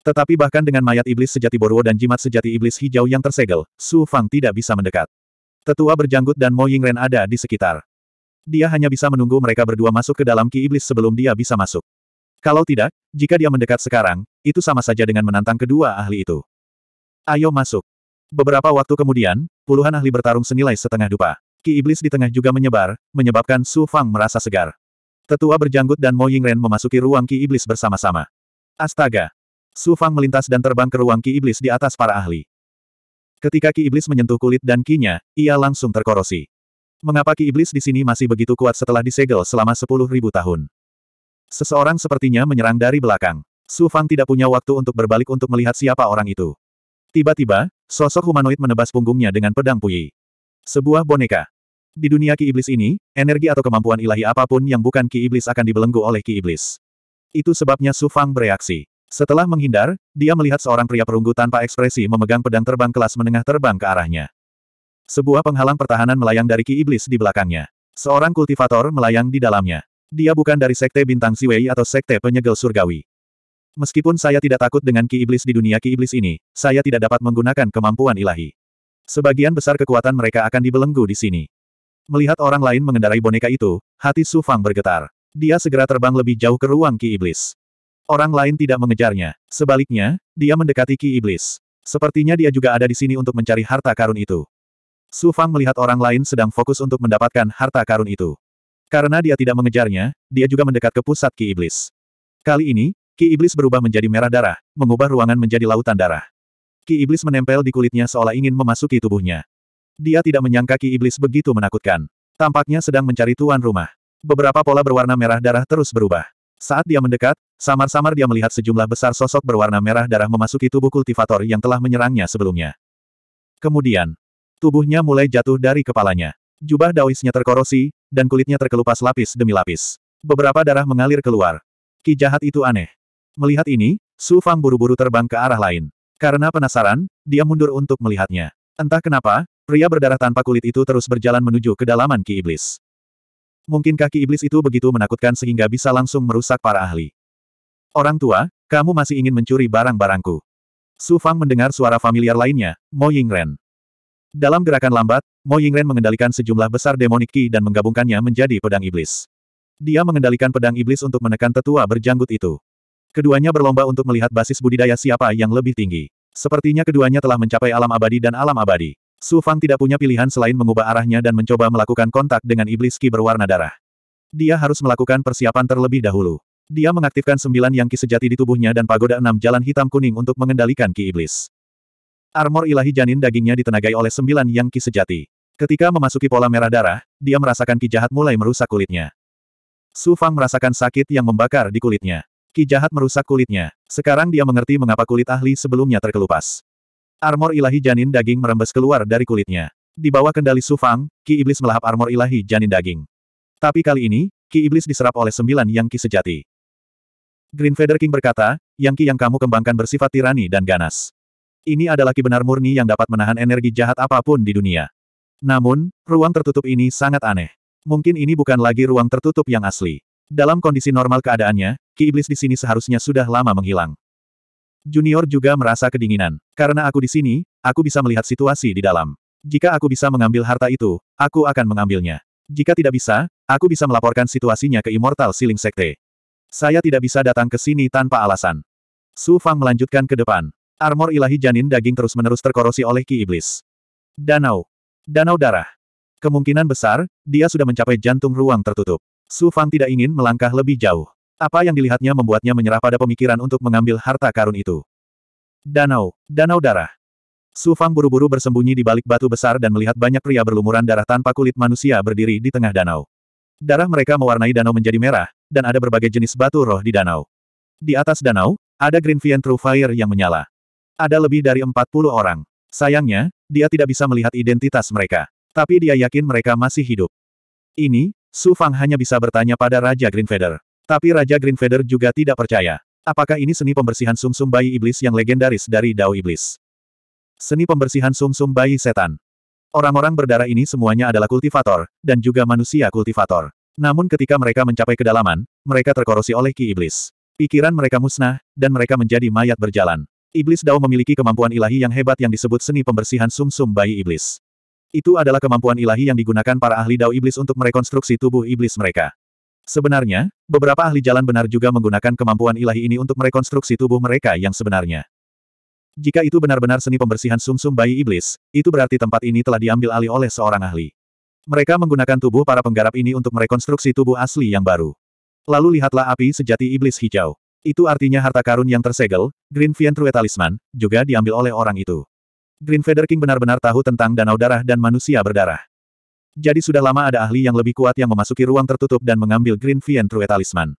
Tetapi bahkan dengan mayat iblis sejati Boruo dan jimat sejati iblis hijau yang tersegel, Su Fang tidak bisa mendekat. Tetua berjanggut dan Mo Ren ada di sekitar. Dia hanya bisa menunggu mereka berdua masuk ke dalam ki iblis sebelum dia bisa masuk. Kalau tidak, jika dia mendekat sekarang, itu sama saja dengan menantang kedua ahli itu. Ayo masuk. Beberapa waktu kemudian, puluhan ahli bertarung senilai setengah dupa. Ki iblis di tengah juga menyebar, menyebabkan Su Fang merasa segar. Tetua berjanggut dan Mo Ren memasuki ruang Ki Iblis bersama-sama. Astaga! Su Fang melintas dan terbang ke ruang Ki Iblis di atas para ahli. Ketika Ki Iblis menyentuh kulit dan kinya, ia langsung terkorosi. Mengapa Ki Iblis di sini masih begitu kuat setelah disegel selama sepuluh ribu tahun? Seseorang sepertinya menyerang dari belakang. Su Fang tidak punya waktu untuk berbalik untuk melihat siapa orang itu. Tiba-tiba, sosok humanoid menebas punggungnya dengan pedang Puyi. Sebuah boneka. Di dunia Ki Iblis ini, energi atau kemampuan ilahi apapun yang bukan Ki Iblis akan dibelenggu oleh Ki Iblis. Itu sebabnya Su Fang bereaksi. Setelah menghindar, dia melihat seorang pria perunggu tanpa ekspresi memegang pedang terbang kelas menengah terbang ke arahnya. Sebuah penghalang pertahanan melayang dari Ki Iblis di belakangnya. Seorang kultivator melayang di dalamnya. Dia bukan dari Sekte Bintang Siwei atau Sekte Penyegel Surgawi. Meskipun saya tidak takut dengan Ki Iblis di dunia Ki Iblis ini, saya tidak dapat menggunakan kemampuan ilahi. Sebagian besar kekuatan mereka akan dibelenggu di sini. Melihat orang lain mengendarai boneka itu, hati Su Fang bergetar. Dia segera terbang lebih jauh ke ruang Ki Iblis. Orang lain tidak mengejarnya. Sebaliknya, dia mendekati Ki Iblis. Sepertinya dia juga ada di sini untuk mencari harta karun itu. Su Fang melihat orang lain sedang fokus untuk mendapatkan harta karun itu. Karena dia tidak mengejarnya, dia juga mendekat ke pusat Ki Iblis. Kali ini, Ki Iblis berubah menjadi merah darah, mengubah ruangan menjadi lautan darah. Ki Iblis menempel di kulitnya seolah ingin memasuki tubuhnya. Dia tidak menyangka Ki Iblis begitu menakutkan. Tampaknya sedang mencari tuan rumah. Beberapa pola berwarna merah darah terus berubah. Saat dia mendekat, samar-samar dia melihat sejumlah besar sosok berwarna merah darah memasuki tubuh kultivator yang telah menyerangnya sebelumnya. Kemudian, tubuhnya mulai jatuh dari kepalanya. Jubah daoisnya terkorosi, dan kulitnya terkelupas lapis demi lapis. Beberapa darah mengalir keluar. Ki jahat itu aneh. Melihat ini, Su Fang buru-buru terbang ke arah lain. Karena penasaran, dia mundur untuk melihatnya. Entah kenapa, pria berdarah tanpa kulit itu terus berjalan menuju kedalaman Ki Iblis mungkin kaki iblis itu begitu menakutkan sehingga bisa langsung merusak para ahli. Orang tua, kamu masih ingin mencuri barang-barangku. Su Fang mendengar suara familiar lainnya, Mo Yingren. Dalam gerakan lambat, Mo Yingren mengendalikan sejumlah besar demonik ki dan menggabungkannya menjadi pedang iblis. Dia mengendalikan pedang iblis untuk menekan tetua berjanggut itu. Keduanya berlomba untuk melihat basis budidaya siapa yang lebih tinggi. Sepertinya keduanya telah mencapai alam abadi dan alam abadi. Su Fang tidak punya pilihan selain mengubah arahnya dan mencoba melakukan kontak dengan iblis ki berwarna darah. Dia harus melakukan persiapan terlebih dahulu. Dia mengaktifkan sembilan yang ki sejati di tubuhnya dan pagoda enam jalan hitam kuning untuk mengendalikan ki iblis. Armor ilahi janin dagingnya ditenagai oleh sembilan yang ki sejati. Ketika memasuki pola merah darah, dia merasakan ki jahat mulai merusak kulitnya. Su Fang merasakan sakit yang membakar di kulitnya. Ki jahat merusak kulitnya. Sekarang dia mengerti mengapa kulit ahli sebelumnya terkelupas. Armor ilahi janin daging merembes keluar dari kulitnya. Di bawah kendali Su Fang, Ki Iblis melahap armor ilahi janin daging. Tapi kali ini, Ki Iblis diserap oleh sembilan Yang Ki sejati. Green Feather King berkata, Yang Ki yang kamu kembangkan bersifat tirani dan ganas. Ini adalah Ki benar murni yang dapat menahan energi jahat apapun di dunia. Namun, ruang tertutup ini sangat aneh. Mungkin ini bukan lagi ruang tertutup yang asli. Dalam kondisi normal keadaannya, Ki Iblis di sini seharusnya sudah lama menghilang. Junior juga merasa kedinginan. Karena aku di sini, aku bisa melihat situasi di dalam. Jika aku bisa mengambil harta itu, aku akan mengambilnya. Jika tidak bisa, aku bisa melaporkan situasinya ke Immortal Siling Sekte. Saya tidak bisa datang ke sini tanpa alasan. Su Fang melanjutkan ke depan. Armor ilahi janin daging terus-menerus terkorosi oleh ki iblis. Danau. Danau darah. Kemungkinan besar, dia sudah mencapai jantung ruang tertutup. Su Fang tidak ingin melangkah lebih jauh. Apa yang dilihatnya membuatnya menyerah pada pemikiran untuk mengambil harta karun itu. Danau, danau darah. Su Fang buru-buru bersembunyi di balik batu besar dan melihat banyak pria berlumuran darah tanpa kulit manusia berdiri di tengah danau. Darah mereka mewarnai danau menjadi merah, dan ada berbagai jenis batu roh di danau. Di atas danau, ada Green Fiend True Fire yang menyala. Ada lebih dari 40 orang. Sayangnya, dia tidak bisa melihat identitas mereka. Tapi dia yakin mereka masih hidup. Ini, Su Fang hanya bisa bertanya pada Raja Green Feather. Tapi Raja Green Feather juga tidak percaya. Apakah ini seni pembersihan sumsum -sum bayi iblis yang legendaris dari Dao Iblis? Seni pembersihan sumsum -sum bayi setan. Orang-orang berdarah ini semuanya adalah kultivator, dan juga manusia kultivator. Namun ketika mereka mencapai kedalaman, mereka terkorosi oleh ki iblis. Pikiran mereka musnah, dan mereka menjadi mayat berjalan. Iblis Dao memiliki kemampuan ilahi yang hebat yang disebut seni pembersihan sumsum -sum bayi iblis. Itu adalah kemampuan ilahi yang digunakan para ahli Dao Iblis untuk merekonstruksi tubuh iblis mereka. Sebenarnya, beberapa ahli jalan benar juga menggunakan kemampuan ilahi ini untuk merekonstruksi tubuh mereka yang sebenarnya. Jika itu benar-benar seni pembersihan sumsum -sum bayi iblis, itu berarti tempat ini telah diambil alih oleh seorang ahli. Mereka menggunakan tubuh para penggarap ini untuk merekonstruksi tubuh asli yang baru. Lalu lihatlah api sejati iblis hijau. Itu artinya harta karun yang tersegel, Green Fientrue Talisman, juga diambil oleh orang itu. Green Feather King benar-benar tahu tentang danau darah dan manusia berdarah. Jadi sudah lama ada ahli yang lebih kuat yang memasuki ruang tertutup dan mengambil Green Vien True Talisman.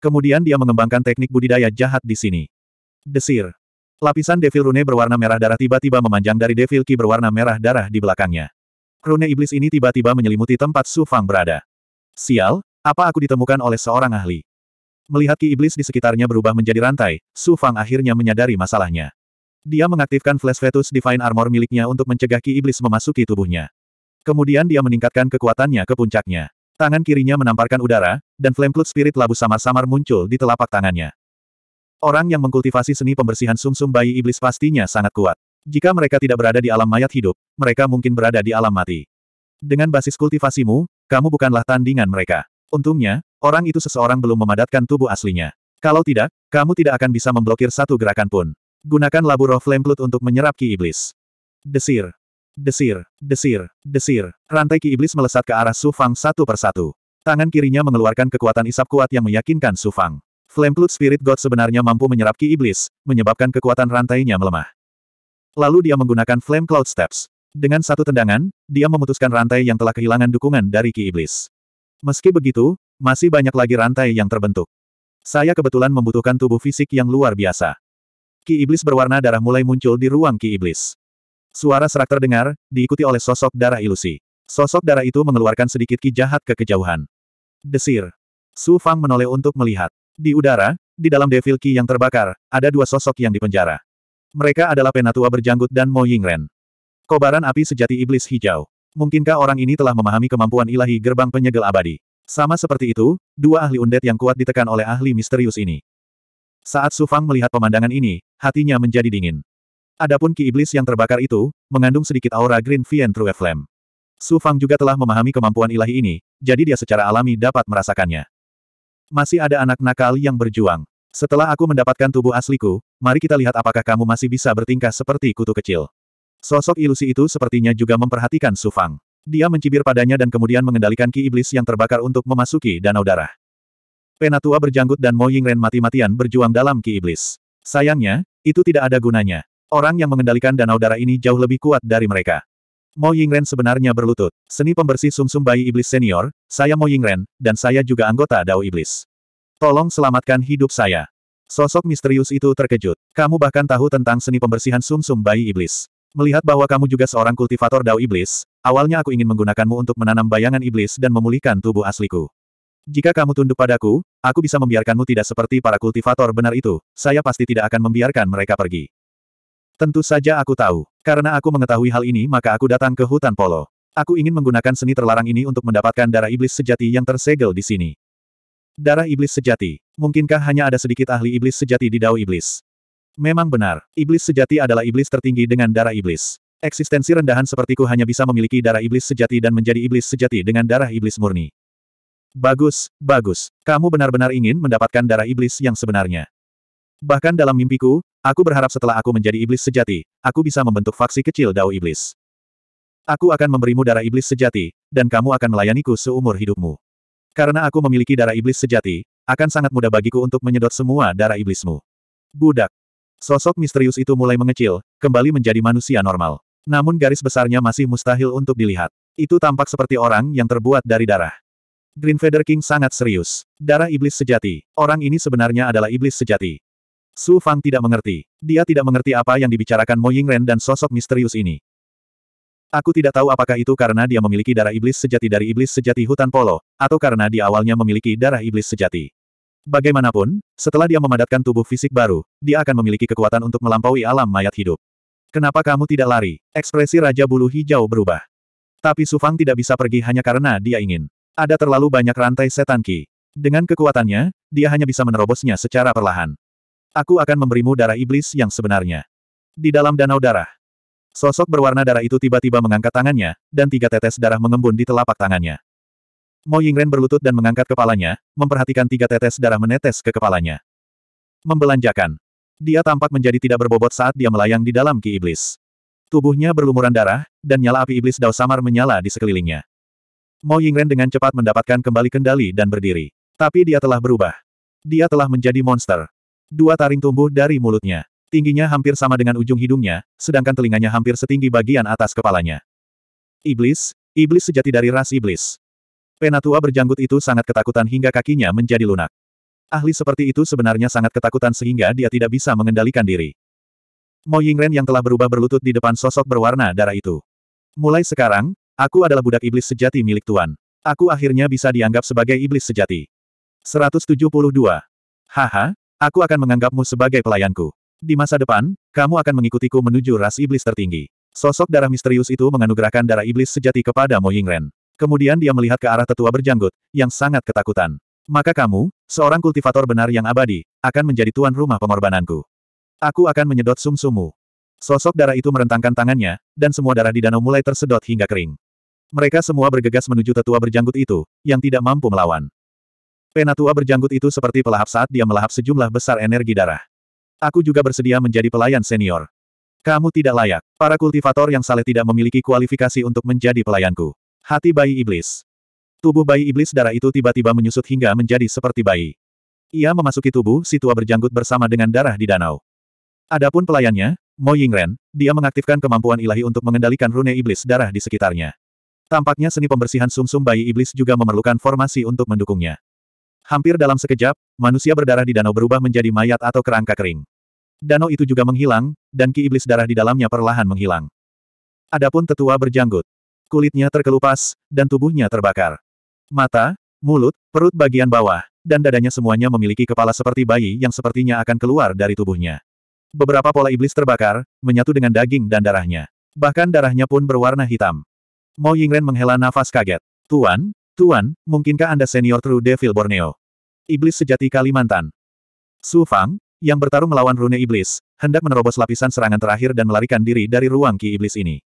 Kemudian dia mengembangkan teknik budidaya jahat di sini. Desir. Lapisan Devil Rune berwarna merah darah tiba-tiba memanjang dari Devil Ki berwarna merah darah di belakangnya. Rune iblis ini tiba-tiba menyelimuti tempat Su Fang berada. Sial, apa aku ditemukan oleh seorang ahli? Melihat ki iblis di sekitarnya berubah menjadi rantai, Su Fang akhirnya menyadari masalahnya. Dia mengaktifkan Flash Fetus Divine Armor miliknya untuk mencegah ki iblis memasuki tubuhnya. Kemudian dia meningkatkan kekuatannya ke puncaknya. Tangan kirinya menamparkan udara, dan flame cloud spirit labu samar-samar muncul di telapak tangannya. Orang yang mengkultivasi seni pembersihan sumsum -sum bayi iblis pastinya sangat kuat. Jika mereka tidak berada di alam mayat hidup, mereka mungkin berada di alam mati. Dengan basis kultivasimu, kamu bukanlah tandingan mereka. Untungnya, orang itu seseorang belum memadatkan tubuh aslinya. Kalau tidak, kamu tidak akan bisa memblokir satu gerakan pun. Gunakan labu roh flame Cloud untuk menyerap ki iblis. Desir. Desir, desir, desir. Rantai ki iblis melesat ke arah Su Fang satu persatu. Tangan kirinya mengeluarkan kekuatan isap kuat yang meyakinkan Su Fang. Blood Spirit God sebenarnya mampu menyerap ki iblis, menyebabkan kekuatan rantainya melemah. Lalu dia menggunakan Flame Cloud Steps. Dengan satu tendangan, dia memutuskan rantai yang telah kehilangan dukungan dari ki iblis. Meski begitu, masih banyak lagi rantai yang terbentuk. Saya kebetulan membutuhkan tubuh fisik yang luar biasa. Ki iblis berwarna darah mulai muncul di ruang ki iblis. Suara serak terdengar, diikuti oleh sosok darah ilusi. Sosok darah itu mengeluarkan sedikit ki jahat ke kejauhan. Desir. Su Fang menoleh untuk melihat. Di udara, di dalam Devil Ki yang terbakar, ada dua sosok yang dipenjara. Mereka adalah Penatua berjanggut dan Mo Yingren. Kobaran api sejati iblis hijau. Mungkinkah orang ini telah memahami kemampuan ilahi gerbang penyegel abadi? Sama seperti itu, dua ahli undet yang kuat ditekan oleh ahli misterius ini. Saat Su Fang melihat pemandangan ini, hatinya menjadi dingin. Adapun ki iblis yang terbakar itu, mengandung sedikit aura Green Fiend True Flame. Su Fang juga telah memahami kemampuan ilahi ini, jadi dia secara alami dapat merasakannya. Masih ada anak nakal yang berjuang. Setelah aku mendapatkan tubuh asliku, mari kita lihat apakah kamu masih bisa bertingkah seperti kutu kecil. Sosok ilusi itu sepertinya juga memperhatikan Su Fang. Dia mencibir padanya dan kemudian mengendalikan ki iblis yang terbakar untuk memasuki danau darah. Penatua berjanggut dan Mo Ren mati-matian berjuang dalam ki iblis. Sayangnya, itu tidak ada gunanya. Orang yang mengendalikan danau darah ini jauh lebih kuat dari mereka. Mo Yingren sebenarnya berlutut. Seni pembersih sumsum -sum bayi iblis senior, saya Mo Yingren, dan saya juga anggota Dao Iblis. Tolong selamatkan hidup saya. Sosok misterius itu terkejut. Kamu bahkan tahu tentang seni pembersihan sumsum -sum bayi iblis. Melihat bahwa kamu juga seorang kultivator Dao Iblis, awalnya aku ingin menggunakanmu untuk menanam bayangan iblis dan memulihkan tubuh asliku. Jika kamu tunduk padaku, aku bisa membiarkanmu tidak seperti para kultivator benar itu, saya pasti tidak akan membiarkan mereka pergi. Tentu saja aku tahu. Karena aku mengetahui hal ini maka aku datang ke hutan polo. Aku ingin menggunakan seni terlarang ini untuk mendapatkan darah iblis sejati yang tersegel di sini. Darah iblis sejati. Mungkinkah hanya ada sedikit ahli iblis sejati di dao iblis? Memang benar, iblis sejati adalah iblis tertinggi dengan darah iblis. Eksistensi rendahan sepertiku hanya bisa memiliki darah iblis sejati dan menjadi iblis sejati dengan darah iblis murni. Bagus, bagus. Kamu benar-benar ingin mendapatkan darah iblis yang sebenarnya. Bahkan dalam mimpiku, aku berharap setelah aku menjadi iblis sejati, aku bisa membentuk faksi kecil dao iblis. Aku akan memberimu darah iblis sejati, dan kamu akan melayaniku seumur hidupmu. Karena aku memiliki darah iblis sejati, akan sangat mudah bagiku untuk menyedot semua darah iblismu. Budak. Sosok misterius itu mulai mengecil, kembali menjadi manusia normal. Namun garis besarnya masih mustahil untuk dilihat. Itu tampak seperti orang yang terbuat dari darah. Green Feather King sangat serius. Darah iblis sejati. Orang ini sebenarnya adalah iblis sejati. Su Fang tidak mengerti. Dia tidak mengerti apa yang dibicarakan Mo Yingren dan sosok misterius ini. Aku tidak tahu apakah itu karena dia memiliki darah iblis sejati dari iblis sejati hutan polo, atau karena dia awalnya memiliki darah iblis sejati. Bagaimanapun, setelah dia memadatkan tubuh fisik baru, dia akan memiliki kekuatan untuk melampaui alam mayat hidup. Kenapa kamu tidak lari? Ekspresi Raja Bulu Hijau berubah. Tapi Su Fang tidak bisa pergi hanya karena dia ingin. Ada terlalu banyak rantai setan Ki. Dengan kekuatannya, dia hanya bisa menerobosnya secara perlahan. Aku akan memberimu darah iblis yang sebenarnya. Di dalam danau darah. Sosok berwarna darah itu tiba-tiba mengangkat tangannya, dan tiga tetes darah mengembun di telapak tangannya. Mo Yingren berlutut dan mengangkat kepalanya, memperhatikan tiga tetes darah menetes ke kepalanya. Membelanjakan. Dia tampak menjadi tidak berbobot saat dia melayang di dalam ki iblis. Tubuhnya berlumuran darah, dan nyala api iblis Dao Samar menyala di sekelilingnya. Mo Yingren dengan cepat mendapatkan kembali kendali dan berdiri. Tapi dia telah berubah. Dia telah menjadi monster. Dua taring tumbuh dari mulutnya. Tingginya hampir sama dengan ujung hidungnya, sedangkan telinganya hampir setinggi bagian atas kepalanya. Iblis, iblis sejati dari ras iblis. Penatua berjanggut itu sangat ketakutan hingga kakinya menjadi lunak. Ahli seperti itu sebenarnya sangat ketakutan sehingga dia tidak bisa mengendalikan diri. Mo Yingren yang telah berubah berlutut di depan sosok berwarna darah itu. Mulai sekarang, aku adalah budak iblis sejati milik Tuan. Aku akhirnya bisa dianggap sebagai iblis sejati. 172. Haha, Aku akan menganggapmu sebagai pelayanku. Di masa depan, kamu akan mengikutiku menuju ras iblis tertinggi. Sosok darah misterius itu menganugerahkan darah iblis sejati kepada Mo Yingren. Kemudian dia melihat ke arah tetua berjanggut, yang sangat ketakutan. Maka kamu, seorang kultivator benar yang abadi, akan menjadi tuan rumah pengorbananku. Aku akan menyedot sumsumu. Sosok darah itu merentangkan tangannya, dan semua darah di danau mulai tersedot hingga kering. Mereka semua bergegas menuju tetua berjanggut itu, yang tidak mampu melawan. Penatua berjanggut itu seperti pelahap saat dia melahap sejumlah besar energi darah. Aku juga bersedia menjadi pelayan senior. Kamu tidak layak. Para kultivator yang saleh tidak memiliki kualifikasi untuk menjadi pelayanku. Hati bayi iblis. Tubuh bayi iblis darah itu tiba-tiba menyusut hingga menjadi seperti bayi. Ia memasuki tubuh si tua berjanggut bersama dengan darah di danau. Adapun pelayannya, Mo Yingren, dia mengaktifkan kemampuan ilahi untuk mengendalikan rune iblis darah di sekitarnya. Tampaknya seni pembersihan sumsum -sum bayi iblis juga memerlukan formasi untuk mendukungnya. Hampir dalam sekejap, manusia berdarah di danau berubah menjadi mayat atau kerangka kering. Danau itu juga menghilang, dan ki iblis darah di dalamnya perlahan menghilang. Adapun tetua berjanggut. Kulitnya terkelupas, dan tubuhnya terbakar. Mata, mulut, perut bagian bawah, dan dadanya semuanya memiliki kepala seperti bayi yang sepertinya akan keluar dari tubuhnya. Beberapa pola iblis terbakar, menyatu dengan daging dan darahnya. Bahkan darahnya pun berwarna hitam. Mo Yingren menghela nafas kaget. Tuan, Tuan, mungkinkah Anda senior True Devil Borneo? Iblis Sejati Kalimantan. Su Fang, yang bertarung melawan rune iblis, hendak menerobos lapisan serangan terakhir dan melarikan diri dari ruang ki iblis ini.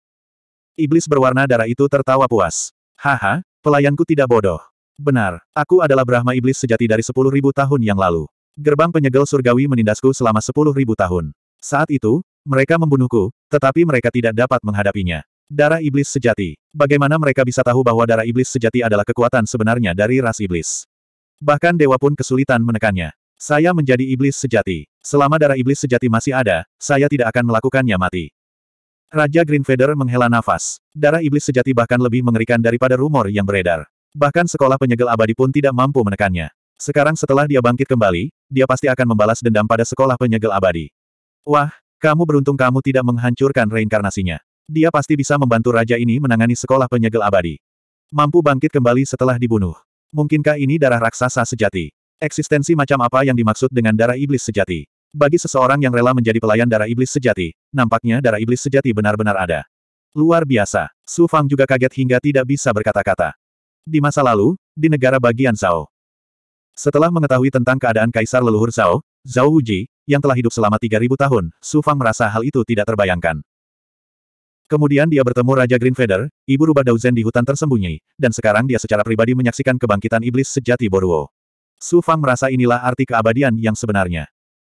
Iblis berwarna darah itu tertawa puas. Haha, pelayanku tidak bodoh. Benar, aku adalah Brahma Iblis sejati dari 10.000 tahun yang lalu. Gerbang penyegel surgawi menindasku selama 10.000 tahun. Saat itu, mereka membunuhku, tetapi mereka tidak dapat menghadapinya. Darah Iblis Sejati. Bagaimana mereka bisa tahu bahwa darah Iblis Sejati adalah kekuatan sebenarnya dari ras Iblis? Bahkan dewa pun kesulitan menekannya. Saya menjadi iblis sejati. Selama darah iblis sejati masih ada, saya tidak akan melakukannya mati. Raja Green Feather menghela nafas. Darah iblis sejati bahkan lebih mengerikan daripada rumor yang beredar. Bahkan sekolah penyegel abadi pun tidak mampu menekannya. Sekarang setelah dia bangkit kembali, dia pasti akan membalas dendam pada sekolah penyegel abadi. Wah, kamu beruntung kamu tidak menghancurkan reinkarnasinya. Dia pasti bisa membantu raja ini menangani sekolah penyegel abadi. Mampu bangkit kembali setelah dibunuh. Mungkinkah ini darah raksasa sejati? Eksistensi macam apa yang dimaksud dengan darah iblis sejati? Bagi seseorang yang rela menjadi pelayan darah iblis sejati, nampaknya darah iblis sejati benar-benar ada. Luar biasa, Su Fang juga kaget hingga tidak bisa berkata-kata. Di masa lalu, di negara bagian Zhao. Setelah mengetahui tentang keadaan kaisar leluhur Zhao, Zhao Wuji, yang telah hidup selama 3000 tahun, Su Fang merasa hal itu tidak terbayangkan. Kemudian dia bertemu Raja Green Feather, ibu rubah Dauzen di hutan tersembunyi, dan sekarang dia secara pribadi menyaksikan kebangkitan iblis sejati Boruo. Su Fang merasa inilah arti keabadian yang sebenarnya.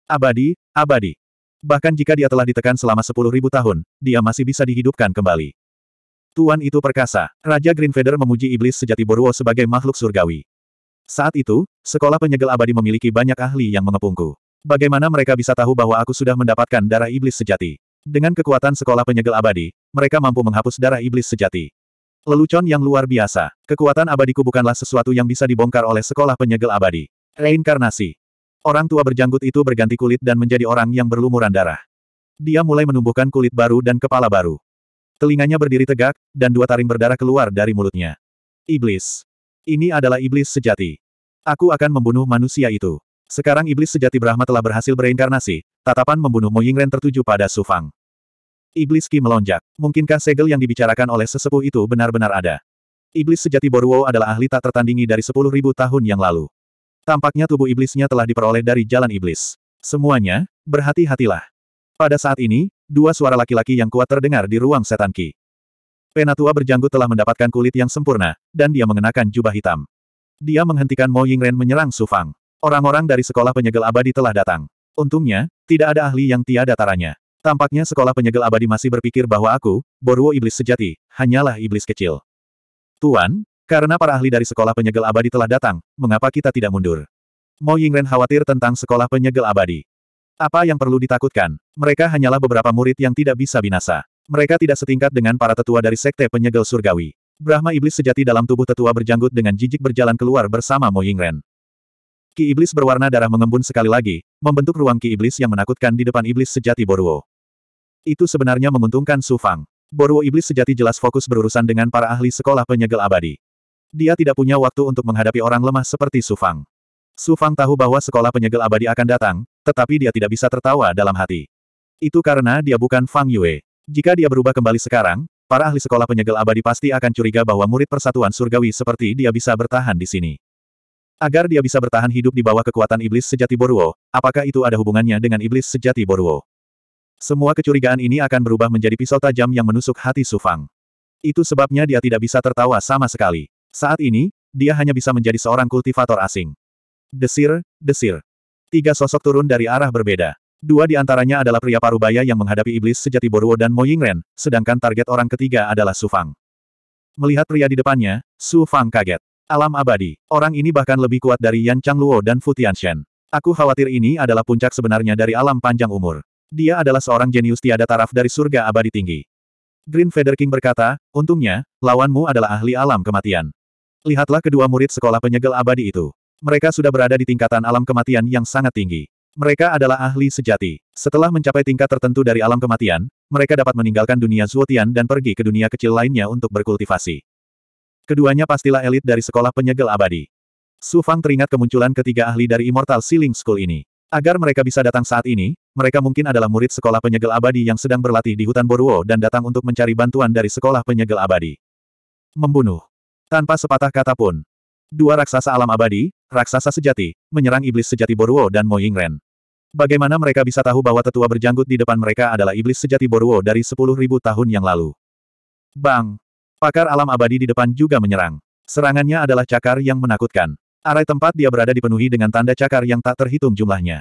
Abadi, abadi. Bahkan jika dia telah ditekan selama sepuluh ribu tahun, dia masih bisa dihidupkan kembali. Tuan itu perkasa. Raja Green Feather memuji iblis sejati Boruo sebagai makhluk surgawi. Saat itu, sekolah penyegel abadi memiliki banyak ahli yang mengepungku. Bagaimana mereka bisa tahu bahwa aku sudah mendapatkan darah iblis sejati? Dengan kekuatan sekolah penyegel abadi, mereka mampu menghapus darah iblis sejati. Lelucon yang luar biasa. Kekuatan abadiku bukanlah sesuatu yang bisa dibongkar oleh sekolah penyegel abadi. Reinkarnasi. Orang tua berjanggut itu berganti kulit dan menjadi orang yang berlumuran darah. Dia mulai menumbuhkan kulit baru dan kepala baru. Telinganya berdiri tegak, dan dua taring berdarah keluar dari mulutnya. Iblis. Ini adalah iblis sejati. Aku akan membunuh manusia itu. Sekarang iblis sejati Brahma telah berhasil bereinkarnasi, Tatapan membunuh Mo Yingren tertuju pada Su Fang. Iblis Ki melonjak. Mungkinkah segel yang dibicarakan oleh sesepuh itu benar-benar ada? Iblis sejati Boruo adalah ahli tak tertandingi dari sepuluh ribu tahun yang lalu. Tampaknya tubuh iblisnya telah diperoleh dari jalan iblis. Semuanya, berhati-hatilah. Pada saat ini, dua suara laki-laki yang kuat terdengar di ruang setan Ki. Penatua berjanggut telah mendapatkan kulit yang sempurna, dan dia mengenakan jubah hitam. Dia menghentikan Mo Yingren menyerang Su Fang. Orang-orang dari sekolah penyegel abadi telah datang. Untungnya, tidak ada ahli yang tiada taranya. Tampaknya sekolah penyegel abadi masih berpikir bahwa aku, Boruo Iblis sejati, hanyalah iblis kecil. Tuan, karena para ahli dari sekolah penyegel abadi telah datang, mengapa kita tidak mundur? Mo Yingren khawatir tentang sekolah penyegel abadi. Apa yang perlu ditakutkan? Mereka hanyalah beberapa murid yang tidak bisa binasa. Mereka tidak setingkat dengan para tetua dari sekte penyegel surgawi. Brahma iblis sejati dalam tubuh tetua berjanggut dengan jijik berjalan keluar bersama Mo Yingren. Ki Iblis berwarna darah mengembun sekali lagi, membentuk ruang Ki Iblis yang menakutkan di depan Iblis sejati Boruo. Itu sebenarnya menguntungkan Su Fang. Boruo Iblis sejati jelas fokus berurusan dengan para ahli sekolah penyegel abadi. Dia tidak punya waktu untuk menghadapi orang lemah seperti Su Fang. Su Fang tahu bahwa sekolah penyegel abadi akan datang, tetapi dia tidak bisa tertawa dalam hati. Itu karena dia bukan Fang Yue. Jika dia berubah kembali sekarang, para ahli sekolah penyegel abadi pasti akan curiga bahwa murid persatuan surgawi seperti dia bisa bertahan di sini. Agar dia bisa bertahan hidup di bawah kekuatan iblis sejati Boruo, apakah itu ada hubungannya dengan iblis sejati Boruo? Semua kecurigaan ini akan berubah menjadi pisau tajam yang menusuk hati Sufang. Itu sebabnya dia tidak bisa tertawa sama sekali. Saat ini, dia hanya bisa menjadi seorang kultivator asing. Desir, desir. Tiga sosok turun dari arah berbeda. Dua di antaranya adalah pria parubaya yang menghadapi iblis sejati Boruo dan Mo Yingren, sedangkan target orang ketiga adalah Sufang. Melihat pria di depannya, Sufang kaget. Alam abadi. Orang ini bahkan lebih kuat dari Yan Changluo dan Fu Tianxian. Aku khawatir ini adalah puncak sebenarnya dari alam panjang umur. Dia adalah seorang jenius tiada taraf dari surga abadi tinggi. Green Feather King berkata, untungnya, lawanmu adalah ahli alam kematian. Lihatlah kedua murid sekolah penyegel abadi itu. Mereka sudah berada di tingkatan alam kematian yang sangat tinggi. Mereka adalah ahli sejati. Setelah mencapai tingkat tertentu dari alam kematian, mereka dapat meninggalkan dunia Zuotian dan pergi ke dunia kecil lainnya untuk berkultivasi. Keduanya pastilah elit dari sekolah penyegel abadi. Su Fang teringat kemunculan ketiga ahli dari Immortal Sealing School ini. Agar mereka bisa datang saat ini, mereka mungkin adalah murid sekolah penyegel abadi yang sedang berlatih di hutan Boruo dan datang untuk mencari bantuan dari sekolah penyegel abadi. Membunuh. Tanpa sepatah kata pun. Dua raksasa alam abadi, raksasa sejati, menyerang iblis sejati Boruo dan Mo Yingren. Bagaimana mereka bisa tahu bahwa tetua berjanggut di depan mereka adalah iblis sejati Boruo dari 10.000 tahun yang lalu? Bang! Pakar alam abadi di depan juga menyerang. Serangannya adalah cakar yang menakutkan. Arai tempat dia berada dipenuhi dengan tanda cakar yang tak terhitung jumlahnya.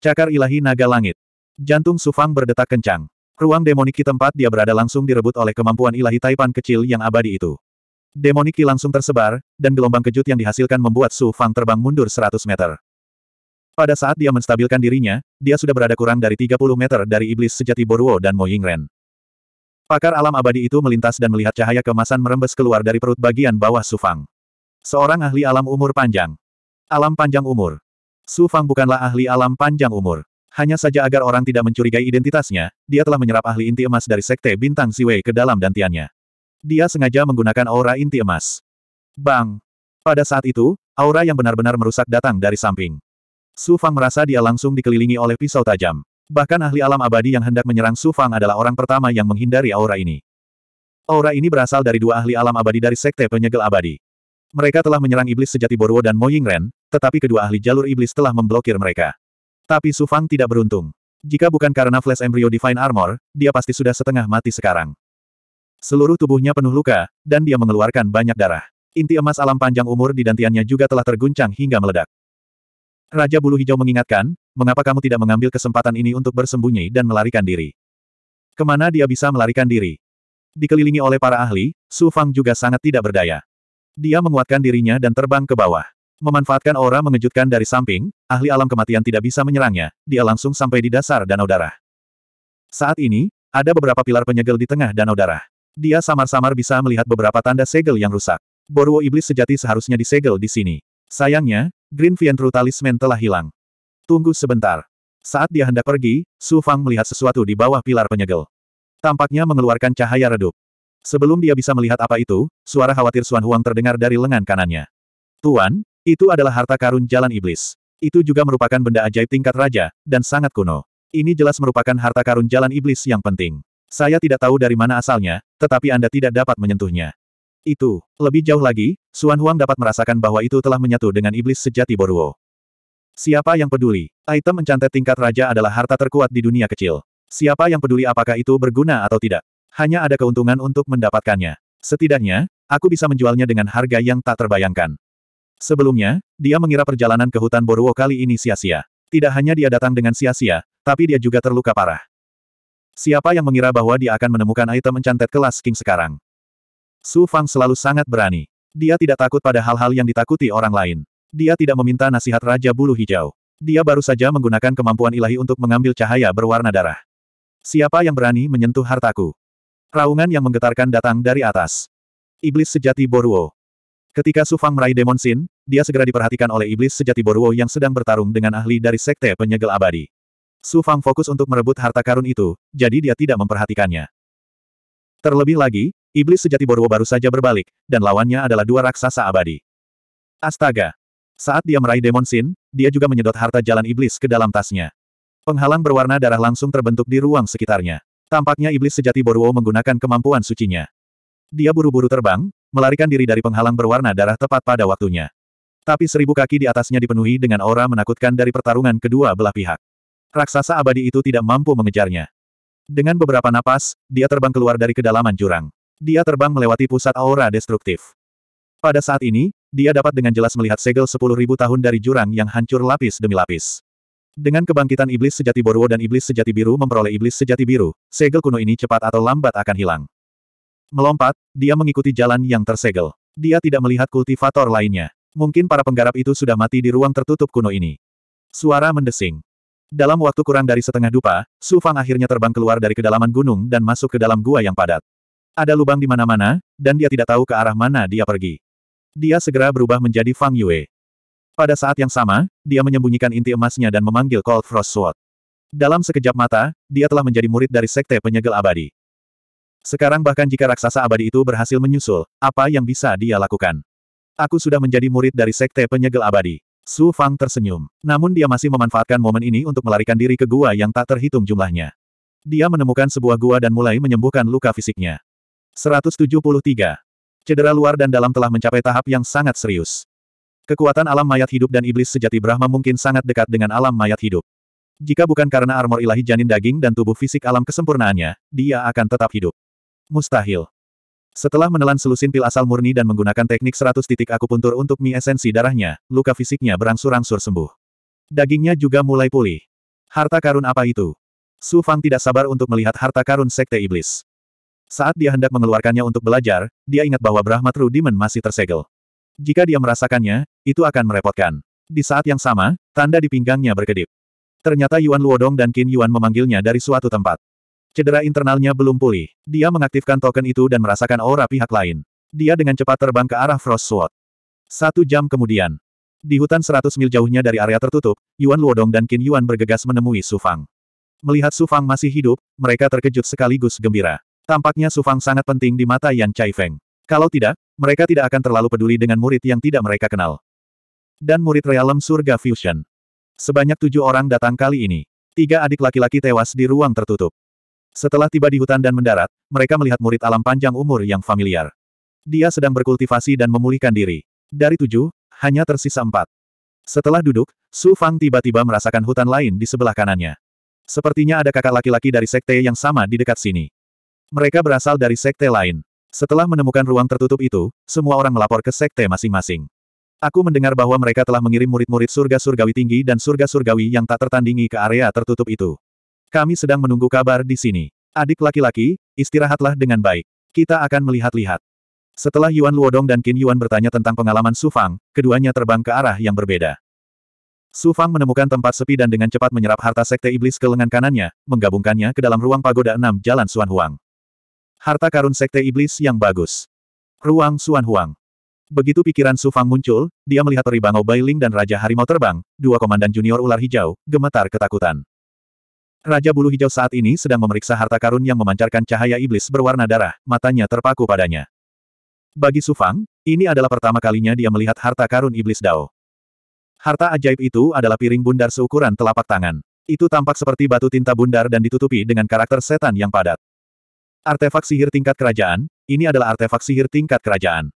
Cakar ilahi naga langit. Jantung Sufang berdetak kencang. Ruang demoniki tempat dia berada langsung direbut oleh kemampuan ilahi taipan kecil yang abadi itu. Demoniki langsung tersebar, dan gelombang kejut yang dihasilkan membuat Su Fang terbang mundur 100 meter. Pada saat dia menstabilkan dirinya, dia sudah berada kurang dari 30 meter dari iblis sejati Boruo dan Mo Yingren. Pakar alam abadi itu melintas dan melihat cahaya kemasan merembes keluar dari perut bagian bawah Sufang. Seorang ahli alam umur panjang. Alam panjang umur. Sufang bukanlah ahli alam panjang umur. Hanya saja agar orang tidak mencurigai identitasnya, dia telah menyerap ahli inti emas dari sekte bintang Siwei ke dalam dantiannya. Dia sengaja menggunakan aura inti emas. Bang! Pada saat itu, aura yang benar-benar merusak datang dari samping. Sufang merasa dia langsung dikelilingi oleh pisau tajam. Bahkan ahli alam abadi yang hendak menyerang Su Fang adalah orang pertama yang menghindari aura ini. Aura ini berasal dari dua ahli alam abadi dari Sekte Penyegel Abadi. Mereka telah menyerang iblis sejati Borwo dan Mo Ren, tetapi kedua ahli jalur iblis telah memblokir mereka. Tapi Su Fang tidak beruntung. Jika bukan karena flash embryo Divine Armor, dia pasti sudah setengah mati sekarang. Seluruh tubuhnya penuh luka, dan dia mengeluarkan banyak darah. Inti emas alam panjang umur di dantiannya juga telah terguncang hingga meledak. Raja Bulu Hijau mengingatkan, mengapa kamu tidak mengambil kesempatan ini untuk bersembunyi dan melarikan diri? Kemana dia bisa melarikan diri? Dikelilingi oleh para ahli, Su Fang juga sangat tidak berdaya. Dia menguatkan dirinya dan terbang ke bawah. Memanfaatkan aura mengejutkan dari samping, ahli alam kematian tidak bisa menyerangnya, dia langsung sampai di dasar danau darah. Saat ini, ada beberapa pilar penyegel di tengah danau darah. Dia samar-samar bisa melihat beberapa tanda segel yang rusak. Borwo iblis sejati seharusnya disegel di sini. Sayangnya, Green Vientru Talisman telah hilang. Tunggu sebentar. Saat dia hendak pergi, Su Fang melihat sesuatu di bawah pilar penyegel. Tampaknya mengeluarkan cahaya redup. Sebelum dia bisa melihat apa itu, suara khawatir Suan Huang terdengar dari lengan kanannya. Tuan, itu adalah harta karun jalan iblis. Itu juga merupakan benda ajaib tingkat raja, dan sangat kuno. Ini jelas merupakan harta karun jalan iblis yang penting. Saya tidak tahu dari mana asalnya, tetapi Anda tidak dapat menyentuhnya. Itu, lebih jauh lagi, Suan Huang dapat merasakan bahwa itu telah menyatu dengan iblis sejati Boruo. Siapa yang peduli? Item encantet tingkat raja adalah harta terkuat di dunia kecil. Siapa yang peduli apakah itu berguna atau tidak? Hanya ada keuntungan untuk mendapatkannya. Setidaknya, aku bisa menjualnya dengan harga yang tak terbayangkan. Sebelumnya, dia mengira perjalanan ke hutan Boruo kali ini sia-sia. Tidak hanya dia datang dengan sia-sia, tapi dia juga terluka parah. Siapa yang mengira bahwa dia akan menemukan item encantet kelas King sekarang? Su Fang selalu sangat berani. Dia tidak takut pada hal-hal yang ditakuti orang lain. Dia tidak meminta nasihat Raja Bulu Hijau. Dia baru saja menggunakan kemampuan ilahi untuk mengambil cahaya berwarna darah. Siapa yang berani menyentuh hartaku? Raungan yang menggetarkan datang dari atas. Iblis sejati Boruo. Ketika Sufang meraih Demon Sin, dia segera diperhatikan oleh iblis sejati Boruo yang sedang bertarung dengan ahli dari Sekte Penyegel Abadi. Sufang fokus untuk merebut harta karun itu, jadi dia tidak memperhatikannya. Terlebih lagi, iblis sejati Boruo baru saja berbalik, dan lawannya adalah dua raksasa abadi. Astaga! Saat dia meraih Demon Sin, dia juga menyedot harta jalan iblis ke dalam tasnya. Penghalang berwarna darah langsung terbentuk di ruang sekitarnya. Tampaknya iblis sejati Boruo menggunakan kemampuan sucinya. Dia buru-buru terbang, melarikan diri dari penghalang berwarna darah tepat pada waktunya. Tapi seribu kaki di atasnya dipenuhi dengan aura menakutkan dari pertarungan kedua belah pihak. Raksasa abadi itu tidak mampu mengejarnya. Dengan beberapa napas, dia terbang keluar dari kedalaman jurang. Dia terbang melewati pusat aura destruktif. Pada saat ini, dia dapat dengan jelas melihat segel sepuluh ribu tahun dari jurang yang hancur lapis demi lapis. Dengan kebangkitan iblis sejati Borwo dan iblis sejati biru memperoleh iblis sejati biru, segel kuno ini cepat atau lambat akan hilang. Melompat, dia mengikuti jalan yang tersegel. Dia tidak melihat kultivator lainnya. Mungkin para penggarap itu sudah mati di ruang tertutup kuno ini. Suara mendesing. Dalam waktu kurang dari setengah dupa, Su Fang akhirnya terbang keluar dari kedalaman gunung dan masuk ke dalam gua yang padat. Ada lubang di mana-mana, dan dia tidak tahu ke arah mana dia pergi. Dia segera berubah menjadi Fang Yue. Pada saat yang sama, dia menyembunyikan inti emasnya dan memanggil Cold Frost Sword. Dalam sekejap mata, dia telah menjadi murid dari Sekte Penyegel Abadi. Sekarang bahkan jika raksasa abadi itu berhasil menyusul, apa yang bisa dia lakukan? Aku sudah menjadi murid dari Sekte Penyegel Abadi. Su Fang tersenyum. Namun dia masih memanfaatkan momen ini untuk melarikan diri ke gua yang tak terhitung jumlahnya. Dia menemukan sebuah gua dan mulai menyembuhkan luka fisiknya. 173. Cedera luar dan dalam telah mencapai tahap yang sangat serius. Kekuatan alam mayat hidup dan iblis sejati Brahma mungkin sangat dekat dengan alam mayat hidup. Jika bukan karena armor ilahi janin daging dan tubuh fisik alam kesempurnaannya, dia akan tetap hidup. Mustahil. Setelah menelan selusin pil asal murni dan menggunakan teknik 100 titik akupuntur untuk mie esensi darahnya, luka fisiknya berangsur-angsur sembuh. Dagingnya juga mulai pulih. Harta karun apa itu? Su Fang tidak sabar untuk melihat harta karun Sekte Iblis. Saat dia hendak mengeluarkannya untuk belajar, dia ingat bahwa Brahma True Demon masih tersegel. Jika dia merasakannya, itu akan merepotkan. Di saat yang sama, tanda di pinggangnya berkedip. Ternyata Yuan Luodong dan Qin Yuan memanggilnya dari suatu tempat. Cedera internalnya belum pulih. Dia mengaktifkan token itu dan merasakan aura pihak lain. Dia dengan cepat terbang ke arah Frost Sword. Satu jam kemudian, di hutan seratus mil jauhnya dari area tertutup, Yuan Luodong dan Qin Yuan bergegas menemui Su Fang. Melihat Su Fang masih hidup, mereka terkejut sekaligus gembira. Tampaknya Sufang sangat penting di mata Yan Chai Feng. Kalau tidak, mereka tidak akan terlalu peduli dengan murid yang tidak mereka kenal. Dan murid realem surga fusion. Sebanyak tujuh orang datang kali ini. Tiga adik laki-laki tewas di ruang tertutup. Setelah tiba di hutan dan mendarat, mereka melihat murid alam panjang umur yang familiar. Dia sedang berkultivasi dan memulihkan diri. Dari tujuh, hanya tersisa empat. Setelah duduk, Su Fang tiba-tiba merasakan hutan lain di sebelah kanannya. Sepertinya ada kakak laki-laki dari sekte yang sama di dekat sini. Mereka berasal dari sekte lain. Setelah menemukan ruang tertutup itu, semua orang melapor ke sekte masing-masing. Aku mendengar bahwa mereka telah mengirim murid-murid surga surgawi tinggi dan surga surgawi yang tak tertandingi ke area tertutup itu. Kami sedang menunggu kabar di sini. Adik laki-laki, istirahatlah dengan baik. Kita akan melihat-lihat. Setelah Yuan Luodong dan Qin Yuan bertanya tentang pengalaman Su Fang, keduanya terbang ke arah yang berbeda. Su Fang menemukan tempat sepi dan dengan cepat menyerap harta sekte iblis ke lengan kanannya, menggabungkannya ke dalam ruang pagoda enam Jalan Suan Huang. Harta karun sekte iblis yang bagus. Ruang Suan Huang. Begitu pikiran Su Fang muncul, dia melihat peribangau Bailing dan Raja Harimau Terbang, dua komandan junior ular hijau, gemetar ketakutan. Raja Bulu Hijau saat ini sedang memeriksa harta karun yang memancarkan cahaya iblis berwarna darah, matanya terpaku padanya. Bagi Su Fang, ini adalah pertama kalinya dia melihat harta karun iblis Dao. Harta ajaib itu adalah piring bundar seukuran telapak tangan. Itu tampak seperti batu tinta bundar dan ditutupi dengan karakter setan yang padat. Artefak sihir tingkat kerajaan, ini adalah artefak sihir tingkat kerajaan.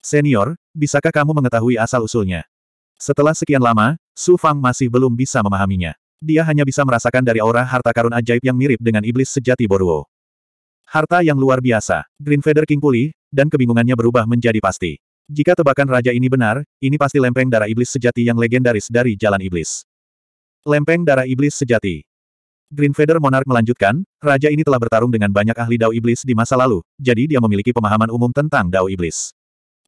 Senior, bisakah kamu mengetahui asal-usulnya? Setelah sekian lama, Su Fang masih belum bisa memahaminya. Dia hanya bisa merasakan dari aura harta karun ajaib yang mirip dengan iblis sejati Boruo. Harta yang luar biasa, Green Feather King pulih, dan kebingungannya berubah menjadi pasti. Jika tebakan raja ini benar, ini pasti lempeng darah iblis sejati yang legendaris dari Jalan Iblis. Lempeng darah iblis sejati. Green Feather Monarch melanjutkan, raja ini telah bertarung dengan banyak ahli Dao Iblis di masa lalu, jadi dia memiliki pemahaman umum tentang Dao Iblis.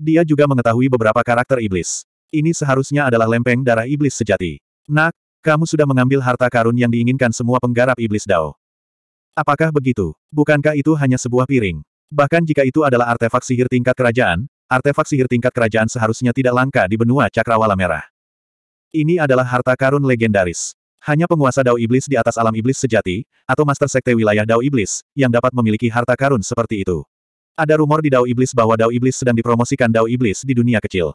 Dia juga mengetahui beberapa karakter iblis. Ini seharusnya adalah lempeng darah iblis sejati. Nak, kamu sudah mengambil harta karun yang diinginkan semua penggarap iblis Dao. Apakah begitu? Bukankah itu hanya sebuah piring? Bahkan jika itu adalah artefak sihir tingkat kerajaan, artefak sihir tingkat kerajaan seharusnya tidak langka di benua Cakrawala Merah. Ini adalah harta karun legendaris. Hanya penguasa Dao Iblis di atas alam iblis sejati, atau Master Sekte wilayah Dao Iblis, yang dapat memiliki harta karun seperti itu. Ada rumor di Dao Iblis bahwa Dao Iblis sedang dipromosikan Dao Iblis di dunia kecil.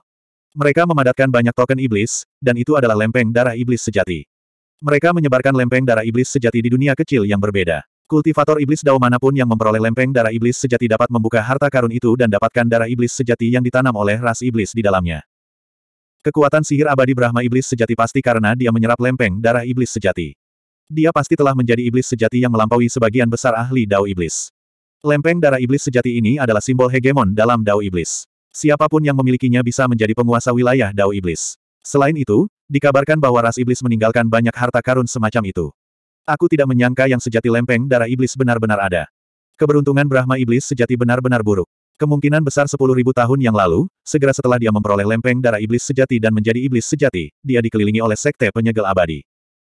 Mereka memadatkan banyak token iblis, dan itu adalah lempeng darah iblis sejati. Mereka menyebarkan lempeng darah iblis sejati di dunia kecil yang berbeda. Kultivator iblis Dao manapun yang memperoleh lempeng darah iblis sejati dapat membuka harta karun itu dan dapatkan darah iblis sejati yang ditanam oleh ras iblis di dalamnya. Kekuatan sihir abadi Brahma Iblis sejati pasti karena dia menyerap lempeng darah iblis sejati. Dia pasti telah menjadi iblis sejati yang melampaui sebagian besar ahli Dao Iblis. Lempeng darah iblis sejati ini adalah simbol hegemon dalam Dao Iblis. Siapapun yang memilikinya bisa menjadi penguasa wilayah Dao Iblis. Selain itu, dikabarkan bahwa ras iblis meninggalkan banyak harta karun semacam itu. Aku tidak menyangka yang sejati lempeng darah iblis benar-benar ada. Keberuntungan Brahma Iblis sejati benar-benar buruk. Kemungkinan besar 10.000 tahun yang lalu, segera setelah dia memperoleh lempeng darah iblis sejati dan menjadi iblis sejati, dia dikelilingi oleh sekte penyegel abadi.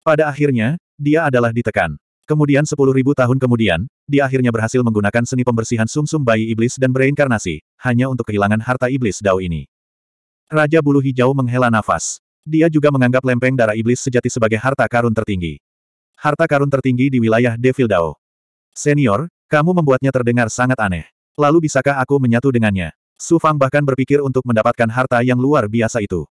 Pada akhirnya, dia adalah ditekan. Kemudian 10.000 tahun kemudian, dia akhirnya berhasil menggunakan seni pembersihan sumsum -sum bayi iblis dan bereinkarnasi, hanya untuk kehilangan harta iblis dao ini. Raja Bulu Hijau menghela nafas. Dia juga menganggap lempeng darah iblis sejati sebagai harta karun tertinggi. Harta karun tertinggi di wilayah Devil Dao. Senior, kamu membuatnya terdengar sangat aneh. Lalu bisakah aku menyatu dengannya? Su Fang bahkan berpikir untuk mendapatkan harta yang luar biasa itu.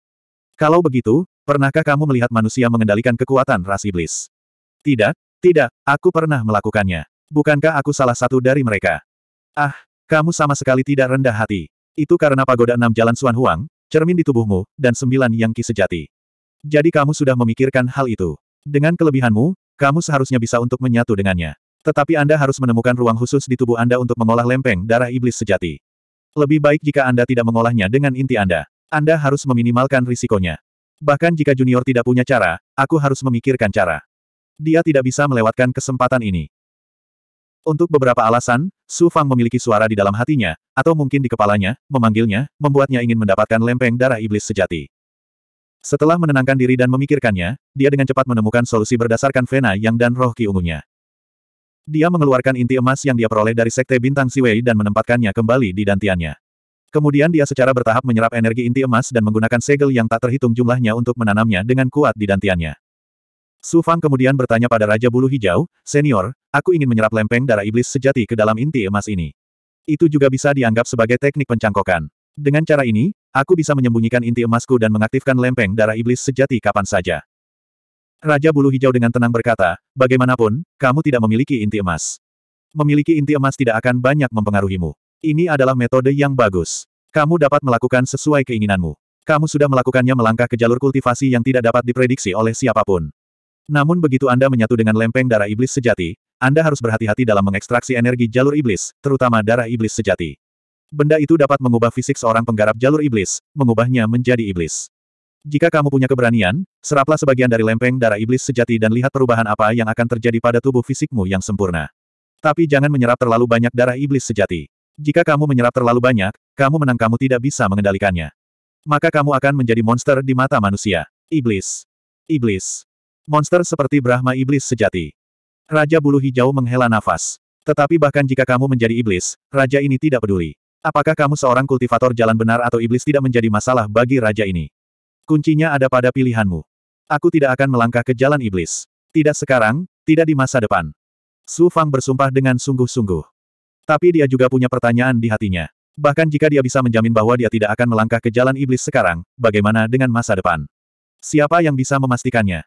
Kalau begitu, pernahkah kamu melihat manusia mengendalikan kekuatan ras iblis? Tidak, tidak, aku pernah melakukannya. Bukankah aku salah satu dari mereka? Ah, kamu sama sekali tidak rendah hati. Itu karena pagoda enam jalan Suan Huang, cermin di tubuhmu, dan sembilan yang ki sejati. Jadi kamu sudah memikirkan hal itu. Dengan kelebihanmu, kamu seharusnya bisa untuk menyatu dengannya. Tetapi Anda harus menemukan ruang khusus di tubuh Anda untuk mengolah lempeng darah iblis sejati. Lebih baik jika Anda tidak mengolahnya dengan inti Anda. Anda harus meminimalkan risikonya. Bahkan jika junior tidak punya cara, aku harus memikirkan cara. Dia tidak bisa melewatkan kesempatan ini. Untuk beberapa alasan, Su Fang memiliki suara di dalam hatinya, atau mungkin di kepalanya, memanggilnya, membuatnya ingin mendapatkan lempeng darah iblis sejati. Setelah menenangkan diri dan memikirkannya, dia dengan cepat menemukan solusi berdasarkan vena yang dan roh ki ungunya. Dia mengeluarkan inti emas yang dia peroleh dari Sekte Bintang Siwei dan menempatkannya kembali di dantiannya. Kemudian dia secara bertahap menyerap energi inti emas dan menggunakan segel yang tak terhitung jumlahnya untuk menanamnya dengan kuat di dantiannya. Su Fang kemudian bertanya pada Raja Bulu Hijau, Senior, aku ingin menyerap lempeng darah iblis sejati ke dalam inti emas ini. Itu juga bisa dianggap sebagai teknik pencangkokan. Dengan cara ini, aku bisa menyembunyikan inti emasku dan mengaktifkan lempeng darah iblis sejati kapan saja. Raja Bulu Hijau dengan tenang berkata, bagaimanapun, kamu tidak memiliki inti emas. Memiliki inti emas tidak akan banyak mempengaruhimu. Ini adalah metode yang bagus. Kamu dapat melakukan sesuai keinginanmu. Kamu sudah melakukannya melangkah ke jalur kultivasi yang tidak dapat diprediksi oleh siapapun. Namun begitu Anda menyatu dengan lempeng darah iblis sejati, Anda harus berhati-hati dalam mengekstraksi energi jalur iblis, terutama darah iblis sejati. Benda itu dapat mengubah fisik seorang penggarap jalur iblis, mengubahnya menjadi iblis. Jika kamu punya keberanian, seraplah sebagian dari lempeng darah iblis sejati dan lihat perubahan apa yang akan terjadi pada tubuh fisikmu yang sempurna. Tapi jangan menyerap terlalu banyak darah iblis sejati. Jika kamu menyerap terlalu banyak, kamu menang kamu tidak bisa mengendalikannya. Maka kamu akan menjadi monster di mata manusia. Iblis. Iblis. Monster seperti Brahma iblis sejati. Raja bulu hijau menghela nafas. Tetapi bahkan jika kamu menjadi iblis, raja ini tidak peduli. Apakah kamu seorang kultivator jalan benar atau iblis tidak menjadi masalah bagi raja ini. Kuncinya ada pada pilihanmu. Aku tidak akan melangkah ke jalan iblis. Tidak sekarang, tidak di masa depan. Su Fang bersumpah dengan sungguh-sungguh. Tapi dia juga punya pertanyaan di hatinya. Bahkan jika dia bisa menjamin bahwa dia tidak akan melangkah ke jalan iblis sekarang, bagaimana dengan masa depan? Siapa yang bisa memastikannya?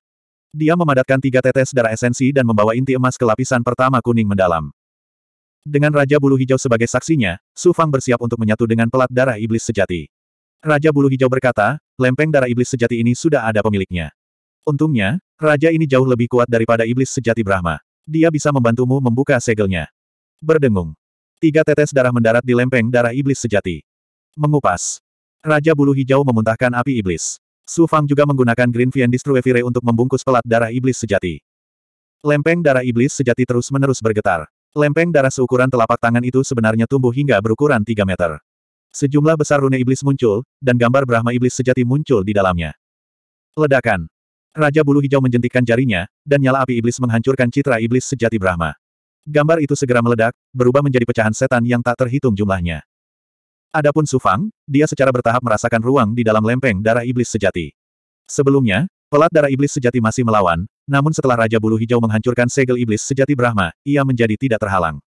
Dia memadatkan tiga tetes darah esensi dan membawa inti emas ke lapisan pertama kuning mendalam. Dengan Raja Bulu Hijau sebagai saksinya, Su Fang bersiap untuk menyatu dengan pelat darah iblis sejati. Raja Bulu Hijau berkata, lempeng darah iblis sejati ini sudah ada pemiliknya. Untungnya, raja ini jauh lebih kuat daripada iblis sejati Brahma. Dia bisa membantumu membuka segelnya. Berdengung. Tiga tetes darah mendarat di lempeng darah iblis sejati. Mengupas. Raja bulu hijau memuntahkan api iblis. Su Fang juga menggunakan Green Vian Destruevire untuk membungkus pelat darah iblis sejati. Lempeng darah iblis sejati terus-menerus bergetar. Lempeng darah seukuran telapak tangan itu sebenarnya tumbuh hingga berukuran 3 meter. Sejumlah besar rune iblis muncul, dan gambar Brahma iblis sejati muncul di dalamnya. Ledakan. Raja bulu hijau menjentikkan jarinya, dan nyala api iblis menghancurkan citra iblis sejati Brahma. Gambar itu segera meledak, berubah menjadi pecahan setan yang tak terhitung jumlahnya. Adapun Sufang, dia secara bertahap merasakan ruang di dalam lempeng darah iblis sejati. Sebelumnya, pelat darah iblis sejati masih melawan, namun setelah Raja Bulu Hijau menghancurkan segel iblis sejati Brahma, ia menjadi tidak terhalang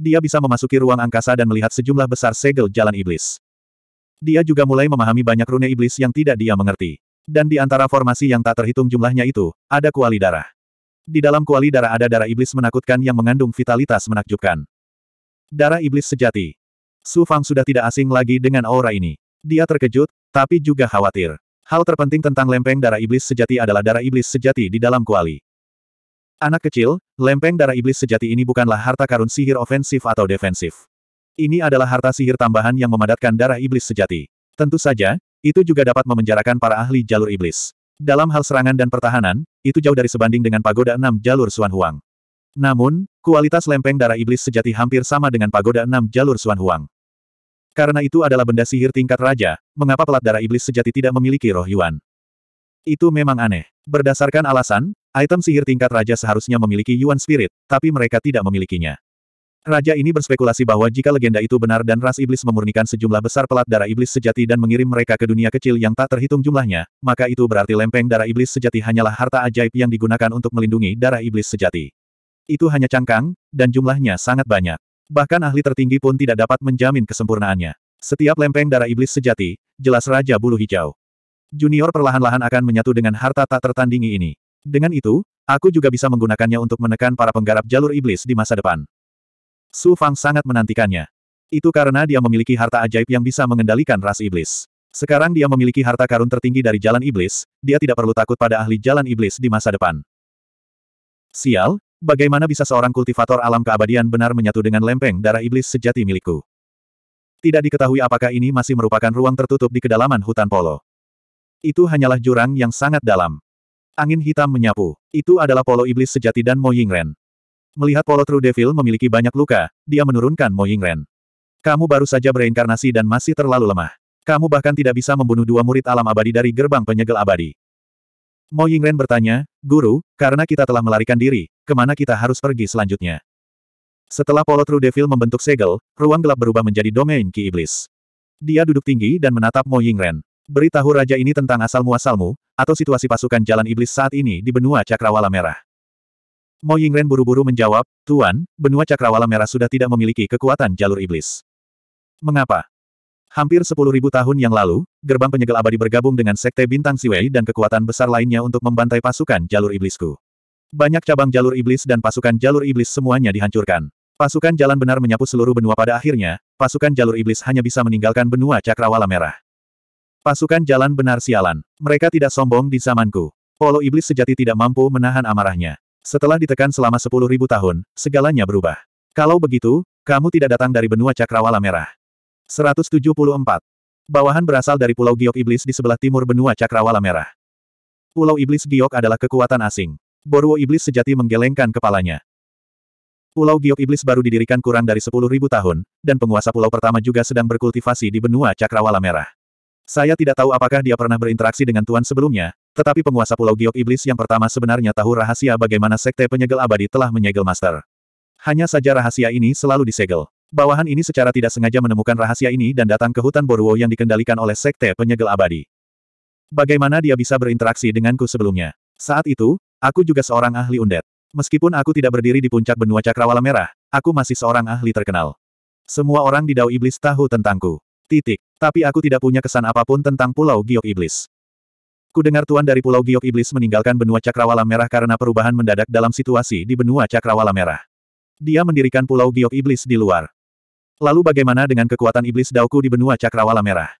dia bisa memasuki ruang angkasa dan melihat sejumlah besar segel jalan iblis. Dia juga mulai memahami banyak rune iblis yang tidak dia mengerti. Dan di antara formasi yang tak terhitung jumlahnya itu, ada kuali darah. Di dalam kuali darah ada darah iblis menakutkan yang mengandung vitalitas menakjubkan. Darah iblis sejati. Su Fang sudah tidak asing lagi dengan aura ini. Dia terkejut, tapi juga khawatir. Hal terpenting tentang lempeng darah iblis sejati adalah darah iblis sejati di dalam kuali. Anak kecil, lempeng darah iblis sejati ini bukanlah harta karun sihir ofensif atau defensif. Ini adalah harta sihir tambahan yang memadatkan darah iblis sejati. Tentu saja, itu juga dapat memenjarakan para ahli jalur iblis. Dalam hal serangan dan pertahanan, itu jauh dari sebanding dengan pagoda enam jalur Suan Huang. Namun, kualitas lempeng darah iblis sejati hampir sama dengan pagoda enam jalur Suan Huang. Karena itu adalah benda sihir tingkat raja, mengapa pelat darah iblis sejati tidak memiliki roh Yuan? Itu memang aneh. Berdasarkan alasan, item sihir tingkat raja seharusnya memiliki Yuan Spirit, tapi mereka tidak memilikinya. Raja ini berspekulasi bahwa jika legenda itu benar dan ras iblis memurnikan sejumlah besar pelat darah iblis sejati dan mengirim mereka ke dunia kecil yang tak terhitung jumlahnya, maka itu berarti lempeng darah iblis sejati hanyalah harta ajaib yang digunakan untuk melindungi darah iblis sejati. Itu hanya cangkang, dan jumlahnya sangat banyak. Bahkan ahli tertinggi pun tidak dapat menjamin kesempurnaannya. Setiap lempeng darah iblis sejati, jelas Raja Bulu Hijau. Junior perlahan-lahan akan menyatu dengan harta tak tertandingi ini. Dengan itu, aku juga bisa menggunakannya untuk menekan para penggarap jalur iblis di masa depan. Su Fang sangat menantikannya. Itu karena dia memiliki harta ajaib yang bisa mengendalikan ras iblis. Sekarang dia memiliki harta karun tertinggi dari jalan iblis, dia tidak perlu takut pada ahli jalan iblis di masa depan. Sial, bagaimana bisa seorang kultivator alam keabadian benar menyatu dengan lempeng darah iblis sejati milikku? Tidak diketahui apakah ini masih merupakan ruang tertutup di kedalaman hutan polo. Itu hanyalah jurang yang sangat dalam. Angin hitam menyapu. Itu adalah polo iblis sejati dan Mo Yingren. Melihat polo True Devil memiliki banyak luka, dia menurunkan Mo Yingren. Kamu baru saja bereinkarnasi dan masih terlalu lemah. Kamu bahkan tidak bisa membunuh dua murid alam abadi dari gerbang penyegel abadi. Mo Yingren bertanya, Guru, karena kita telah melarikan diri, kemana kita harus pergi selanjutnya? Setelah Polo True Devil membentuk segel, ruang gelap berubah menjadi domain Ki Iblis. Dia duduk tinggi dan menatap Mo Yingren. Beritahu raja ini tentang asal-muasalmu, atau situasi pasukan jalan iblis saat ini di benua Cakrawala Merah. Mo Yingren buru-buru menjawab, Tuan, benua Cakrawala Merah sudah tidak memiliki kekuatan jalur iblis. Mengapa? Hampir 10.000 tahun yang lalu, gerbang penyegel abadi bergabung dengan Sekte Bintang Siwei dan kekuatan besar lainnya untuk membantai pasukan jalur iblisku. Banyak cabang jalur iblis dan pasukan jalur iblis semuanya dihancurkan. Pasukan jalan benar menyapu seluruh benua pada akhirnya, pasukan jalur iblis hanya bisa meninggalkan benua Cakrawala Merah. Pasukan jalan benar sialan. Mereka tidak sombong di zamanku. Polo iblis sejati tidak mampu menahan amarahnya. Setelah ditekan selama sepuluh ribu tahun, segalanya berubah. Kalau begitu, kamu tidak datang dari benua cakrawala merah. 174. Bawahan berasal dari Pulau Giok Iblis di sebelah timur benua cakrawala merah. Pulau Iblis Giok adalah kekuatan asing. Borwo Iblis sejati menggelengkan kepalanya. Pulau Giok Iblis baru didirikan kurang dari sepuluh ribu tahun, dan penguasa pulau pertama juga sedang berkultivasi di benua cakrawala merah. Saya tidak tahu apakah dia pernah berinteraksi dengan Tuan sebelumnya, tetapi penguasa Pulau Giok Iblis yang pertama sebenarnya tahu rahasia bagaimana Sekte Penyegel Abadi telah menyegel Master. Hanya saja rahasia ini selalu disegel. Bawahan ini secara tidak sengaja menemukan rahasia ini dan datang ke hutan Boruo yang dikendalikan oleh Sekte Penyegel Abadi. Bagaimana dia bisa berinteraksi denganku sebelumnya? Saat itu, aku juga seorang ahli undet. Meskipun aku tidak berdiri di puncak benua cakrawala merah, aku masih seorang ahli terkenal. Semua orang di Dao Iblis tahu tentangku. Titik. Tapi aku tidak punya kesan apapun tentang Pulau Giok Iblis. Kudengar tuan dari Pulau Giok Iblis meninggalkan benua Cakrawala Merah karena perubahan mendadak dalam situasi di benua Cakrawala Merah. Dia mendirikan Pulau Giok Iblis di luar. Lalu bagaimana dengan kekuatan Iblis Dauku di benua Cakrawala Merah?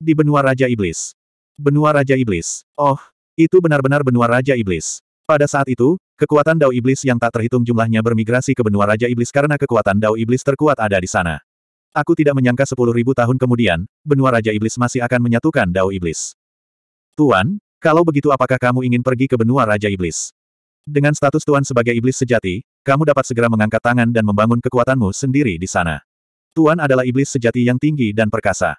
Di benua Raja Iblis. Benua Raja Iblis. Oh, itu benar-benar benua Raja Iblis. Pada saat itu, kekuatan Dao Iblis yang tak terhitung jumlahnya bermigrasi ke benua Raja Iblis karena kekuatan Dao Iblis terkuat ada di sana. Aku tidak menyangka sepuluh ribu tahun kemudian, benua Raja Iblis masih akan menyatukan Dao Iblis. Tuan, kalau begitu apakah kamu ingin pergi ke benua Raja Iblis? Dengan status Tuan sebagai Iblis sejati, kamu dapat segera mengangkat tangan dan membangun kekuatanmu sendiri di sana. Tuan adalah Iblis sejati yang tinggi dan perkasa.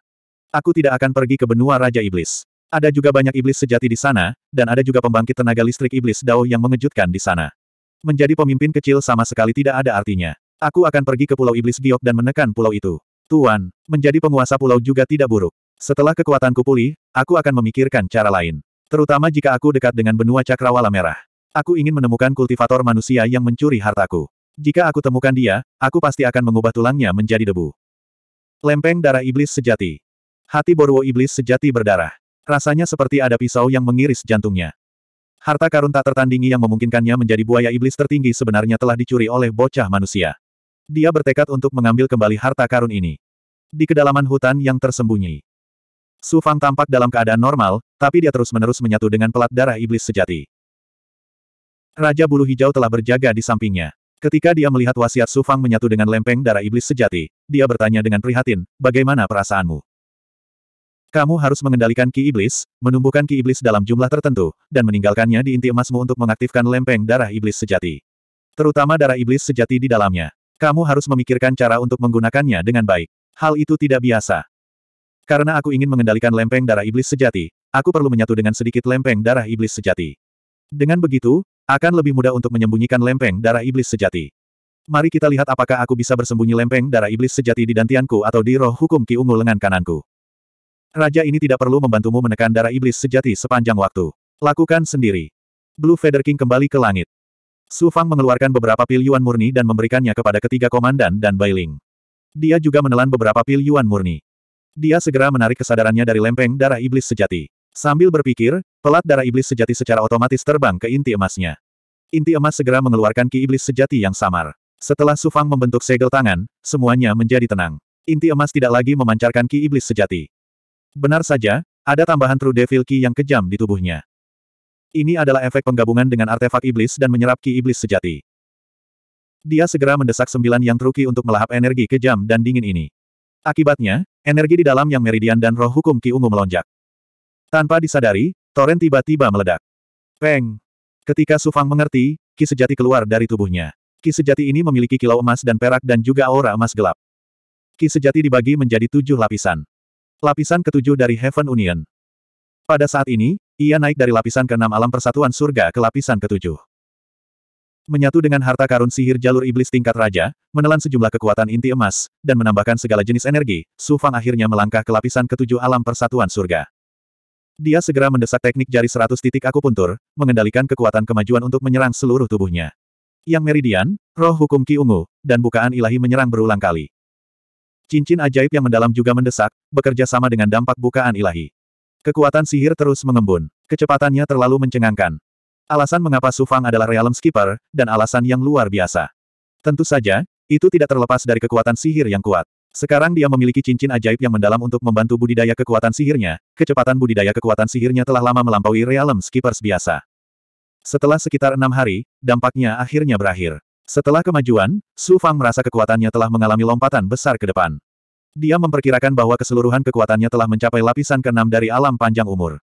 Aku tidak akan pergi ke benua Raja Iblis. Ada juga banyak Iblis sejati di sana, dan ada juga pembangkit tenaga listrik Iblis Dao yang mengejutkan di sana. Menjadi pemimpin kecil sama sekali tidak ada artinya. Aku akan pergi ke Pulau Iblis Giok dan menekan pulau itu. Tuan, menjadi penguasa pulau juga tidak buruk. Setelah kekuatanku pulih, aku akan memikirkan cara lain. Terutama jika aku dekat dengan benua cakrawala merah. Aku ingin menemukan kultivator manusia yang mencuri hartaku. Jika aku temukan dia, aku pasti akan mengubah tulangnya menjadi debu. Lempeng darah iblis sejati. Hati Borwo iblis sejati berdarah. Rasanya seperti ada pisau yang mengiris jantungnya. Harta karun tak tertandingi yang memungkinkannya menjadi buaya iblis tertinggi sebenarnya telah dicuri oleh bocah manusia. Dia bertekad untuk mengambil kembali harta karun ini. Di kedalaman hutan yang tersembunyi. Su Fang tampak dalam keadaan normal, tapi dia terus-menerus menyatu dengan pelat darah iblis sejati. Raja Bulu Hijau telah berjaga di sampingnya. Ketika dia melihat wasiat Su Fang menyatu dengan lempeng darah iblis sejati, dia bertanya dengan prihatin, bagaimana perasaanmu? Kamu harus mengendalikan ki iblis, menumbuhkan ki iblis dalam jumlah tertentu, dan meninggalkannya di inti emasmu untuk mengaktifkan lempeng darah iblis sejati. Terutama darah iblis sejati di dalamnya. Kamu harus memikirkan cara untuk menggunakannya dengan baik. Hal itu tidak biasa. Karena aku ingin mengendalikan lempeng darah iblis sejati, aku perlu menyatu dengan sedikit lempeng darah iblis sejati. Dengan begitu, akan lebih mudah untuk menyembunyikan lempeng darah iblis sejati. Mari kita lihat apakah aku bisa bersembunyi lempeng darah iblis sejati di dantianku atau di roh hukum Ki Ungu lengan kananku. Raja ini tidak perlu membantumu menekan darah iblis sejati sepanjang waktu. Lakukan sendiri. Blue Feather King kembali ke langit. Su Fang mengeluarkan beberapa pil yuan murni dan memberikannya kepada ketiga komandan dan Bailing. Dia juga menelan beberapa pil yuan murni. Dia segera menarik kesadarannya dari lempeng darah iblis sejati. Sambil berpikir, pelat darah iblis sejati secara otomatis terbang ke inti emasnya. Inti emas segera mengeluarkan ki iblis sejati yang samar. Setelah Su Fang membentuk segel tangan, semuanya menjadi tenang. Inti emas tidak lagi memancarkan ki iblis sejati. Benar saja, ada tambahan True Devil Ki yang kejam di tubuhnya. Ini adalah efek penggabungan dengan artefak iblis dan menyerap ki iblis sejati. Dia segera mendesak sembilan yang truki untuk melahap energi kejam dan dingin ini. Akibatnya, energi di dalam yang meridian dan roh hukum ki ungu melonjak. Tanpa disadari, toren tiba-tiba meledak. Peng! Ketika Sufang mengerti, ki sejati keluar dari tubuhnya. Ki sejati ini memiliki kilau emas dan perak dan juga aura emas gelap. Ki sejati dibagi menjadi tujuh lapisan. Lapisan ketujuh dari Heaven Union. Pada saat ini, ia naik dari lapisan ke keenam alam persatuan surga ke lapisan ketujuh. Menyatu dengan harta karun sihir jalur iblis tingkat raja, menelan sejumlah kekuatan inti emas, dan menambahkan segala jenis energi, Su Fang akhirnya melangkah ke lapisan ketujuh alam persatuan surga. Dia segera mendesak teknik jari seratus titik akupuntur, mengendalikan kekuatan kemajuan untuk menyerang seluruh tubuhnya. Yang meridian, roh hukum Ki Ungu, dan bukaan ilahi menyerang berulang kali. Cincin ajaib yang mendalam juga mendesak, bekerja sama dengan dampak bukaan ilahi. Kekuatan sihir terus mengembun. Kecepatannya terlalu mencengangkan. Alasan mengapa Sufang adalah realm skipper, dan alasan yang luar biasa. Tentu saja, itu tidak terlepas dari kekuatan sihir yang kuat. Sekarang dia memiliki cincin ajaib yang mendalam untuk membantu budidaya kekuatan sihirnya, kecepatan budidaya kekuatan sihirnya telah lama melampaui realm skippers biasa. Setelah sekitar enam hari, dampaknya akhirnya berakhir. Setelah kemajuan, Su Fang merasa kekuatannya telah mengalami lompatan besar ke depan. Dia memperkirakan bahwa keseluruhan kekuatannya telah mencapai lapisan keenam dari alam panjang umur.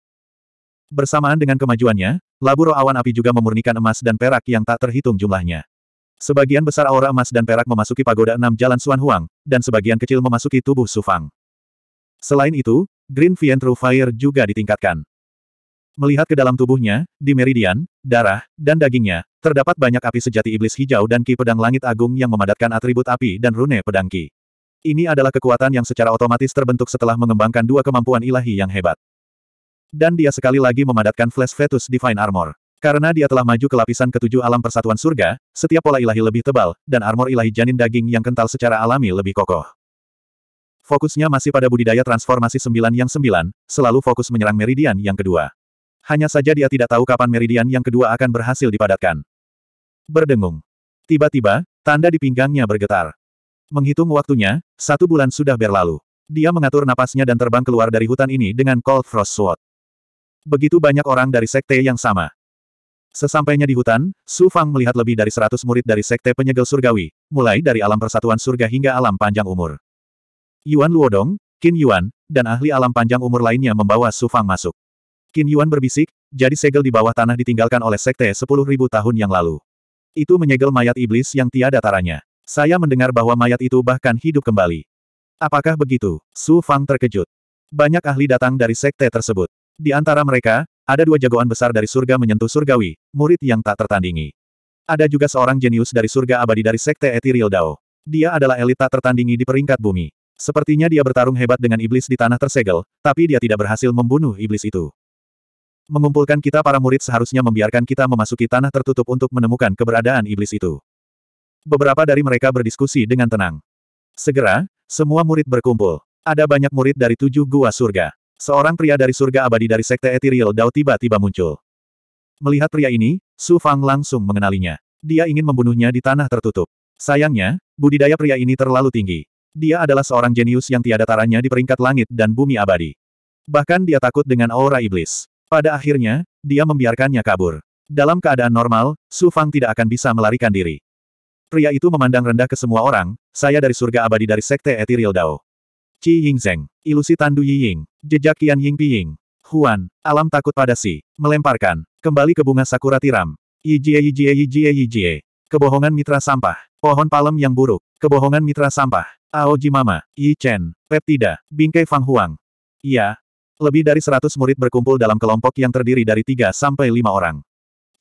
Bersamaan dengan kemajuannya, labu roh awan api juga memurnikan emas dan perak yang tak terhitung jumlahnya. Sebagian besar aura emas dan perak memasuki pagoda enam jalan Suan Huang, dan sebagian kecil memasuki tubuh Sufang. Selain itu, Green Vien True Fire juga ditingkatkan. Melihat ke dalam tubuhnya, di meridian, darah, dan dagingnya, terdapat banyak api sejati iblis hijau dan ki pedang langit agung yang memadatkan atribut api dan rune pedang ki. Ini adalah kekuatan yang secara otomatis terbentuk setelah mengembangkan dua kemampuan ilahi yang hebat. Dan dia sekali lagi memadatkan Flash Vetus Divine Armor. Karena dia telah maju ke lapisan ketujuh alam persatuan surga, setiap pola ilahi lebih tebal, dan armor ilahi janin daging yang kental secara alami lebih kokoh. Fokusnya masih pada budidaya transformasi sembilan yang sembilan, selalu fokus menyerang meridian yang kedua. Hanya saja dia tidak tahu kapan meridian yang kedua akan berhasil dipadatkan. Berdengung. Tiba-tiba, tanda di pinggangnya bergetar. Menghitung waktunya, satu bulan sudah berlalu. Dia mengatur napasnya dan terbang keluar dari hutan ini dengan Cold Frost Sword. Begitu banyak orang dari sekte yang sama. Sesampainya di hutan, Su Fang melihat lebih dari seratus murid dari sekte penyegel surgawi, mulai dari alam persatuan surga hingga alam panjang umur. Yuan Luodong, Qin Yuan, dan ahli alam panjang umur lainnya membawa Su Fang masuk. Qin Yuan berbisik, jadi segel di bawah tanah ditinggalkan oleh sekte sepuluh ribu tahun yang lalu. Itu menyegel mayat iblis yang tiada taranya. Saya mendengar bahwa mayat itu bahkan hidup kembali. Apakah begitu? Su Fang terkejut. Banyak ahli datang dari sekte tersebut. Di antara mereka, ada dua jagoan besar dari surga menyentuh surgawi, murid yang tak tertandingi. Ada juga seorang jenius dari surga abadi dari sekte Ethereal Dao. Dia adalah elit tak tertandingi di peringkat bumi. Sepertinya dia bertarung hebat dengan iblis di tanah tersegel, tapi dia tidak berhasil membunuh iblis itu. Mengumpulkan kita para murid seharusnya membiarkan kita memasuki tanah tertutup untuk menemukan keberadaan iblis itu. Beberapa dari mereka berdiskusi dengan tenang. Segera, semua murid berkumpul. Ada banyak murid dari tujuh gua surga. Seorang pria dari surga abadi dari sekte Ethereal Dao tiba-tiba muncul. Melihat pria ini, Su Fang langsung mengenalinya. Dia ingin membunuhnya di tanah tertutup. Sayangnya, budidaya pria ini terlalu tinggi. Dia adalah seorang jenius yang tiada taranya di peringkat langit dan bumi abadi. Bahkan dia takut dengan aura iblis. Pada akhirnya, dia membiarkannya kabur. Dalam keadaan normal, Su Fang tidak akan bisa melarikan diri. Pria itu memandang rendah ke semua orang, saya dari surga abadi dari Sekte Ethereal Dao. Qi Zeng, Ilusi Tandu Yi Ying, Jejak Qian Ying. Huan. Alam takut pada si. Melemparkan. Kembali ke bunga sakura tiram. Yijie yijie yijie yijie. Kebohongan mitra sampah. Pohon palem yang buruk. Kebohongan mitra sampah. Aoji Mama. Yi Chen. Peptida. Bingkai Fang Huang. Iya. Lebih dari seratus murid berkumpul dalam kelompok yang terdiri dari tiga sampai lima orang.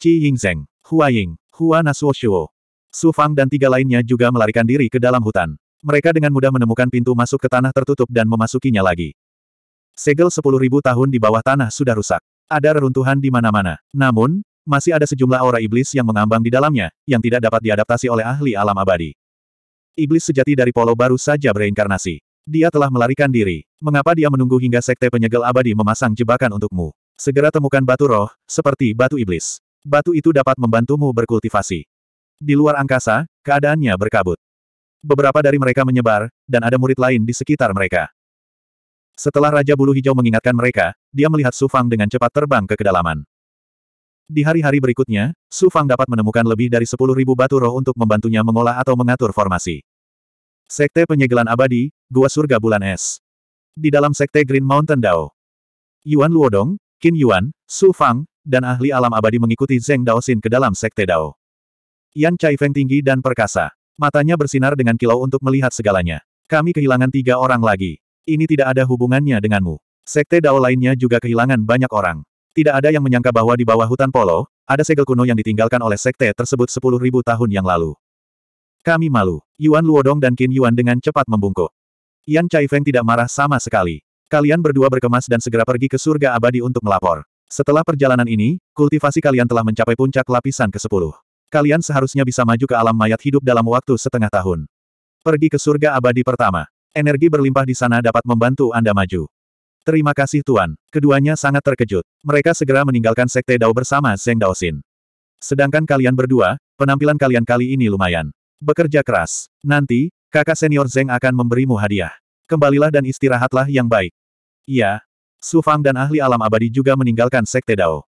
Qi Zeng, Hua Ying. Hua Nasuo Shuo. Su Fang dan tiga lainnya juga melarikan diri ke dalam hutan. Mereka dengan mudah menemukan pintu masuk ke tanah tertutup dan memasukinya lagi. Segel 10.000 tahun di bawah tanah sudah rusak. Ada reruntuhan di mana-mana. Namun, masih ada sejumlah aura iblis yang mengambang di dalamnya, yang tidak dapat diadaptasi oleh ahli alam abadi. Iblis sejati dari Polo baru saja bereinkarnasi. Dia telah melarikan diri. Mengapa dia menunggu hingga sekte penyegel abadi memasang jebakan untukmu? Segera temukan batu roh, seperti batu iblis. Batu itu dapat membantumu berkultivasi. Di luar angkasa, keadaannya berkabut. Beberapa dari mereka menyebar, dan ada murid lain di sekitar mereka. Setelah Raja Bulu Hijau mengingatkan mereka, dia melihat Sufang dengan cepat terbang ke kedalaman. Di hari-hari berikutnya, Sufang dapat menemukan lebih dari 10.000 batu roh untuk membantunya mengolah atau mengatur formasi. Sekte Penyegelan Abadi, Gua Surga Bulan Es. Di dalam Sekte Green Mountain Dao. Yuan Luodong, Qin Yuan, Sufang, dan ahli alam abadi mengikuti Zeng Daosin ke dalam Sekte Dao. Yan Feng tinggi dan perkasa. Matanya bersinar dengan kilau untuk melihat segalanya. Kami kehilangan tiga orang lagi. Ini tidak ada hubungannya denganmu. Sekte Dao lainnya juga kehilangan banyak orang. Tidak ada yang menyangka bahwa di bawah hutan polo, ada segel kuno yang ditinggalkan oleh sekte tersebut sepuluh ribu tahun yang lalu. Kami malu. Yuan Luodong dan Qin Yuan dengan cepat membungkuk. Yan Feng tidak marah sama sekali. Kalian berdua berkemas dan segera pergi ke surga abadi untuk melapor. Setelah perjalanan ini, kultivasi kalian telah mencapai puncak lapisan ke-10. Kalian seharusnya bisa maju ke alam mayat hidup dalam waktu setengah tahun. Pergi ke surga abadi pertama. Energi berlimpah di sana dapat membantu Anda maju. Terima kasih Tuan. Keduanya sangat terkejut. Mereka segera meninggalkan Sekte Dao bersama Zeng Daosin. Sedangkan kalian berdua, penampilan kalian kali ini lumayan. Bekerja keras. Nanti, kakak senior Zeng akan memberimu hadiah. Kembalilah dan istirahatlah yang baik. Iya. Su Fang dan ahli alam abadi juga meninggalkan Sekte Dao.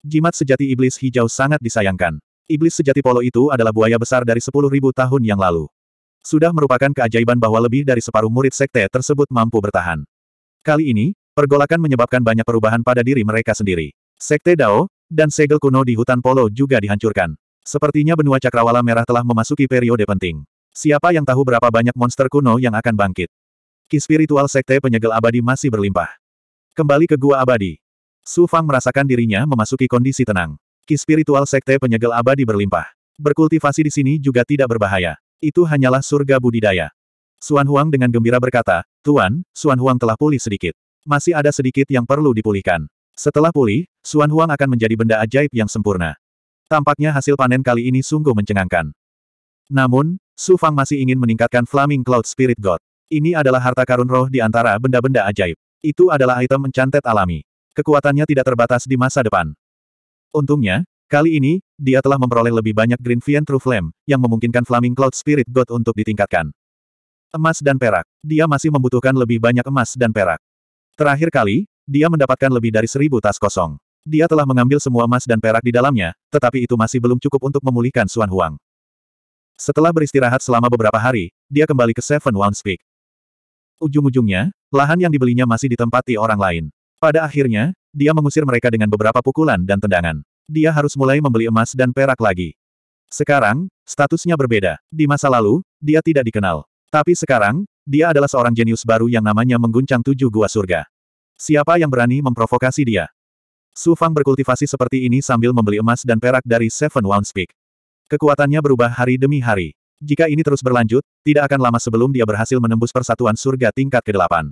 Jimat sejati iblis hijau sangat disayangkan. Iblis sejati Polo itu adalah buaya besar dari sepuluh ribu tahun yang lalu. Sudah merupakan keajaiban bahwa lebih dari separuh murid sekte tersebut mampu bertahan. Kali ini, pergolakan menyebabkan banyak perubahan pada diri mereka sendiri. Sekte Dao, dan segel kuno di hutan Polo juga dihancurkan. Sepertinya benua cakrawala merah telah memasuki periode penting. Siapa yang tahu berapa banyak monster kuno yang akan bangkit? Ki spiritual sekte penyegel abadi masih berlimpah. Kembali ke gua abadi. Su Fang merasakan dirinya memasuki kondisi tenang. Ki spiritual sekte penyegel abadi berlimpah. Berkultivasi di sini juga tidak berbahaya. Itu hanyalah surga budidaya. Suan Huang dengan gembira berkata, Tuan, Suan Huang telah pulih sedikit. Masih ada sedikit yang perlu dipulihkan. Setelah pulih, Suan Huang akan menjadi benda ajaib yang sempurna. Tampaknya hasil panen kali ini sungguh mencengangkan. Namun, Su Fang masih ingin meningkatkan Flaming Cloud Spirit God. Ini adalah harta karun roh di antara benda-benda ajaib. Itu adalah item mencantet alami. Kekuatannya tidak terbatas di masa depan. Untungnya, kali ini, dia telah memperoleh lebih banyak Green Fiend True Flame, yang memungkinkan Flaming Cloud Spirit God untuk ditingkatkan. Emas dan perak. Dia masih membutuhkan lebih banyak emas dan perak. Terakhir kali, dia mendapatkan lebih dari seribu tas kosong. Dia telah mengambil semua emas dan perak di dalamnya, tetapi itu masih belum cukup untuk memulihkan Suan Huang. Setelah beristirahat selama beberapa hari, dia kembali ke Seven Wounds Peak. Ujung-ujungnya, lahan yang dibelinya masih ditempati orang lain. Pada akhirnya, dia mengusir mereka dengan beberapa pukulan dan tendangan. Dia harus mulai membeli emas dan perak lagi. Sekarang, statusnya berbeda. Di masa lalu, dia tidak dikenal. Tapi sekarang, dia adalah seorang jenius baru yang namanya mengguncang tujuh gua surga. Siapa yang berani memprovokasi dia? Su Fang berkultivasi seperti ini sambil membeli emas dan perak dari Seven Wounds Peak. Kekuatannya berubah hari demi hari. Jika ini terus berlanjut, tidak akan lama sebelum dia berhasil menembus persatuan surga tingkat ke-8.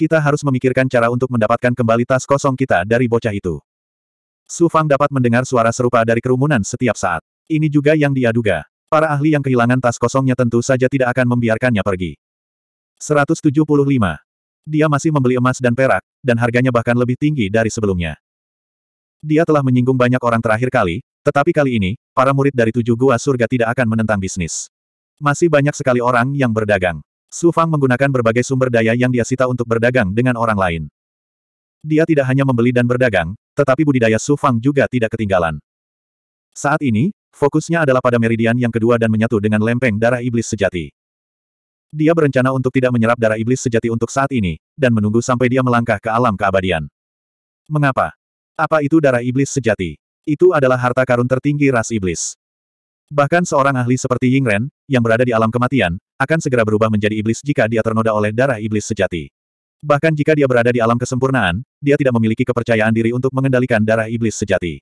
Kita harus memikirkan cara untuk mendapatkan kembali tas kosong kita dari bocah itu. Su Fang dapat mendengar suara serupa dari kerumunan setiap saat. Ini juga yang dia duga. Para ahli yang kehilangan tas kosongnya tentu saja tidak akan membiarkannya pergi. 175. Dia masih membeli emas dan perak, dan harganya bahkan lebih tinggi dari sebelumnya. Dia telah menyinggung banyak orang terakhir kali, tetapi kali ini, para murid dari tujuh gua surga tidak akan menentang bisnis. Masih banyak sekali orang yang berdagang. Su Fang menggunakan berbagai sumber daya yang dia sita untuk berdagang dengan orang lain. Dia tidak hanya membeli dan berdagang, tetapi budidaya Su Fang juga tidak ketinggalan. Saat ini, fokusnya adalah pada meridian yang kedua dan menyatu dengan lempeng darah iblis sejati. Dia berencana untuk tidak menyerap darah iblis sejati untuk saat ini, dan menunggu sampai dia melangkah ke alam keabadian. Mengapa? Apa itu darah iblis sejati? Itu adalah harta karun tertinggi ras iblis. Bahkan seorang ahli seperti Ying Ren, yang berada di alam kematian, akan segera berubah menjadi iblis jika dia ternoda oleh darah iblis sejati. Bahkan jika dia berada di alam kesempurnaan, dia tidak memiliki kepercayaan diri untuk mengendalikan darah iblis sejati.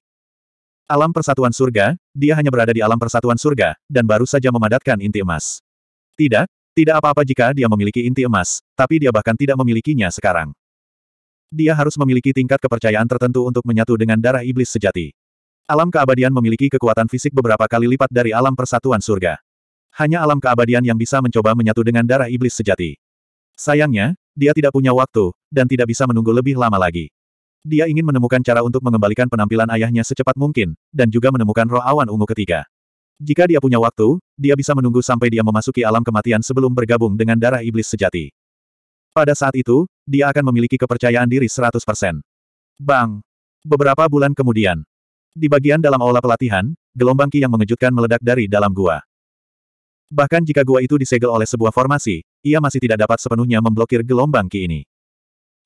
Alam persatuan surga, dia hanya berada di alam persatuan surga, dan baru saja memadatkan inti emas. Tidak, tidak apa-apa jika dia memiliki inti emas, tapi dia bahkan tidak memilikinya sekarang. Dia harus memiliki tingkat kepercayaan tertentu untuk menyatu dengan darah iblis sejati. Alam keabadian memiliki kekuatan fisik beberapa kali lipat dari alam persatuan surga. Hanya alam keabadian yang bisa mencoba menyatu dengan darah iblis sejati. Sayangnya, dia tidak punya waktu, dan tidak bisa menunggu lebih lama lagi. Dia ingin menemukan cara untuk mengembalikan penampilan ayahnya secepat mungkin, dan juga menemukan roh awan ungu ketiga. Jika dia punya waktu, dia bisa menunggu sampai dia memasuki alam kematian sebelum bergabung dengan darah iblis sejati. Pada saat itu, dia akan memiliki kepercayaan diri 100%. Bang! Beberapa bulan kemudian, di bagian dalam aula pelatihan, gelombang ki yang mengejutkan meledak dari dalam gua. Bahkan jika gua itu disegel oleh sebuah formasi, ia masih tidak dapat sepenuhnya memblokir gelombang ki ini.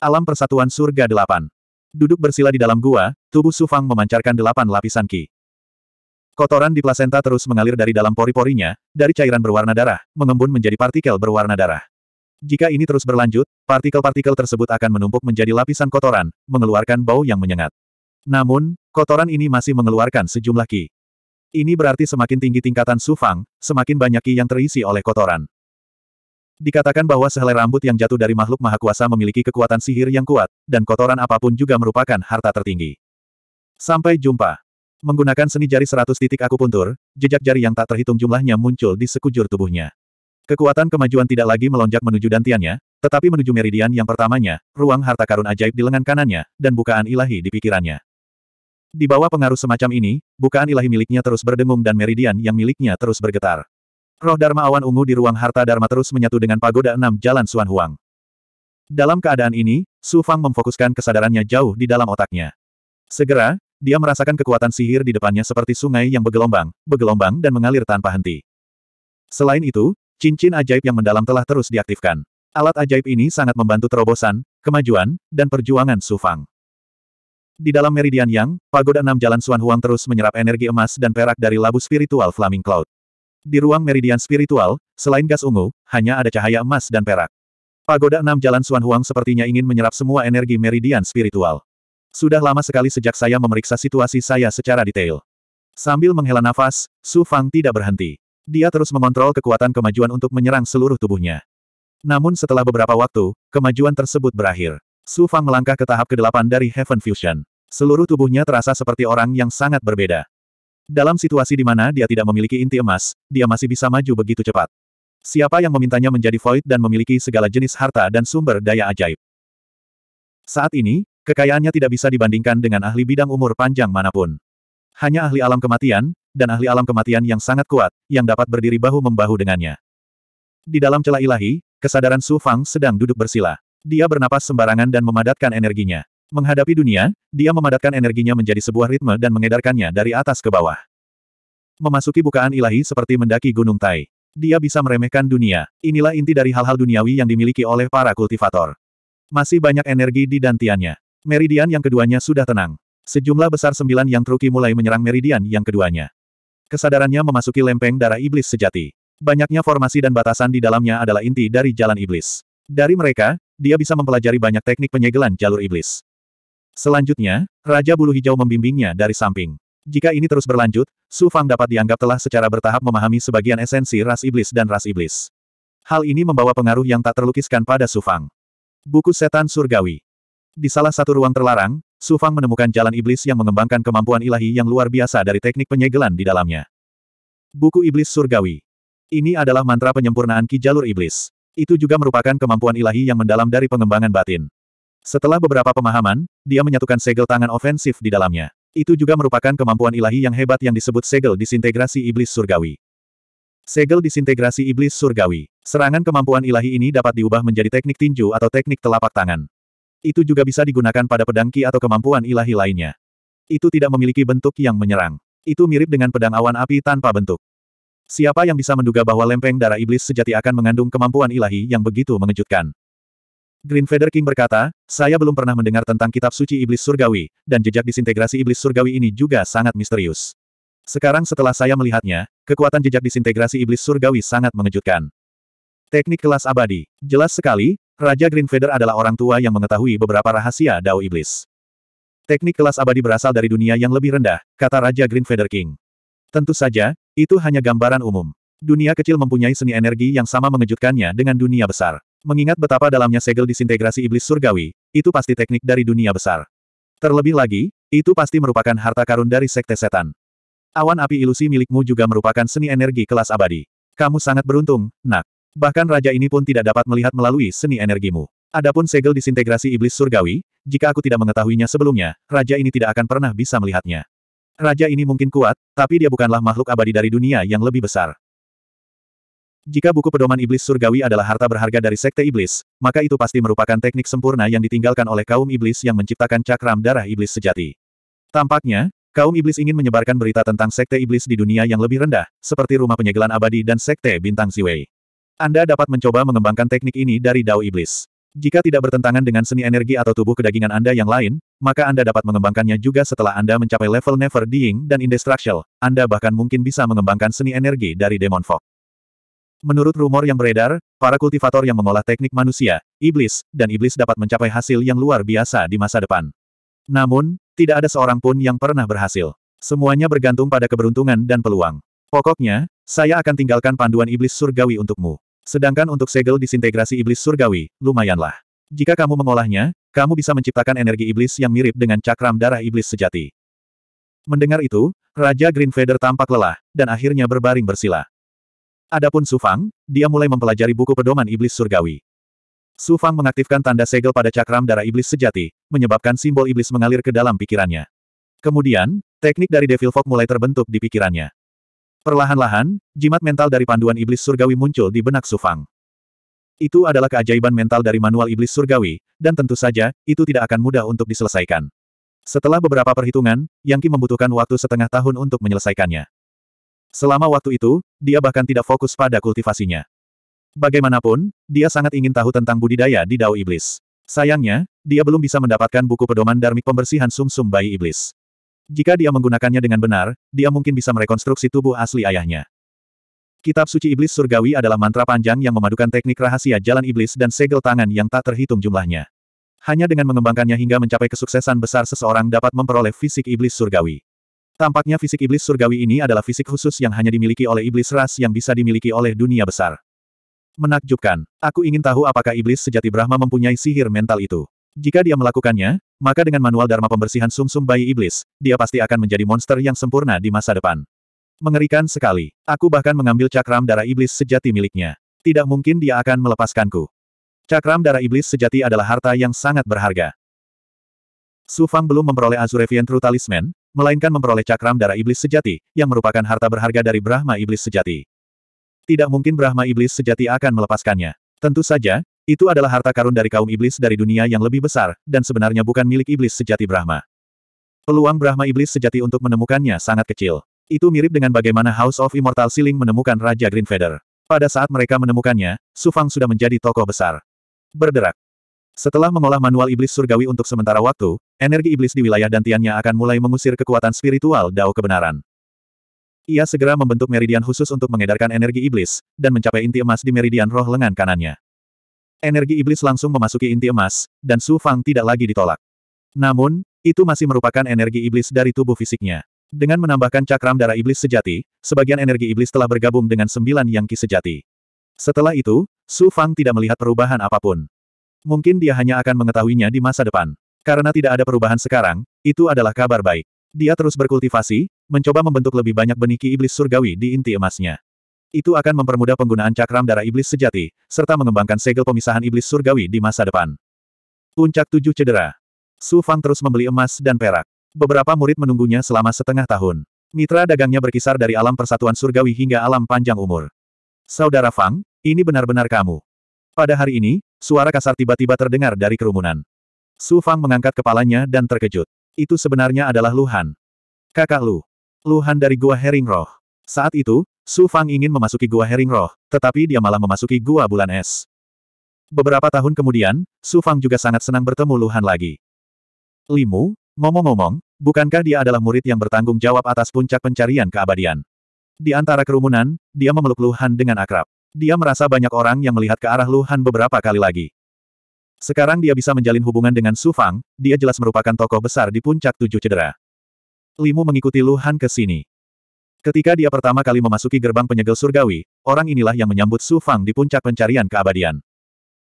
Alam Persatuan Surga Delapan. Duduk bersila di dalam gua, tubuh Sufang memancarkan delapan lapisan ki. Kotoran di plasenta terus mengalir dari dalam pori-porinya, dari cairan berwarna darah, mengembun menjadi partikel berwarna darah. Jika ini terus berlanjut, partikel-partikel tersebut akan menumpuk menjadi lapisan kotoran, mengeluarkan bau yang menyengat. Namun, kotoran ini masih mengeluarkan sejumlah ki. Ini berarti semakin tinggi tingkatan sufang, semakin banyak ki yang terisi oleh kotoran. Dikatakan bahwa sehelai rambut yang jatuh dari makhluk maha kuasa memiliki kekuatan sihir yang kuat, dan kotoran apapun juga merupakan harta tertinggi. Sampai jumpa. Menggunakan seni jari seratus titik aku puntur, jejak jari yang tak terhitung jumlahnya muncul di sekujur tubuhnya. Kekuatan kemajuan tidak lagi melonjak menuju dantiannya, tetapi menuju meridian yang pertamanya, ruang harta karun ajaib di lengan kanannya, dan bukaan ilahi di pikirannya. Di bawah pengaruh semacam ini, bukaan ilahi miliknya terus berdengung dan meridian yang miliknya terus bergetar. Roh Dharma awan ungu di ruang harta Dharma terus menyatu dengan pagoda enam jalan Suan Huang. Dalam keadaan ini, Su Fang memfokuskan kesadarannya jauh di dalam otaknya. Segera, dia merasakan kekuatan sihir di depannya seperti sungai yang bergelombang, bergelombang dan mengalir tanpa henti. Selain itu, cincin ajaib yang mendalam telah terus diaktifkan. Alat ajaib ini sangat membantu terobosan, kemajuan, dan perjuangan Su Fang. Di dalam Meridian Yang, pagoda enam jalan suan Huang terus menyerap energi emas dan perak dari labu spiritual Flaming Cloud. Di ruang Meridian spiritual, selain gas ungu, hanya ada cahaya emas dan perak. Pagoda enam jalan suan Huang sepertinya ingin menyerap semua energi Meridian spiritual. Sudah lama sekali sejak saya memeriksa situasi saya secara detail. Sambil menghela nafas, Su Fang tidak berhenti. Dia terus mengontrol kekuatan kemajuan untuk menyerang seluruh tubuhnya. Namun setelah beberapa waktu, kemajuan tersebut berakhir. Su Fang melangkah ke tahap ke-8 dari Heaven Fusion. Seluruh tubuhnya terasa seperti orang yang sangat berbeda. Dalam situasi di mana dia tidak memiliki inti emas, dia masih bisa maju begitu cepat. Siapa yang memintanya menjadi void dan memiliki segala jenis harta dan sumber daya ajaib? Saat ini, kekayaannya tidak bisa dibandingkan dengan ahli bidang umur panjang manapun. Hanya ahli alam kematian, dan ahli alam kematian yang sangat kuat, yang dapat berdiri bahu-membahu dengannya. Di dalam celah ilahi, kesadaran Su Fang sedang duduk bersila. Dia bernapas sembarangan dan memadatkan energinya. Menghadapi dunia, dia memadatkan energinya menjadi sebuah ritme dan mengedarkannya dari atas ke bawah. Memasuki bukaan ilahi seperti mendaki gunung Tai. Dia bisa meremehkan dunia. Inilah inti dari hal-hal duniawi yang dimiliki oleh para kultivator. Masih banyak energi di dantiannya. Meridian yang keduanya sudah tenang. Sejumlah besar sembilan yang truki mulai menyerang meridian yang keduanya. Kesadarannya memasuki lempeng darah iblis sejati. Banyaknya formasi dan batasan di dalamnya adalah inti dari jalan iblis. Dari mereka, dia bisa mempelajari banyak teknik penyegelan jalur iblis. Selanjutnya, Raja Bulu Hijau membimbingnya dari samping. Jika ini terus berlanjut, Su Fang dapat dianggap telah secara bertahap memahami sebagian esensi ras iblis dan ras iblis. Hal ini membawa pengaruh yang tak terlukiskan pada Su Fang. Buku Setan Surgawi Di salah satu ruang terlarang, Su Fang menemukan jalan iblis yang mengembangkan kemampuan ilahi yang luar biasa dari teknik penyegelan di dalamnya. Buku Iblis Surgawi Ini adalah mantra penyempurnaan Ki Jalur Iblis. Itu juga merupakan kemampuan ilahi yang mendalam dari pengembangan batin. Setelah beberapa pemahaman, dia menyatukan segel tangan ofensif di dalamnya. Itu juga merupakan kemampuan ilahi yang hebat yang disebut segel disintegrasi iblis surgawi. Segel disintegrasi iblis surgawi. Serangan kemampuan ilahi ini dapat diubah menjadi teknik tinju atau teknik telapak tangan. Itu juga bisa digunakan pada pedangki atau kemampuan ilahi lainnya. Itu tidak memiliki bentuk yang menyerang. Itu mirip dengan pedang awan api tanpa bentuk. Siapa yang bisa menduga bahwa lempeng darah iblis sejati akan mengandung kemampuan ilahi yang begitu mengejutkan? Green Feather King berkata, saya belum pernah mendengar tentang kitab suci iblis surgawi, dan jejak disintegrasi iblis surgawi ini juga sangat misterius. Sekarang setelah saya melihatnya, kekuatan jejak disintegrasi iblis surgawi sangat mengejutkan. Teknik kelas abadi. Jelas sekali, Raja Green Feather adalah orang tua yang mengetahui beberapa rahasia Dao Iblis. Teknik kelas abadi berasal dari dunia yang lebih rendah, kata Raja Green Feather King. Tentu saja, itu hanya gambaran umum. Dunia kecil mempunyai seni energi yang sama mengejutkannya dengan dunia besar. Mengingat betapa dalamnya segel disintegrasi iblis surgawi, itu pasti teknik dari dunia besar. Terlebih lagi, itu pasti merupakan harta karun dari sekte setan. Awan api ilusi milikmu juga merupakan seni energi kelas abadi. Kamu sangat beruntung, nak. Bahkan raja ini pun tidak dapat melihat melalui seni energimu. Adapun segel disintegrasi iblis surgawi, jika aku tidak mengetahuinya sebelumnya, raja ini tidak akan pernah bisa melihatnya. Raja ini mungkin kuat, tapi dia bukanlah makhluk abadi dari dunia yang lebih besar. Jika buku pedoman iblis surgawi adalah harta berharga dari sekte iblis, maka itu pasti merupakan teknik sempurna yang ditinggalkan oleh kaum iblis yang menciptakan cakram darah iblis sejati. Tampaknya, kaum iblis ingin menyebarkan berita tentang sekte iblis di dunia yang lebih rendah, seperti rumah penyegelan abadi dan sekte bintang Ziwei. Anda dapat mencoba mengembangkan teknik ini dari Dao Iblis. Jika tidak bertentangan dengan seni energi atau tubuh kedagingan Anda yang lain, maka Anda dapat mengembangkannya juga setelah Anda mencapai level Never Dying dan Indestructible. Anda bahkan mungkin bisa mengembangkan seni energi dari Demon Fog. Menurut rumor yang beredar, para kultivator yang mengolah teknik manusia, iblis, dan iblis dapat mencapai hasil yang luar biasa di masa depan. Namun, tidak ada seorang pun yang pernah berhasil. Semuanya bergantung pada keberuntungan dan peluang. Pokoknya, saya akan tinggalkan panduan iblis surgawi untukmu. Sedangkan untuk segel disintegrasi iblis surgawi, lumayanlah. Jika kamu mengolahnya, kamu bisa menciptakan energi iblis yang mirip dengan cakram darah iblis sejati. Mendengar itu, Raja Green Feather tampak lelah, dan akhirnya berbaring bersila. Adapun Sufang, dia mulai mempelajari buku pedoman iblis surgawi. Sufang mengaktifkan tanda segel pada cakram darah iblis sejati, menyebabkan simbol iblis mengalir ke dalam pikirannya. Kemudian, teknik dari Devil Fog mulai terbentuk di pikirannya. Perlahan-lahan, jimat mental dari panduan iblis surgawi muncul di benak Sufang. Itu adalah keajaiban mental dari manual iblis surgawi, dan tentu saja, itu tidak akan mudah untuk diselesaikan. Setelah beberapa perhitungan, Yang Yangki membutuhkan waktu setengah tahun untuk menyelesaikannya. Selama waktu itu, dia bahkan tidak fokus pada kultivasinya. Bagaimanapun, dia sangat ingin tahu tentang budidaya di Dao Iblis. Sayangnya, dia belum bisa mendapatkan buku pedoman darmik pembersihan sumsum -sum bayi iblis. Jika dia menggunakannya dengan benar, dia mungkin bisa merekonstruksi tubuh asli ayahnya. Kitab suci iblis surgawi adalah mantra panjang yang memadukan teknik rahasia jalan iblis dan segel tangan yang tak terhitung jumlahnya. Hanya dengan mengembangkannya hingga mencapai kesuksesan besar seseorang dapat memperoleh fisik iblis surgawi. Tampaknya fisik iblis surgawi ini adalah fisik khusus yang hanya dimiliki oleh iblis ras yang bisa dimiliki oleh dunia besar. Menakjubkan. Aku ingin tahu apakah iblis sejati Brahma mempunyai sihir mental itu. Jika dia melakukannya, maka dengan manual Dharma pembersihan sumsum bayi iblis, dia pasti akan menjadi monster yang sempurna di masa depan. Mengerikan sekali. Aku bahkan mengambil cakram darah iblis sejati miliknya. Tidak mungkin dia akan melepaskanku. Cakram darah iblis sejati adalah harta yang sangat berharga. Su Fang belum memperoleh Azurevian True Talisman, melainkan memperoleh cakram darah iblis sejati, yang merupakan harta berharga dari Brahma iblis sejati. Tidak mungkin Brahma iblis sejati akan melepaskannya. Tentu saja, itu adalah harta karun dari kaum iblis dari dunia yang lebih besar, dan sebenarnya bukan milik iblis sejati Brahma. Peluang Brahma iblis sejati untuk menemukannya sangat kecil. Itu mirip dengan bagaimana House of Immortal Siling menemukan Raja Green Feather. Pada saat mereka menemukannya, Sufang sudah menjadi tokoh besar. Berderak. Setelah mengolah manual iblis surgawi untuk sementara waktu, energi iblis di wilayah dantiannya akan mulai mengusir kekuatan spiritual Dao kebenaran. Ia segera membentuk meridian khusus untuk mengedarkan energi iblis, dan mencapai inti emas di meridian roh lengan kanannya. Energi iblis langsung memasuki inti emas, dan Su Fang tidak lagi ditolak. Namun, itu masih merupakan energi iblis dari tubuh fisiknya. Dengan menambahkan cakram darah iblis sejati, sebagian energi iblis telah bergabung dengan sembilan yang ki sejati. Setelah itu, Su Fang tidak melihat perubahan apapun. Mungkin dia hanya akan mengetahuinya di masa depan. Karena tidak ada perubahan sekarang, itu adalah kabar baik. Dia terus berkultivasi, mencoba membentuk lebih banyak benih iblis surgawi di inti emasnya. Itu akan mempermudah penggunaan cakram darah iblis sejati, serta mengembangkan segel pemisahan iblis surgawi di masa depan. Puncak tujuh cedera. Su Fang terus membeli emas dan perak. Beberapa murid menunggunya selama setengah tahun. Mitra dagangnya berkisar dari alam persatuan surgawi hingga alam panjang umur. Saudara Fang, ini benar-benar kamu. Pada hari ini, Suara kasar tiba-tiba terdengar dari kerumunan. Su Fang mengangkat kepalanya dan terkejut. Itu sebenarnya adalah Luhan. Kakak Lu. Luhan dari Gua Hering Roh. Saat itu, Su Fang ingin memasuki Gua Hering Roh, tetapi dia malah memasuki Gua Bulan Es. Beberapa tahun kemudian, Su Fang juga sangat senang bertemu Luhan lagi. Limu, ngomong-ngomong, bukankah dia adalah murid yang bertanggung jawab atas puncak pencarian keabadian? Di antara kerumunan, dia memeluk Luhan dengan akrab. Dia merasa banyak orang yang melihat ke arah Luhan beberapa kali lagi. Sekarang dia bisa menjalin hubungan dengan Su Fang, dia jelas merupakan tokoh besar di puncak tujuh cedera. Limu mengikuti Luhan ke sini. Ketika dia pertama kali memasuki gerbang penyegel surgawi, orang inilah yang menyambut Su Fang di puncak pencarian keabadian.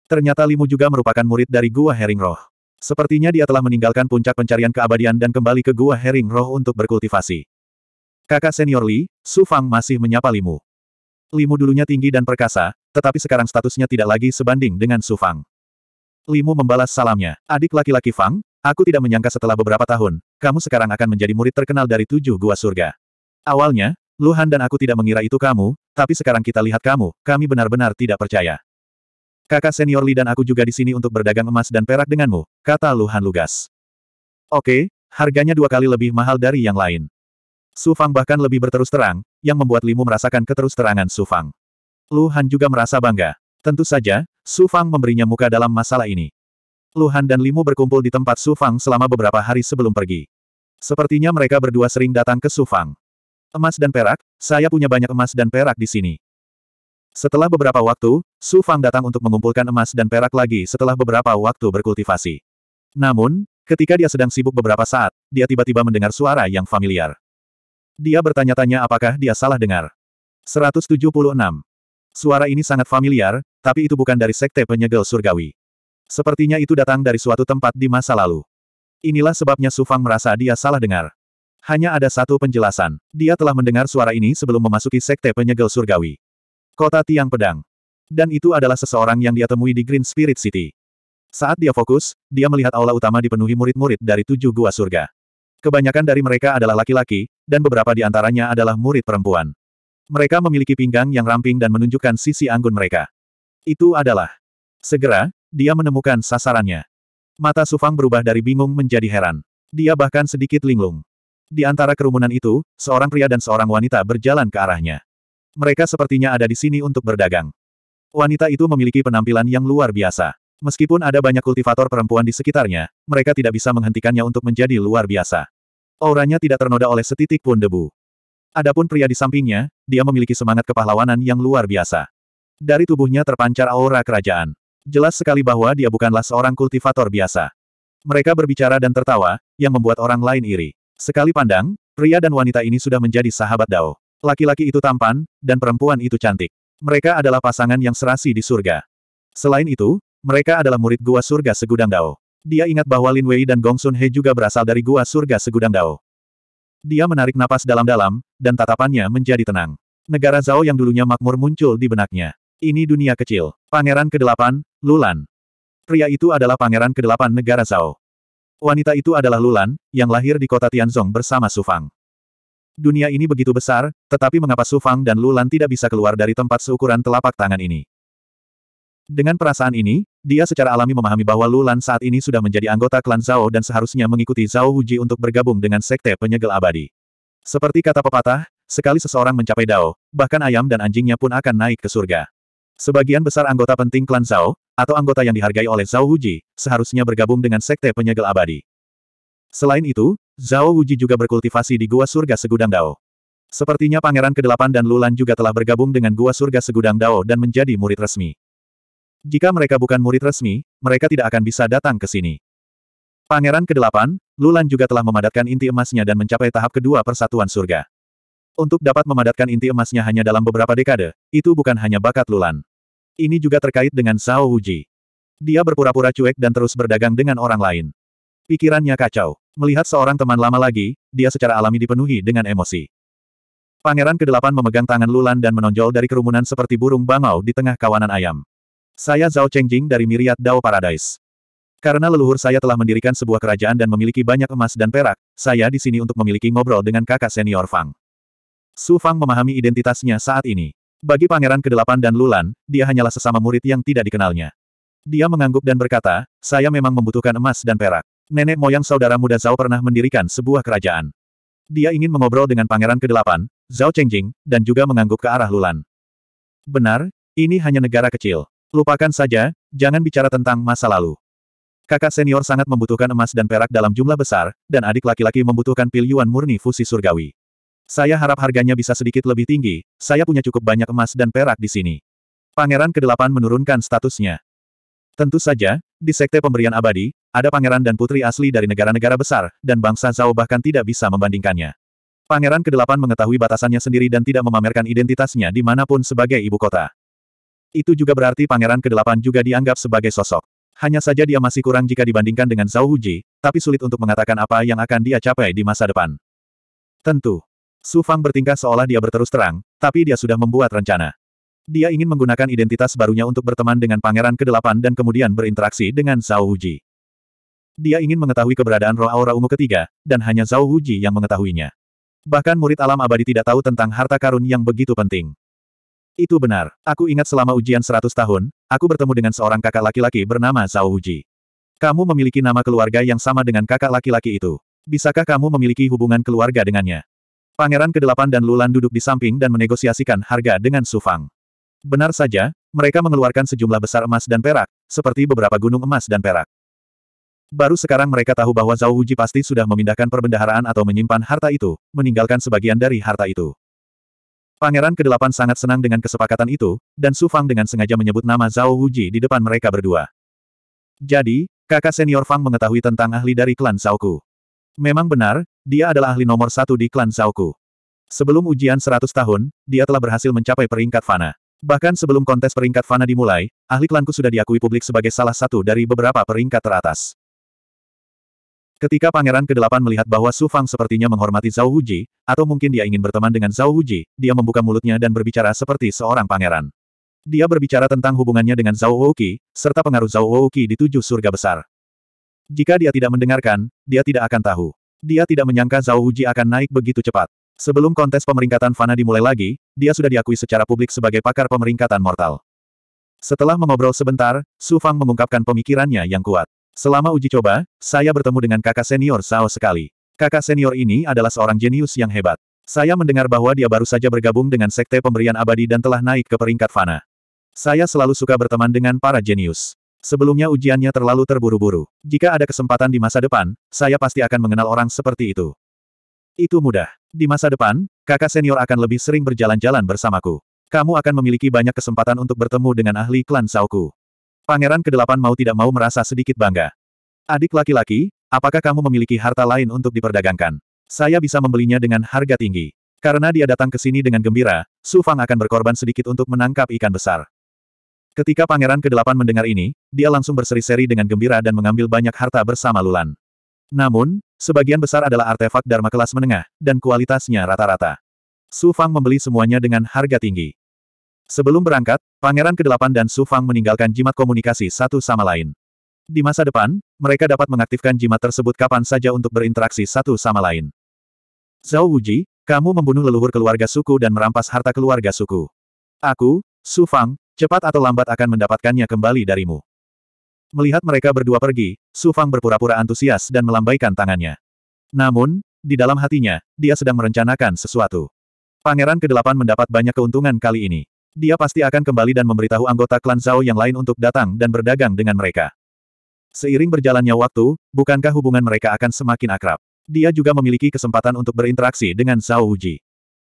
Ternyata Limu juga merupakan murid dari Gua Hering Roh. Sepertinya dia telah meninggalkan puncak pencarian keabadian dan kembali ke Gua Hering Roh untuk berkultivasi. Kakak senior Li, Su Fang masih menyapa Limu. Limu dulunya tinggi dan perkasa, tetapi sekarang statusnya tidak lagi sebanding dengan Su Fang. Limu membalas salamnya. Adik laki-laki Fang, aku tidak menyangka setelah beberapa tahun, kamu sekarang akan menjadi murid terkenal dari tujuh gua surga. Awalnya, Luhan dan aku tidak mengira itu kamu, tapi sekarang kita lihat kamu, kami benar-benar tidak percaya. Kakak senior Li dan aku juga di sini untuk berdagang emas dan perak denganmu, kata Luhan lugas. Oke, harganya dua kali lebih mahal dari yang lain. Su Fang bahkan lebih berterus terang, yang membuat Limu merasakan keterus terangan Su Fang. Lu Han juga merasa bangga. Tentu saja, Su Fang memberinya muka dalam masalah ini. Lu Han dan Limu berkumpul di tempat Su Fang selama beberapa hari sebelum pergi. Sepertinya mereka berdua sering datang ke Su Fang. Emas dan perak, saya punya banyak emas dan perak di sini. Setelah beberapa waktu, Su Fang datang untuk mengumpulkan emas dan perak lagi setelah beberapa waktu berkultivasi. Namun, ketika dia sedang sibuk beberapa saat, dia tiba-tiba mendengar suara yang familiar. Dia bertanya-tanya apakah dia salah dengar. 176. Suara ini sangat familiar, tapi itu bukan dari sekte penyegel surgawi. Sepertinya itu datang dari suatu tempat di masa lalu. Inilah sebabnya Sufang merasa dia salah dengar. Hanya ada satu penjelasan. Dia telah mendengar suara ini sebelum memasuki sekte penyegel surgawi. Kota Tiang Pedang. Dan itu adalah seseorang yang dia temui di Green Spirit City. Saat dia fokus, dia melihat aula utama dipenuhi murid-murid dari tujuh gua surga. Kebanyakan dari mereka adalah laki-laki, dan beberapa di antaranya adalah murid perempuan. Mereka memiliki pinggang yang ramping dan menunjukkan sisi anggun mereka. Itu adalah. Segera, dia menemukan sasarannya. Mata Sufang berubah dari bingung menjadi heran. Dia bahkan sedikit linglung. Di antara kerumunan itu, seorang pria dan seorang wanita berjalan ke arahnya. Mereka sepertinya ada di sini untuk berdagang. Wanita itu memiliki penampilan yang luar biasa. Meskipun ada banyak kultivator perempuan di sekitarnya, mereka tidak bisa menghentikannya untuk menjadi luar biasa. Auranya tidak ternoda oleh setitik pun debu. Adapun pria di sampingnya, dia memiliki semangat kepahlawanan yang luar biasa. Dari tubuhnya terpancar aura kerajaan. Jelas sekali bahwa dia bukanlah seorang kultivator biasa. Mereka berbicara dan tertawa, yang membuat orang lain iri. Sekali pandang, pria dan wanita ini sudah menjadi sahabat Dao. Laki-laki itu tampan, dan perempuan itu cantik. Mereka adalah pasangan yang serasi di surga. Selain itu, mereka adalah murid Gua Surga Segudang Dao. Dia ingat bahwa Lin Wei dan Gong Sun He juga berasal dari Gua Surga Segudang Dao. Dia menarik napas dalam-dalam, dan tatapannya menjadi tenang. Negara Zhao yang dulunya makmur muncul di benaknya. Ini dunia kecil. Pangeran ke-8, Lulan. Pria itu adalah pangeran ke-8 negara Zhao. Wanita itu adalah Lulan, yang lahir di kota Tianzong bersama Sufang. Dunia ini begitu besar, tetapi mengapa Sufang dan Lulan tidak bisa keluar dari tempat seukuran telapak tangan ini? Dengan perasaan ini, dia secara alami memahami bahwa Lulan saat ini sudah menjadi anggota klan Zhao dan seharusnya mengikuti Zhao Wuji untuk bergabung dengan sekte penyegel abadi. Seperti kata pepatah, sekali seseorang mencapai Dao, bahkan ayam dan anjingnya pun akan naik ke surga. Sebagian besar anggota penting klan Zhao, atau anggota yang dihargai oleh Zhao Wuji, seharusnya bergabung dengan sekte penyegel abadi. Selain itu, Zhao Wuji juga berkultivasi di Gua Surga Segudang Dao. Sepertinya Pangeran Kedelapan dan Lulan juga telah bergabung dengan Gua Surga Segudang Dao dan menjadi murid resmi. Jika mereka bukan murid resmi, mereka tidak akan bisa datang ke sini. Pangeran ke-8, Lulan juga telah memadatkan inti emasnya dan mencapai tahap kedua persatuan surga. Untuk dapat memadatkan inti emasnya hanya dalam beberapa dekade, itu bukan hanya bakat Lulan. Ini juga terkait dengan Sao Wuji. Dia berpura-pura cuek dan terus berdagang dengan orang lain. Pikirannya kacau. Melihat seorang teman lama lagi, dia secara alami dipenuhi dengan emosi. Pangeran ke-8 memegang tangan Lulan dan menonjol dari kerumunan seperti burung bangau di tengah kawanan ayam. Saya Zhao Chengjing dari Miriat Dao Paradise. Karena leluhur saya telah mendirikan sebuah kerajaan dan memiliki banyak emas dan perak, saya di sini untuk memiliki ngobrol dengan kakak senior Fang. Su Fang memahami identitasnya saat ini. Bagi Pangeran Kedelapan dan Lulan, dia hanyalah sesama murid yang tidak dikenalnya. Dia mengangguk dan berkata, saya memang membutuhkan emas dan perak. Nenek moyang saudara muda Zhao pernah mendirikan sebuah kerajaan. Dia ingin mengobrol dengan Pangeran Kedelapan, Zhao Chengjing, dan juga mengangguk ke arah Lulan. Benar, ini hanya negara kecil. Lupakan saja, jangan bicara tentang masa lalu. Kakak senior sangat membutuhkan emas dan perak dalam jumlah besar, dan adik laki-laki membutuhkan pil yuan murni fusi surgawi. Saya harap harganya bisa sedikit lebih tinggi, saya punya cukup banyak emas dan perak di sini. Pangeran ke-8 menurunkan statusnya. Tentu saja, di sekte pemberian abadi, ada pangeran dan putri asli dari negara-negara besar, dan bangsa Zhao bahkan tidak bisa membandingkannya. Pangeran ke-8 mengetahui batasannya sendiri dan tidak memamerkan identitasnya dimanapun sebagai ibu kota. Itu juga berarti pangeran ke-8 juga dianggap sebagai sosok. Hanya saja dia masih kurang jika dibandingkan dengan Zhao Huji, tapi sulit untuk mengatakan apa yang akan dia capai di masa depan. Tentu. Su Fang bertingkah seolah dia berterus terang, tapi dia sudah membuat rencana. Dia ingin menggunakan identitas barunya untuk berteman dengan pangeran ke-8 dan kemudian berinteraksi dengan Zhao Huji. Dia ingin mengetahui keberadaan roh aura ungu ketiga, dan hanya Zhao Huji yang mengetahuinya. Bahkan murid alam abadi tidak tahu tentang harta karun yang begitu penting. Itu benar. Aku ingat selama ujian seratus tahun, aku bertemu dengan seorang kakak laki-laki bernama Zhao Wuji. Kamu memiliki nama keluarga yang sama dengan kakak laki-laki itu. Bisakah kamu memiliki hubungan keluarga dengannya? Pangeran ke-8 dan Lulan duduk di samping dan menegosiasikan harga dengan Su Fang. Benar saja, mereka mengeluarkan sejumlah besar emas dan perak, seperti beberapa gunung emas dan perak. Baru sekarang mereka tahu bahwa Zhao Wuji pasti sudah memindahkan perbendaharaan atau menyimpan harta itu, meninggalkan sebagian dari harta itu. Pangeran ke-8 sangat senang dengan kesepakatan itu, dan Su Fang dengan sengaja menyebut nama Zhao Wuji di depan mereka berdua. Jadi, kakak senior Fang mengetahui tentang ahli dari klan Zhaoku. Memang benar, dia adalah ahli nomor satu di klan Zhaoku. Sebelum ujian 100 tahun, dia telah berhasil mencapai peringkat Fana. Bahkan sebelum kontes peringkat Fana dimulai, ahli klanku sudah diakui publik sebagai salah satu dari beberapa peringkat teratas. Ketika Pangeran ke-8 melihat bahwa Su Fang sepertinya menghormati Zhao Huji, atau mungkin dia ingin berteman dengan Zhao Huji, dia membuka mulutnya dan berbicara seperti seorang pangeran. Dia berbicara tentang hubungannya dengan Zhao Wouqi, serta pengaruh Zhao Wouqi di tujuh surga besar. Jika dia tidak mendengarkan, dia tidak akan tahu. Dia tidak menyangka Zhao Huji akan naik begitu cepat. Sebelum kontes pemeringkatan Fana dimulai lagi, dia sudah diakui secara publik sebagai pakar pemeringkatan mortal. Setelah mengobrol sebentar, Su Fang mengungkapkan pemikirannya yang kuat. Selama uji coba, saya bertemu dengan kakak senior Sao sekali. Kakak senior ini adalah seorang jenius yang hebat. Saya mendengar bahwa dia baru saja bergabung dengan sekte pemberian abadi dan telah naik ke peringkat fana. Saya selalu suka berteman dengan para jenius. Sebelumnya ujiannya terlalu terburu-buru. Jika ada kesempatan di masa depan, saya pasti akan mengenal orang seperti itu. Itu mudah. Di masa depan, kakak senior akan lebih sering berjalan-jalan bersamaku. Kamu akan memiliki banyak kesempatan untuk bertemu dengan ahli klan Sauku. Pangeran kedelapan mau tidak mau merasa sedikit bangga. Adik laki-laki, apakah kamu memiliki harta lain untuk diperdagangkan? Saya bisa membelinya dengan harga tinggi. Karena dia datang ke sini dengan gembira, Su Fang akan berkorban sedikit untuk menangkap ikan besar. Ketika Pangeran Kedelapan mendengar ini, dia langsung berseri-seri dengan gembira dan mengambil banyak harta bersama Lulan. Namun, sebagian besar adalah artefak Dharma kelas menengah, dan kualitasnya rata-rata. Su Fang membeli semuanya dengan harga tinggi. Sebelum berangkat, Pangeran ke-8 dan Su Fang meninggalkan jimat komunikasi satu sama lain. Di masa depan, mereka dapat mengaktifkan jimat tersebut kapan saja untuk berinteraksi satu sama lain. Zhao Wuji, kamu membunuh leluhur keluarga suku dan merampas harta keluarga suku. Aku, Su Fang, cepat atau lambat akan mendapatkannya kembali darimu. Melihat mereka berdua pergi, Su Fang berpura-pura antusias dan melambaikan tangannya. Namun, di dalam hatinya, dia sedang merencanakan sesuatu. Pangeran ke-8 mendapat banyak keuntungan kali ini. Dia pasti akan kembali dan memberitahu anggota klan Zhao yang lain untuk datang dan berdagang dengan mereka. Seiring berjalannya waktu, bukankah hubungan mereka akan semakin akrab? Dia juga memiliki kesempatan untuk berinteraksi dengan Zhao Uji.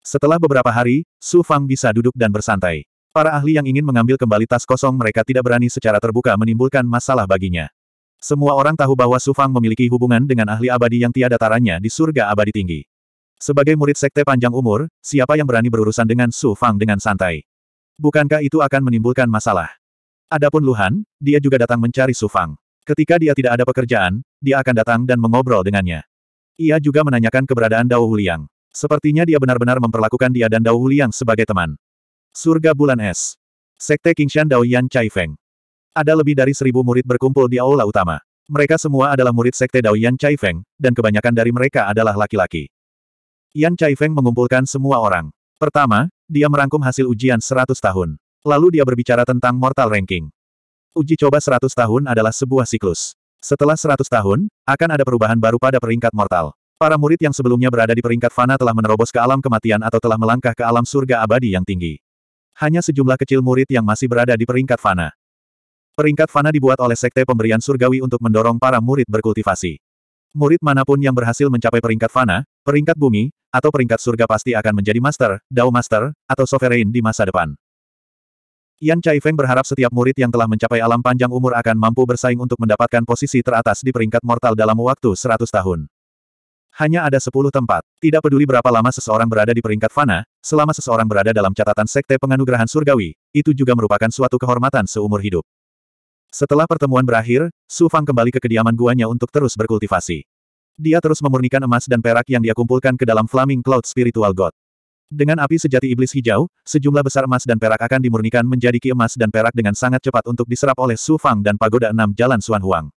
Setelah beberapa hari, Su Fang bisa duduk dan bersantai. Para ahli yang ingin mengambil kembali tas kosong mereka tidak berani secara terbuka menimbulkan masalah baginya. Semua orang tahu bahwa Su Fang memiliki hubungan dengan ahli abadi yang tiada taranya di surga abadi tinggi. Sebagai murid sekte panjang umur, siapa yang berani berurusan dengan Su Fang dengan santai? Bukankah itu akan menimbulkan masalah? Adapun Luhan, dia juga datang mencari Sufang. Ketika dia tidak ada pekerjaan, dia akan datang dan mengobrol dengannya. Ia juga menanyakan keberadaan Dao Huliang. Sepertinya dia benar-benar memperlakukan dia dan Dao Huliang sebagai teman. Surga Bulan Es. Sekte Kingshan Dao Yan Chai Feng. Ada lebih dari seribu murid berkumpul di aula utama. Mereka semua adalah murid Sekte Dao Yan Chai Feng, dan kebanyakan dari mereka adalah laki-laki. Yan Chai Feng mengumpulkan semua orang. Pertama, dia merangkum hasil ujian 100 tahun. Lalu dia berbicara tentang mortal ranking. Uji coba 100 tahun adalah sebuah siklus. Setelah 100 tahun, akan ada perubahan baru pada peringkat mortal. Para murid yang sebelumnya berada di peringkat fana telah menerobos ke alam kematian atau telah melangkah ke alam surga abadi yang tinggi. Hanya sejumlah kecil murid yang masih berada di peringkat fana. Peringkat fana dibuat oleh Sekte Pemberian Surgawi untuk mendorong para murid berkultivasi. Murid manapun yang berhasil mencapai peringkat fana, Peringkat bumi, atau peringkat surga pasti akan menjadi master, Dao Master, atau sovereign di masa depan. Yan Chai Feng berharap setiap murid yang telah mencapai alam panjang umur akan mampu bersaing untuk mendapatkan posisi teratas di peringkat mortal dalam waktu 100 tahun. Hanya ada 10 tempat. Tidak peduli berapa lama seseorang berada di peringkat fana, selama seseorang berada dalam catatan sekte penganugerahan surgawi, itu juga merupakan suatu kehormatan seumur hidup. Setelah pertemuan berakhir, Su Fang kembali ke kediaman guanya untuk terus berkultivasi. Dia terus memurnikan emas dan perak yang dia kumpulkan ke dalam Flaming Cloud Spiritual God. Dengan api sejati iblis hijau, sejumlah besar emas dan perak akan dimurnikan menjadi ki emas dan perak dengan sangat cepat untuk diserap oleh Su Fang dan Pagoda Enam Jalan Suan Huang.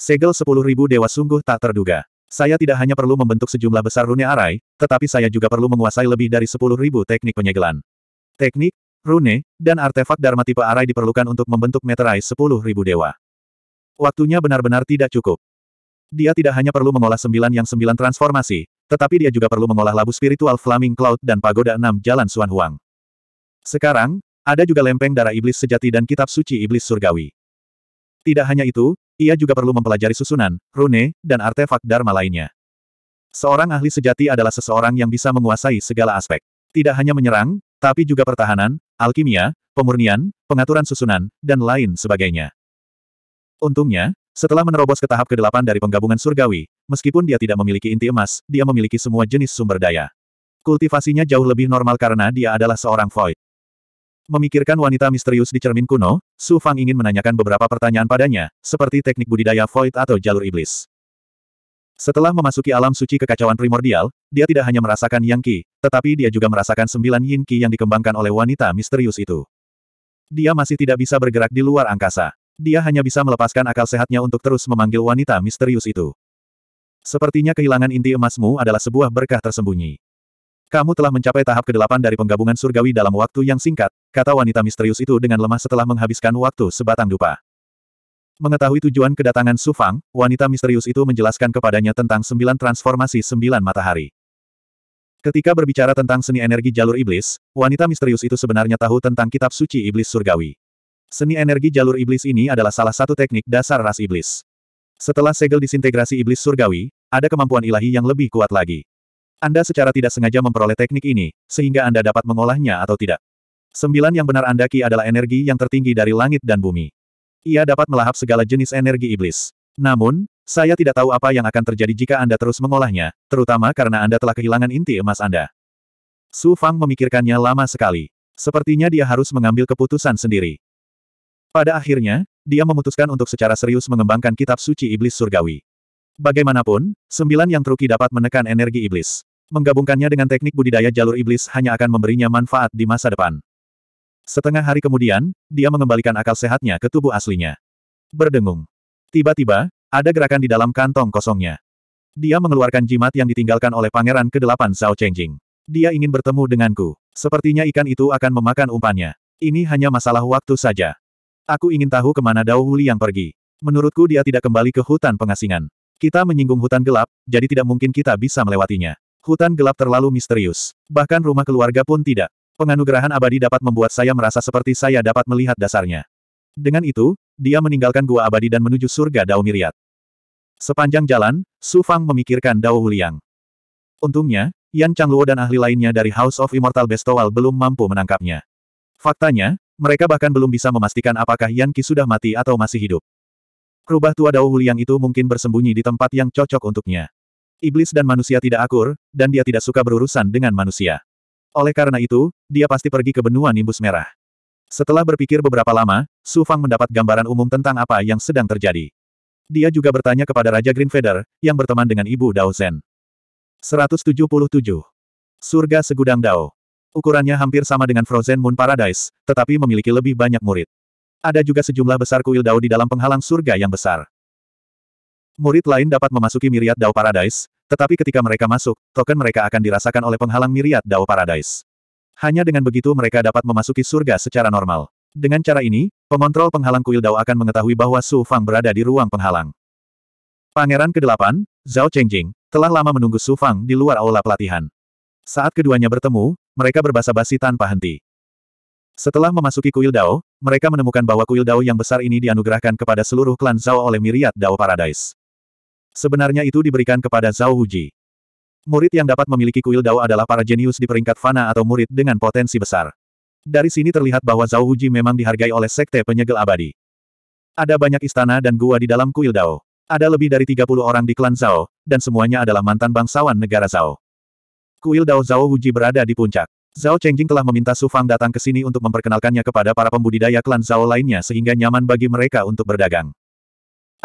Segel 10.000 dewa sungguh tak terduga. Saya tidak hanya perlu membentuk sejumlah besar rune arai, tetapi saya juga perlu menguasai lebih dari 10.000 teknik penyegelan. Teknik, rune, dan artefak dharma tipe arai diperlukan untuk membentuk meterai 10.000 dewa. Waktunya benar-benar tidak cukup. Dia tidak hanya perlu mengolah sembilan yang sembilan transformasi, tetapi dia juga perlu mengolah labu spiritual Flaming Cloud dan Pagoda Enam Jalan Suan Huang. Sekarang, ada juga lempeng darah iblis sejati dan kitab suci iblis surgawi. Tidak hanya itu, ia juga perlu mempelajari susunan, rune, dan artefak dharma lainnya. Seorang ahli sejati adalah seseorang yang bisa menguasai segala aspek. Tidak hanya menyerang, tapi juga pertahanan, alkimia, pemurnian, pengaturan susunan, dan lain sebagainya. Untungnya, setelah menerobos ke tahap ke-8 dari penggabungan surgawi, meskipun dia tidak memiliki inti emas, dia memiliki semua jenis sumber daya. Kultivasinya jauh lebih normal karena dia adalah seorang void. Memikirkan wanita misterius di cermin kuno, Su Fang ingin menanyakan beberapa pertanyaan padanya, seperti teknik budidaya void atau jalur iblis. Setelah memasuki alam suci kekacauan primordial, dia tidak hanya merasakan yang qi, tetapi dia juga merasakan sembilan yin qi yang dikembangkan oleh wanita misterius itu. Dia masih tidak bisa bergerak di luar angkasa. Dia hanya bisa melepaskan akal sehatnya untuk terus memanggil wanita misterius itu. Sepertinya kehilangan inti emasmu adalah sebuah berkah tersembunyi. Kamu telah mencapai tahap kedelapan dari penggabungan surgawi dalam waktu yang singkat, kata wanita misterius itu dengan lemah setelah menghabiskan waktu sebatang dupa. Mengetahui tujuan kedatangan Su Fang, wanita misterius itu menjelaskan kepadanya tentang sembilan transformasi sembilan matahari. Ketika berbicara tentang seni energi jalur iblis, wanita misterius itu sebenarnya tahu tentang kitab suci iblis surgawi. Seni energi jalur iblis ini adalah salah satu teknik dasar ras iblis. Setelah segel disintegrasi iblis surgawi, ada kemampuan ilahi yang lebih kuat lagi. Anda secara tidak sengaja memperoleh teknik ini, sehingga Anda dapat mengolahnya atau tidak. Sembilan yang benar Anda Ki adalah energi yang tertinggi dari langit dan bumi. Ia dapat melahap segala jenis energi iblis. Namun, saya tidak tahu apa yang akan terjadi jika Anda terus mengolahnya, terutama karena Anda telah kehilangan inti emas Anda. Su Fang memikirkannya lama sekali. Sepertinya dia harus mengambil keputusan sendiri. Pada akhirnya, dia memutuskan untuk secara serius mengembangkan kitab suci iblis surgawi. Bagaimanapun, sembilan yang truki dapat menekan energi iblis. Menggabungkannya dengan teknik budidaya jalur iblis hanya akan memberinya manfaat di masa depan. Setengah hari kemudian, dia mengembalikan akal sehatnya ke tubuh aslinya. Berdengung. Tiba-tiba, ada gerakan di dalam kantong kosongnya. Dia mengeluarkan jimat yang ditinggalkan oleh pangeran ke-8 Zhao Chengjing. Dia ingin bertemu denganku. Sepertinya ikan itu akan memakan umpannya. Ini hanya masalah waktu saja. Aku ingin tahu kemana Dao Huli yang pergi. Menurutku dia tidak kembali ke hutan pengasingan. Kita menyinggung hutan gelap, jadi tidak mungkin kita bisa melewatinya. Hutan gelap terlalu misterius. Bahkan rumah keluarga pun tidak. Penganugerahan abadi dapat membuat saya merasa seperti saya dapat melihat dasarnya. Dengan itu, dia meninggalkan gua abadi dan menuju surga Dao Miriat. Sepanjang jalan, Su Fang memikirkan Dao Huliang. Untungnya, Yan Changluo dan ahli lainnya dari House of Immortal Bestowal belum mampu menangkapnya. Faktanya, mereka bahkan belum bisa memastikan apakah Yan Qi sudah mati atau masih hidup. Rubah tua Dao Huliang itu mungkin bersembunyi di tempat yang cocok untuknya. Iblis dan manusia tidak akur, dan dia tidak suka berurusan dengan manusia. Oleh karena itu, dia pasti pergi ke benua nimbus merah. Setelah berpikir beberapa lama, Su Fang mendapat gambaran umum tentang apa yang sedang terjadi. Dia juga bertanya kepada Raja Green Feather, yang berteman dengan ibu Dao Zhen. 177. Surga Segudang Dao Ukurannya hampir sama dengan Frozen Moon Paradise, tetapi memiliki lebih banyak murid. Ada juga sejumlah besar kuil dao di dalam penghalang surga yang besar. Murid lain dapat memasuki miriat dao Paradise, tetapi ketika mereka masuk, token mereka akan dirasakan oleh penghalang miriat dao Paradise. Hanya dengan begitu mereka dapat memasuki surga secara normal. Dengan cara ini, pengontrol penghalang kuil dao akan mengetahui bahwa Su Fang berada di ruang penghalang. Pangeran ke-8, Zhao Chengjing, telah lama menunggu Su Fang di luar aula pelatihan. Saat keduanya bertemu, mereka berbasa-basi tanpa henti. Setelah memasuki kuil Dao, mereka menemukan bahwa kuil Dao yang besar ini dianugerahkan kepada seluruh klan Zhao oleh miriad Dao Paradise. Sebenarnya itu diberikan kepada Zhao Huji. Murid yang dapat memiliki kuil Dao adalah para jenius di peringkat fana atau murid dengan potensi besar. Dari sini terlihat bahwa Zhao Huji memang dihargai oleh sekte penyegel abadi. Ada banyak istana dan gua di dalam kuil Dao. Ada lebih dari 30 orang di klan Zhao, dan semuanya adalah mantan bangsawan negara Zhao. Kuil Dao Zhao Wuji berada di puncak. Zhao Chengjing telah meminta Su Fang datang ke sini untuk memperkenalkannya kepada para pembudidaya klan Zhao lainnya sehingga nyaman bagi mereka untuk berdagang.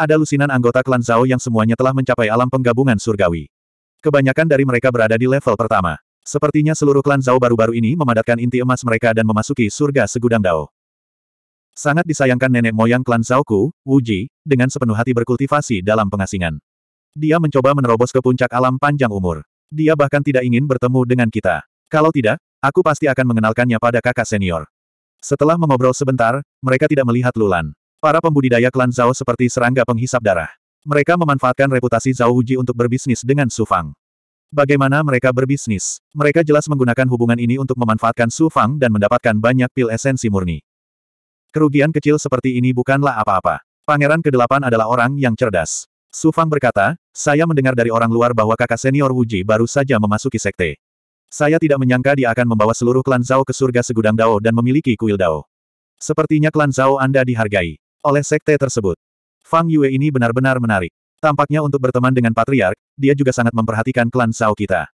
Ada lusinan anggota klan Zhao yang semuanya telah mencapai alam penggabungan surgawi. Kebanyakan dari mereka berada di level pertama. Sepertinya seluruh klan Zhao baru-baru ini memadatkan inti emas mereka dan memasuki surga segudang Dao. Sangat disayangkan nenek moyang klan Zhaoku, Wuji, dengan sepenuh hati berkultivasi dalam pengasingan. Dia mencoba menerobos ke puncak alam panjang umur. Dia bahkan tidak ingin bertemu dengan kita. Kalau tidak, aku pasti akan mengenalkannya pada kakak senior. Setelah mengobrol sebentar, mereka tidak melihat Lulan. Para pembudidaya klan Zhao seperti serangga penghisap darah. Mereka memanfaatkan reputasi Zhao Wuji untuk berbisnis dengan Su Fang. Bagaimana mereka berbisnis? Mereka jelas menggunakan hubungan ini untuk memanfaatkan Su Fang dan mendapatkan banyak pil esensi murni. Kerugian kecil seperti ini bukanlah apa-apa. Pangeran ke-8 adalah orang yang cerdas. Su Fang berkata, saya mendengar dari orang luar bahwa kakak senior Wuji baru saja memasuki sekte. Saya tidak menyangka dia akan membawa seluruh klan Zhao ke surga segudang Dao dan memiliki kuil Dao. Sepertinya klan Zhao Anda dihargai oleh sekte tersebut. Fang Yue ini benar-benar menarik. Tampaknya untuk berteman dengan patriark, dia juga sangat memperhatikan klan Zhao kita.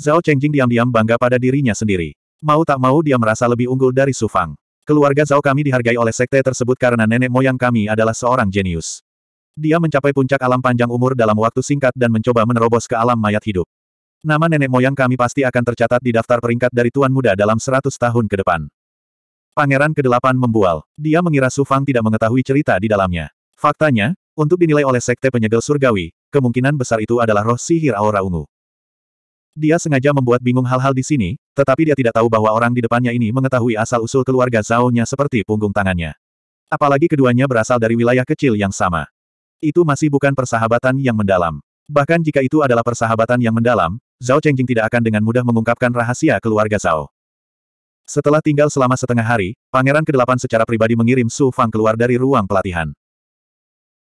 Zhao Chengjing diam-diam bangga pada dirinya sendiri. Mau tak mau dia merasa lebih unggul dari Su Fang. Keluarga Zhao kami dihargai oleh sekte tersebut karena nenek moyang kami adalah seorang jenius. Dia mencapai puncak alam panjang umur dalam waktu singkat dan mencoba menerobos ke alam mayat hidup. Nama nenek moyang kami pasti akan tercatat di daftar peringkat dari Tuan Muda dalam seratus tahun ke depan. Pangeran ke-8 membual. Dia mengira Su Fang tidak mengetahui cerita di dalamnya. Faktanya, untuk dinilai oleh Sekte Penyegel Surgawi, kemungkinan besar itu adalah roh sihir aura ungu. Dia sengaja membuat bingung hal-hal di sini, tetapi dia tidak tahu bahwa orang di depannya ini mengetahui asal-usul keluarga Zhao-nya seperti punggung tangannya. Apalagi keduanya berasal dari wilayah kecil yang sama. Itu masih bukan persahabatan yang mendalam. Bahkan jika itu adalah persahabatan yang mendalam, Zhao Chengjing tidak akan dengan mudah mengungkapkan rahasia keluarga Zhao. Setelah tinggal selama setengah hari, Pangeran ke-8 secara pribadi mengirim Su Fang keluar dari ruang pelatihan.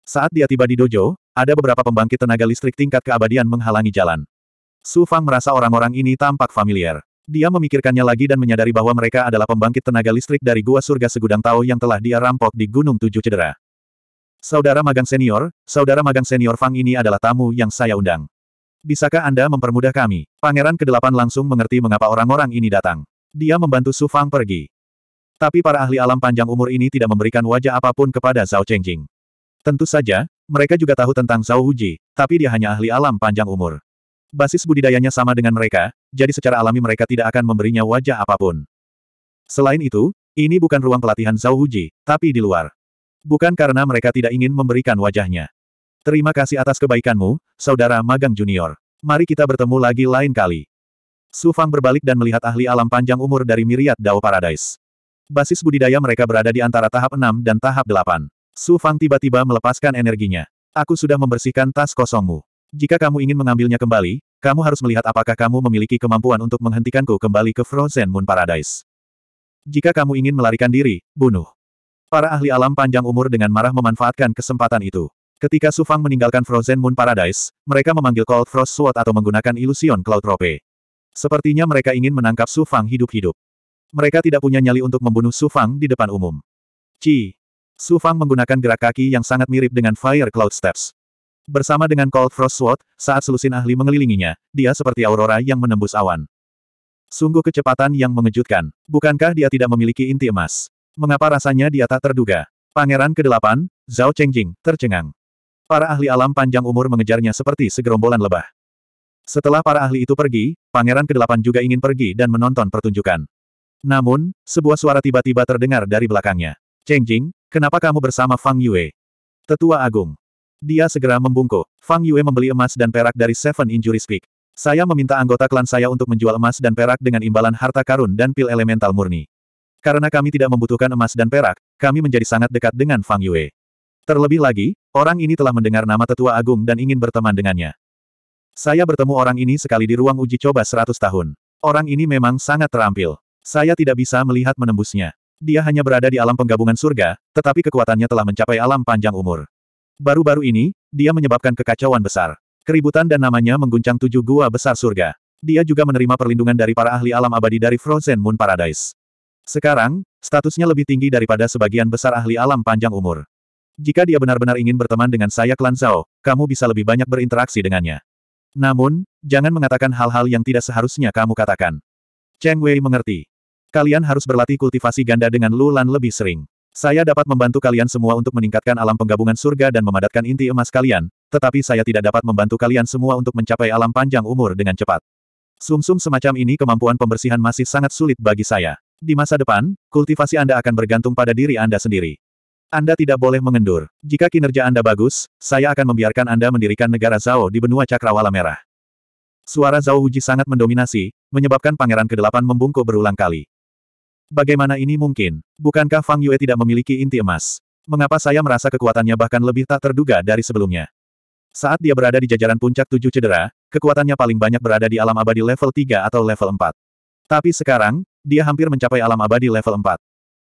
Saat dia tiba di dojo, ada beberapa pembangkit tenaga listrik tingkat keabadian menghalangi jalan. Su Fang merasa orang-orang ini tampak familiar. Dia memikirkannya lagi dan menyadari bahwa mereka adalah pembangkit tenaga listrik dari gua surga segudang Tao yang telah dia rampok di Gunung Tujuh Cedera. Saudara magang senior, saudara magang senior Fang ini adalah tamu yang saya undang. Bisakah Anda mempermudah kami? Pangeran ke-8 langsung mengerti mengapa orang-orang ini datang. Dia membantu Su Fang pergi. Tapi para ahli alam panjang umur ini tidak memberikan wajah apapun kepada Zhao Chengjing. Tentu saja, mereka juga tahu tentang Zhao Wuji, tapi dia hanya ahli alam panjang umur. Basis budidayanya sama dengan mereka, jadi secara alami mereka tidak akan memberinya wajah apapun. Selain itu, ini bukan ruang pelatihan Zhao Wuji, tapi di luar bukan karena mereka tidak ingin memberikan wajahnya. Terima kasih atas kebaikanmu, Saudara Magang Junior. Mari kita bertemu lagi lain kali. Su Fang berbalik dan melihat ahli alam panjang umur dari Miriat Dao Paradise. Basis budidaya mereka berada di antara tahap 6 dan tahap 8. Su Fang tiba-tiba melepaskan energinya. Aku sudah membersihkan tas kosongmu. Jika kamu ingin mengambilnya kembali, kamu harus melihat apakah kamu memiliki kemampuan untuk menghentikanku kembali ke Frozen Moon Paradise. Jika kamu ingin melarikan diri, bunuh. Para ahli alam panjang umur dengan marah memanfaatkan kesempatan itu. Ketika Sufang meninggalkan Frozen Moon Paradise, mereka memanggil Cold Frost Sword atau menggunakan ilusion Cloud Rope. Sepertinya mereka ingin menangkap Sufang hidup-hidup. Mereka tidak punya nyali untuk membunuh Sufang di depan umum. Ci. Sufang menggunakan gerak kaki yang sangat mirip dengan Fire Cloud Steps. Bersama dengan Cold Frost Sword, saat selusin ahli mengelilinginya, dia seperti aurora yang menembus awan. Sungguh kecepatan yang mengejutkan. Bukankah dia tidak memiliki inti emas? Mengapa rasanya dia tak terduga? Pangeran ke-8, Zhao Chengjing, tercengang. Para ahli alam panjang umur mengejarnya seperti segerombolan lebah. Setelah para ahli itu pergi, pangeran ke-8 juga ingin pergi dan menonton pertunjukan. Namun, sebuah suara tiba-tiba terdengar dari belakangnya. Chengjing, kenapa kamu bersama Fang Yue? Tetua Agung. Dia segera membungkuk. Fang Yue membeli emas dan perak dari Seven Injury Speak. Saya meminta anggota klan saya untuk menjual emas dan perak dengan imbalan harta karun dan pil elemental murni. Karena kami tidak membutuhkan emas dan perak, kami menjadi sangat dekat dengan Fang Yue. Terlebih lagi, orang ini telah mendengar nama tetua agung dan ingin berteman dengannya. Saya bertemu orang ini sekali di ruang uji coba 100 tahun. Orang ini memang sangat terampil. Saya tidak bisa melihat menembusnya. Dia hanya berada di alam penggabungan surga, tetapi kekuatannya telah mencapai alam panjang umur. Baru-baru ini, dia menyebabkan kekacauan besar. Keributan dan namanya mengguncang tujuh gua besar surga. Dia juga menerima perlindungan dari para ahli alam abadi dari Frozen Moon Paradise. Sekarang, statusnya lebih tinggi daripada sebagian besar ahli alam panjang umur. Jika dia benar-benar ingin berteman dengan saya klan Zhao, kamu bisa lebih banyak berinteraksi dengannya. Namun, jangan mengatakan hal-hal yang tidak seharusnya kamu katakan. Cheng Wei mengerti. Kalian harus berlatih kultivasi ganda dengan Lulan lebih sering. Saya dapat membantu kalian semua untuk meningkatkan alam penggabungan surga dan memadatkan inti emas kalian, tetapi saya tidak dapat membantu kalian semua untuk mencapai alam panjang umur dengan cepat. Sumsum -sum semacam ini kemampuan pembersihan masih sangat sulit bagi saya. Di masa depan, kultivasi Anda akan bergantung pada diri Anda sendiri. Anda tidak boleh mengendur. Jika kinerja Anda bagus, saya akan membiarkan Anda mendirikan negara Zhao di benua Cakrawala Merah. Suara Zhao Uji sangat mendominasi, menyebabkan Pangeran ke Kedelapan membungkuk berulang kali. Bagaimana ini mungkin? Bukankah Fang Yue tidak memiliki inti emas? Mengapa saya merasa kekuatannya bahkan lebih tak terduga dari sebelumnya? Saat dia berada di jajaran puncak tujuh cedera, kekuatannya paling banyak berada di alam abadi level 3 atau level 4. Tapi sekarang, dia hampir mencapai alam abadi level 4.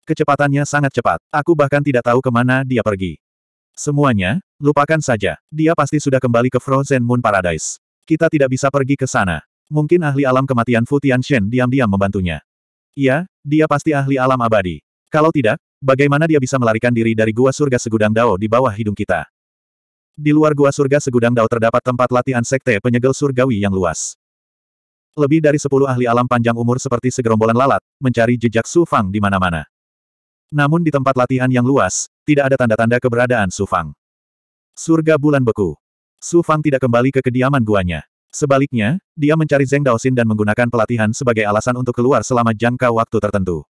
Kecepatannya sangat cepat. Aku bahkan tidak tahu kemana dia pergi. Semuanya, lupakan saja. Dia pasti sudah kembali ke Frozen Moon Paradise. Kita tidak bisa pergi ke sana. Mungkin ahli alam kematian Fu Tianxian diam-diam membantunya. Iya, dia pasti ahli alam abadi. Kalau tidak, bagaimana dia bisa melarikan diri dari gua surga segudang dao di bawah hidung kita? Di luar gua surga segudang dao terdapat tempat latihan sekte penyegel surgawi yang luas. Lebih dari sepuluh ahli alam panjang umur seperti segerombolan lalat, mencari jejak Su Fang di mana-mana. Namun di tempat latihan yang luas, tidak ada tanda-tanda keberadaan Su Fang. Surga bulan beku. Su Fang tidak kembali ke kediaman guanya. Sebaliknya, dia mencari Zeng Daosin dan menggunakan pelatihan sebagai alasan untuk keluar selama jangka waktu tertentu.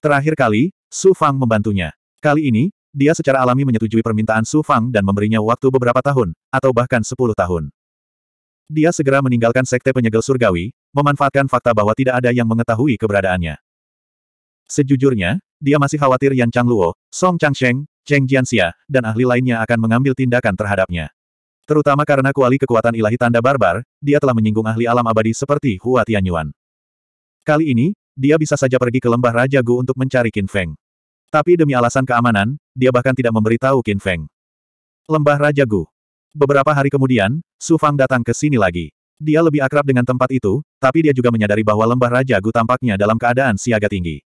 Terakhir kali, Su Fang membantunya. Kali ini, dia secara alami menyetujui permintaan Su Fang dan memberinya waktu beberapa tahun, atau bahkan sepuluh tahun. Dia segera meninggalkan sekte penyegel surgawi, memanfaatkan fakta bahwa tidak ada yang mengetahui keberadaannya. Sejujurnya, dia masih khawatir Yan Chang Luo, Song Chang Sheng, Cheng Jianxia, dan ahli lainnya akan mengambil tindakan terhadapnya. Terutama karena kuali kekuatan ilahi tanda barbar, dia telah menyinggung ahli alam abadi seperti Hua Tianyuan. Kali ini, dia bisa saja pergi ke lembah Raja Gu untuk mencari Qin Feng. Tapi demi alasan keamanan, dia bahkan tidak memberitahu Qin Feng. Lembah Raja Gu. Beberapa hari kemudian, Su Fang datang ke sini lagi. Dia lebih akrab dengan tempat itu, tapi dia juga menyadari bahwa lembah Raja Gu tampaknya dalam keadaan siaga tinggi.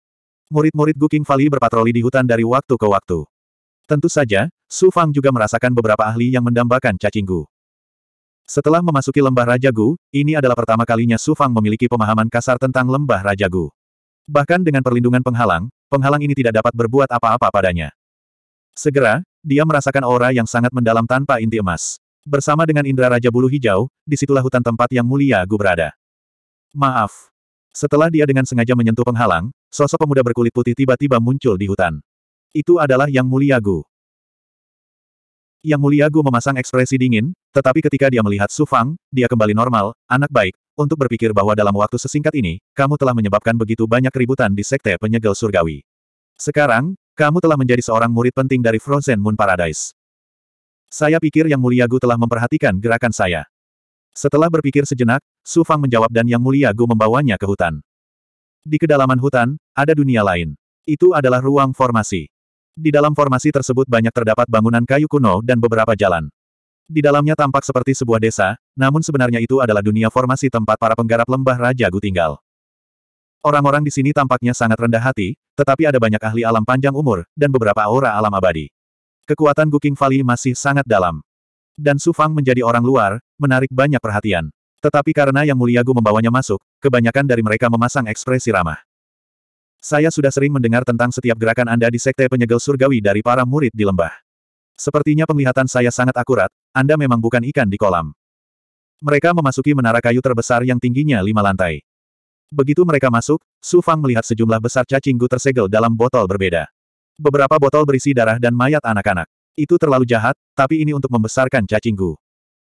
Murid-murid Gu King Valley berpatroli di hutan dari waktu ke waktu. Tentu saja, Su Fang juga merasakan beberapa ahli yang mendambakan cacing Gu. Setelah memasuki lembah Raja Gu, ini adalah pertama kalinya Su Fang memiliki pemahaman kasar tentang lembah Raja Gu. Bahkan dengan perlindungan penghalang, penghalang ini tidak dapat berbuat apa-apa padanya. Segera, dia merasakan aura yang sangat mendalam tanpa inti emas. Bersama dengan Indra Raja Bulu Hijau, disitulah hutan tempat yang mulia Gu berada. Maaf. Setelah dia dengan sengaja menyentuh penghalang, sosok pemuda berkulit putih tiba-tiba muncul di hutan. Itu adalah Yang Mulia Gu. Yang Mulia Gu memasang ekspresi dingin, tetapi ketika dia melihat Su Fang, dia kembali normal, anak baik, untuk berpikir bahwa dalam waktu sesingkat ini, kamu telah menyebabkan begitu banyak keributan di Sekte Penyegel Surgawi. Sekarang, kamu telah menjadi seorang murid penting dari Frozen Moon Paradise. Saya pikir Yang Mulia Gu telah memperhatikan gerakan saya. Setelah berpikir sejenak, Su Fang menjawab dan Yang Mulia Gu membawanya ke hutan. Di kedalaman hutan, ada dunia lain. Itu adalah ruang formasi. Di dalam formasi tersebut banyak terdapat bangunan kayu kuno dan beberapa jalan. Di dalamnya tampak seperti sebuah desa, namun sebenarnya itu adalah dunia formasi tempat para penggarap lembah Raja Gu tinggal. Orang-orang di sini tampaknya sangat rendah hati, tetapi ada banyak ahli alam panjang umur, dan beberapa aura alam abadi. Kekuatan Guking Valley masih sangat dalam. Dan Su Fang menjadi orang luar, menarik banyak perhatian. Tetapi karena Yang Mulia Gu membawanya masuk, kebanyakan dari mereka memasang ekspresi ramah. Saya sudah sering mendengar tentang setiap gerakan Anda di Sekte Penyegel Surgawi dari para murid di lembah. Sepertinya penglihatan saya sangat akurat, Anda memang bukan ikan di kolam. Mereka memasuki menara kayu terbesar yang tingginya lima lantai. Begitu mereka masuk, Su Fang melihat sejumlah besar cacing gu tersegel dalam botol berbeda. Beberapa botol berisi darah dan mayat anak-anak. Itu terlalu jahat, tapi ini untuk membesarkan cacing gu.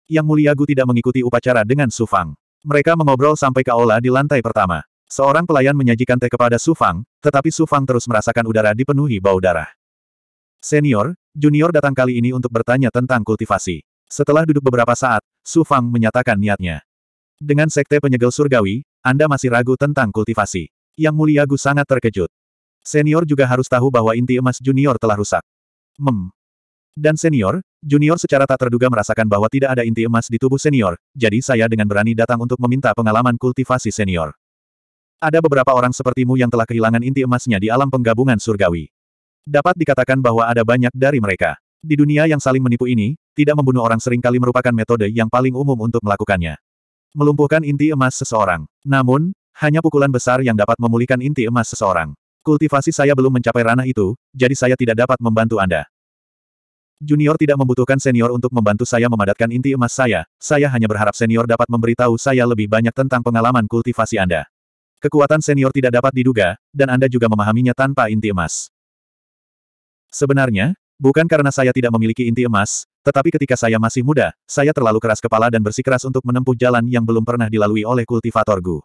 Yang mulia Gu tidak mengikuti upacara dengan Su Fang. Mereka mengobrol sampai ke aula di lantai pertama. Seorang pelayan menyajikan teh kepada Su Fang, tetapi Su Fang terus merasakan udara dipenuhi bau darah. Senior, junior datang kali ini untuk bertanya tentang kultivasi. Setelah duduk beberapa saat, Su Fang menyatakan niatnya. Dengan sekte penyegel surgawi, anda masih ragu tentang kultivasi. Yang mulia Gu sangat terkejut. Senior juga harus tahu bahwa inti emas junior telah rusak. Mem. Dan senior, junior secara tak terduga merasakan bahwa tidak ada inti emas di tubuh senior, jadi saya dengan berani datang untuk meminta pengalaman kultivasi senior. Ada beberapa orang sepertimu yang telah kehilangan inti emasnya di alam penggabungan surgawi. Dapat dikatakan bahwa ada banyak dari mereka. Di dunia yang saling menipu ini, tidak membunuh orang seringkali merupakan metode yang paling umum untuk melakukannya. Melumpuhkan inti emas seseorang. Namun, hanya pukulan besar yang dapat memulihkan inti emas seseorang. Kultivasi saya belum mencapai ranah itu, jadi saya tidak dapat membantu Anda. Junior tidak membutuhkan senior untuk membantu saya memadatkan inti emas saya, saya hanya berharap senior dapat memberitahu saya lebih banyak tentang pengalaman kultivasi Anda. Kekuatan senior tidak dapat diduga, dan Anda juga memahaminya tanpa inti emas. Sebenarnya, Bukan karena saya tidak memiliki inti emas, tetapi ketika saya masih muda, saya terlalu keras kepala dan bersikeras untuk menempuh jalan yang belum pernah dilalui oleh kultivator Gu.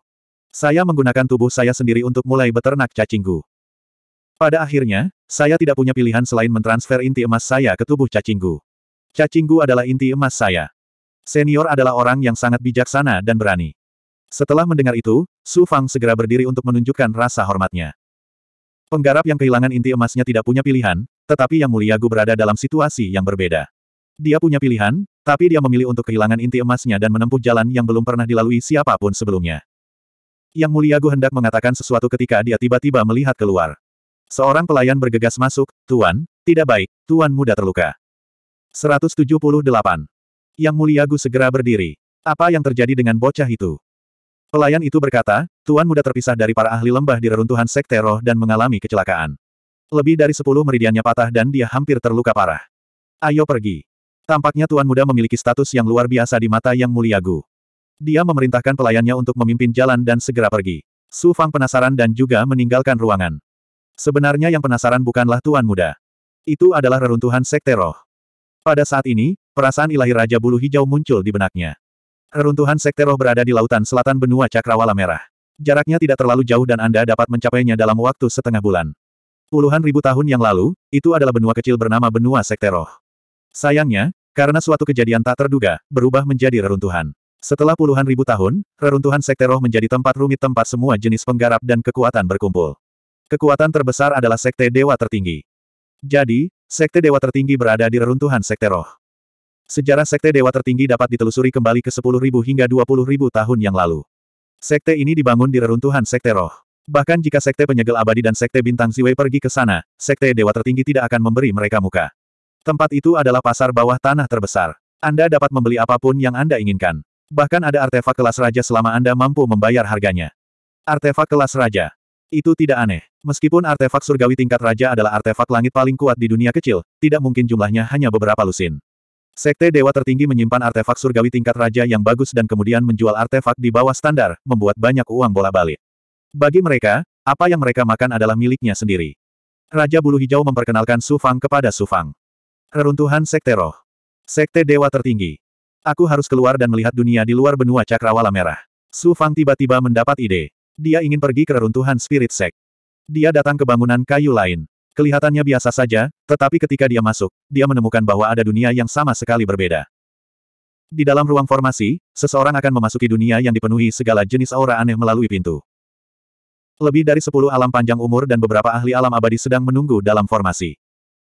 Saya menggunakan tubuh saya sendiri untuk mulai beternak cacing Gu. Pada akhirnya, saya tidak punya pilihan selain mentransfer inti emas saya ke tubuh cacing Gu. Cacing Gu adalah inti emas saya. Senior adalah orang yang sangat bijaksana dan berani. Setelah mendengar itu, Su Fang segera berdiri untuk menunjukkan rasa hormatnya. Penggarap yang kehilangan inti emasnya tidak punya pilihan, tetapi Yang Mulia Gu berada dalam situasi yang berbeda. Dia punya pilihan, tapi dia memilih untuk kehilangan inti emasnya dan menempuh jalan yang belum pernah dilalui siapapun sebelumnya. Yang Mulia Gu hendak mengatakan sesuatu ketika dia tiba-tiba melihat keluar. Seorang pelayan bergegas masuk, Tuan, tidak baik, Tuan muda terluka. 178. Yang Mulia Gu segera berdiri. Apa yang terjadi dengan bocah itu? Pelayan itu berkata, Tuan muda terpisah dari para ahli lembah di reruntuhan sekte roh dan mengalami kecelakaan. Lebih dari sepuluh meridiannya patah dan dia hampir terluka parah. Ayo pergi. Tampaknya Tuan Muda memiliki status yang luar biasa di mata Yang Mulia Gu. Dia memerintahkan pelayannya untuk memimpin jalan dan segera pergi. Su Fang penasaran dan juga meninggalkan ruangan. Sebenarnya yang penasaran bukanlah Tuan Muda. Itu adalah reruntuhan Sekte Roh. Pada saat ini, perasaan ilahi Raja Bulu Hijau muncul di benaknya. Reruntuhan Sekte Roh berada di lautan selatan benua Cakrawala Merah. Jaraknya tidak terlalu jauh dan Anda dapat mencapainya dalam waktu setengah bulan. Puluhan ribu tahun yang lalu, itu adalah benua kecil bernama benua Sekte Sayangnya, karena suatu kejadian tak terduga, berubah menjadi reruntuhan. Setelah puluhan ribu tahun, reruntuhan Sekte menjadi tempat rumit tempat semua jenis penggarap dan kekuatan berkumpul. Kekuatan terbesar adalah Sekte Dewa Tertinggi. Jadi, Sekte Dewa Tertinggi berada di reruntuhan Sekte Sejarah Sekte Dewa Tertinggi dapat ditelusuri kembali ke 10.000 hingga 20.000 tahun yang lalu. Sekte ini dibangun di reruntuhan Sekte Bahkan jika Sekte Penyegel Abadi dan Sekte Bintang Ziwei pergi ke sana, Sekte Dewa Tertinggi tidak akan memberi mereka muka. Tempat itu adalah pasar bawah tanah terbesar. Anda dapat membeli apapun yang Anda inginkan. Bahkan ada artefak kelas raja selama Anda mampu membayar harganya. Artefak kelas raja. Itu tidak aneh. Meskipun artefak surgawi tingkat raja adalah artefak langit paling kuat di dunia kecil, tidak mungkin jumlahnya hanya beberapa lusin. Sekte Dewa Tertinggi menyimpan artefak surgawi tingkat raja yang bagus dan kemudian menjual artefak di bawah standar, membuat banyak uang bola balik. Bagi mereka, apa yang mereka makan adalah miliknya sendiri. Raja Bulu Hijau memperkenalkan Su Fang kepada Su Fang. Reruntuhan Sekte Roh. Sekte Dewa Tertinggi. Aku harus keluar dan melihat dunia di luar benua cakrawala merah. Su Fang tiba-tiba mendapat ide. Dia ingin pergi ke reruntuhan Spirit Sek. Dia datang ke bangunan kayu lain. Kelihatannya biasa saja, tetapi ketika dia masuk, dia menemukan bahwa ada dunia yang sama sekali berbeda. Di dalam ruang formasi, seseorang akan memasuki dunia yang dipenuhi segala jenis aura aneh melalui pintu. Lebih dari sepuluh alam panjang umur dan beberapa ahli alam abadi sedang menunggu dalam formasi.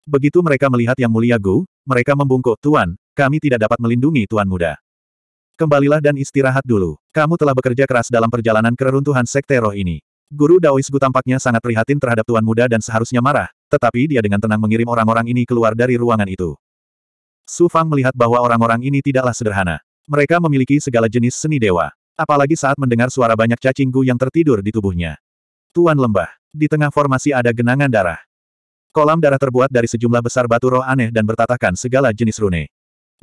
Begitu mereka melihat Yang Mulia Gu, mereka membungkuk, Tuan, kami tidak dapat melindungi Tuan Muda. Kembalilah dan istirahat dulu. Kamu telah bekerja keras dalam perjalanan keruntuhan sekte roh ini. Guru Daois Gu tampaknya sangat prihatin terhadap Tuan Muda dan seharusnya marah, tetapi dia dengan tenang mengirim orang-orang ini keluar dari ruangan itu. Su Fang melihat bahwa orang-orang ini tidaklah sederhana. Mereka memiliki segala jenis seni dewa. Apalagi saat mendengar suara banyak cacing Gu yang tertidur di tubuhnya. Tuan lembah. Di tengah formasi ada genangan darah. Kolam darah terbuat dari sejumlah besar batu roh aneh dan bertatakan segala jenis rune.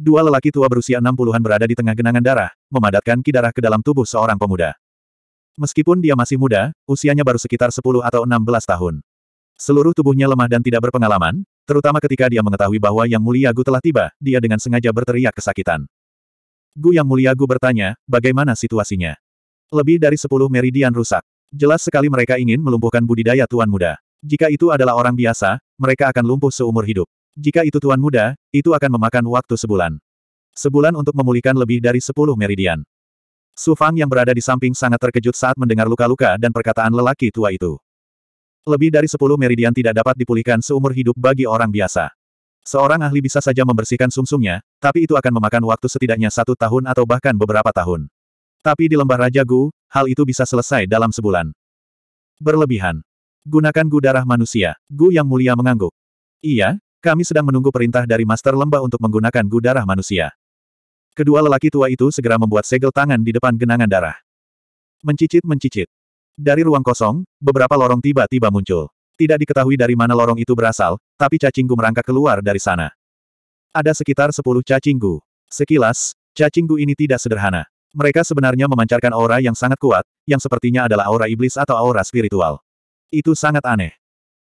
Dua lelaki tua berusia enam puluhan berada di tengah genangan darah, memadatkan ki darah ke dalam tubuh seorang pemuda. Meskipun dia masih muda, usianya baru sekitar sepuluh atau enam belas tahun. Seluruh tubuhnya lemah dan tidak berpengalaman, terutama ketika dia mengetahui bahwa Yang Mulia Gu telah tiba, dia dengan sengaja berteriak kesakitan. Gu Yang Mulia Gu bertanya, bagaimana situasinya? Lebih dari sepuluh meridian rusak. Jelas sekali mereka ingin melumpuhkan budidaya Tuan Muda. Jika itu adalah orang biasa, mereka akan lumpuh seumur hidup. Jika itu Tuan Muda, itu akan memakan waktu sebulan. Sebulan untuk memulihkan lebih dari sepuluh meridian. Su Fang yang berada di samping sangat terkejut saat mendengar luka-luka dan perkataan lelaki tua itu. Lebih dari sepuluh meridian tidak dapat dipulihkan seumur hidup bagi orang biasa. Seorang ahli bisa saja membersihkan sumsumnya, tapi itu akan memakan waktu setidaknya satu tahun atau bahkan beberapa tahun. Tapi di lembah Raja Gu, hal itu bisa selesai dalam sebulan. Berlebihan. Gunakan Gu darah manusia. Gu yang mulia mengangguk. Iya, kami sedang menunggu perintah dari Master Lembah untuk menggunakan Gu darah manusia. Kedua lelaki tua itu segera membuat segel tangan di depan genangan darah. Mencicit-mencicit. Dari ruang kosong, beberapa lorong tiba-tiba muncul. Tidak diketahui dari mana lorong itu berasal, tapi cacing Gu merangkak keluar dari sana. Ada sekitar sepuluh Gu. Sekilas, cacing Gu ini tidak sederhana. Mereka sebenarnya memancarkan aura yang sangat kuat, yang sepertinya adalah aura iblis atau aura spiritual. Itu sangat aneh.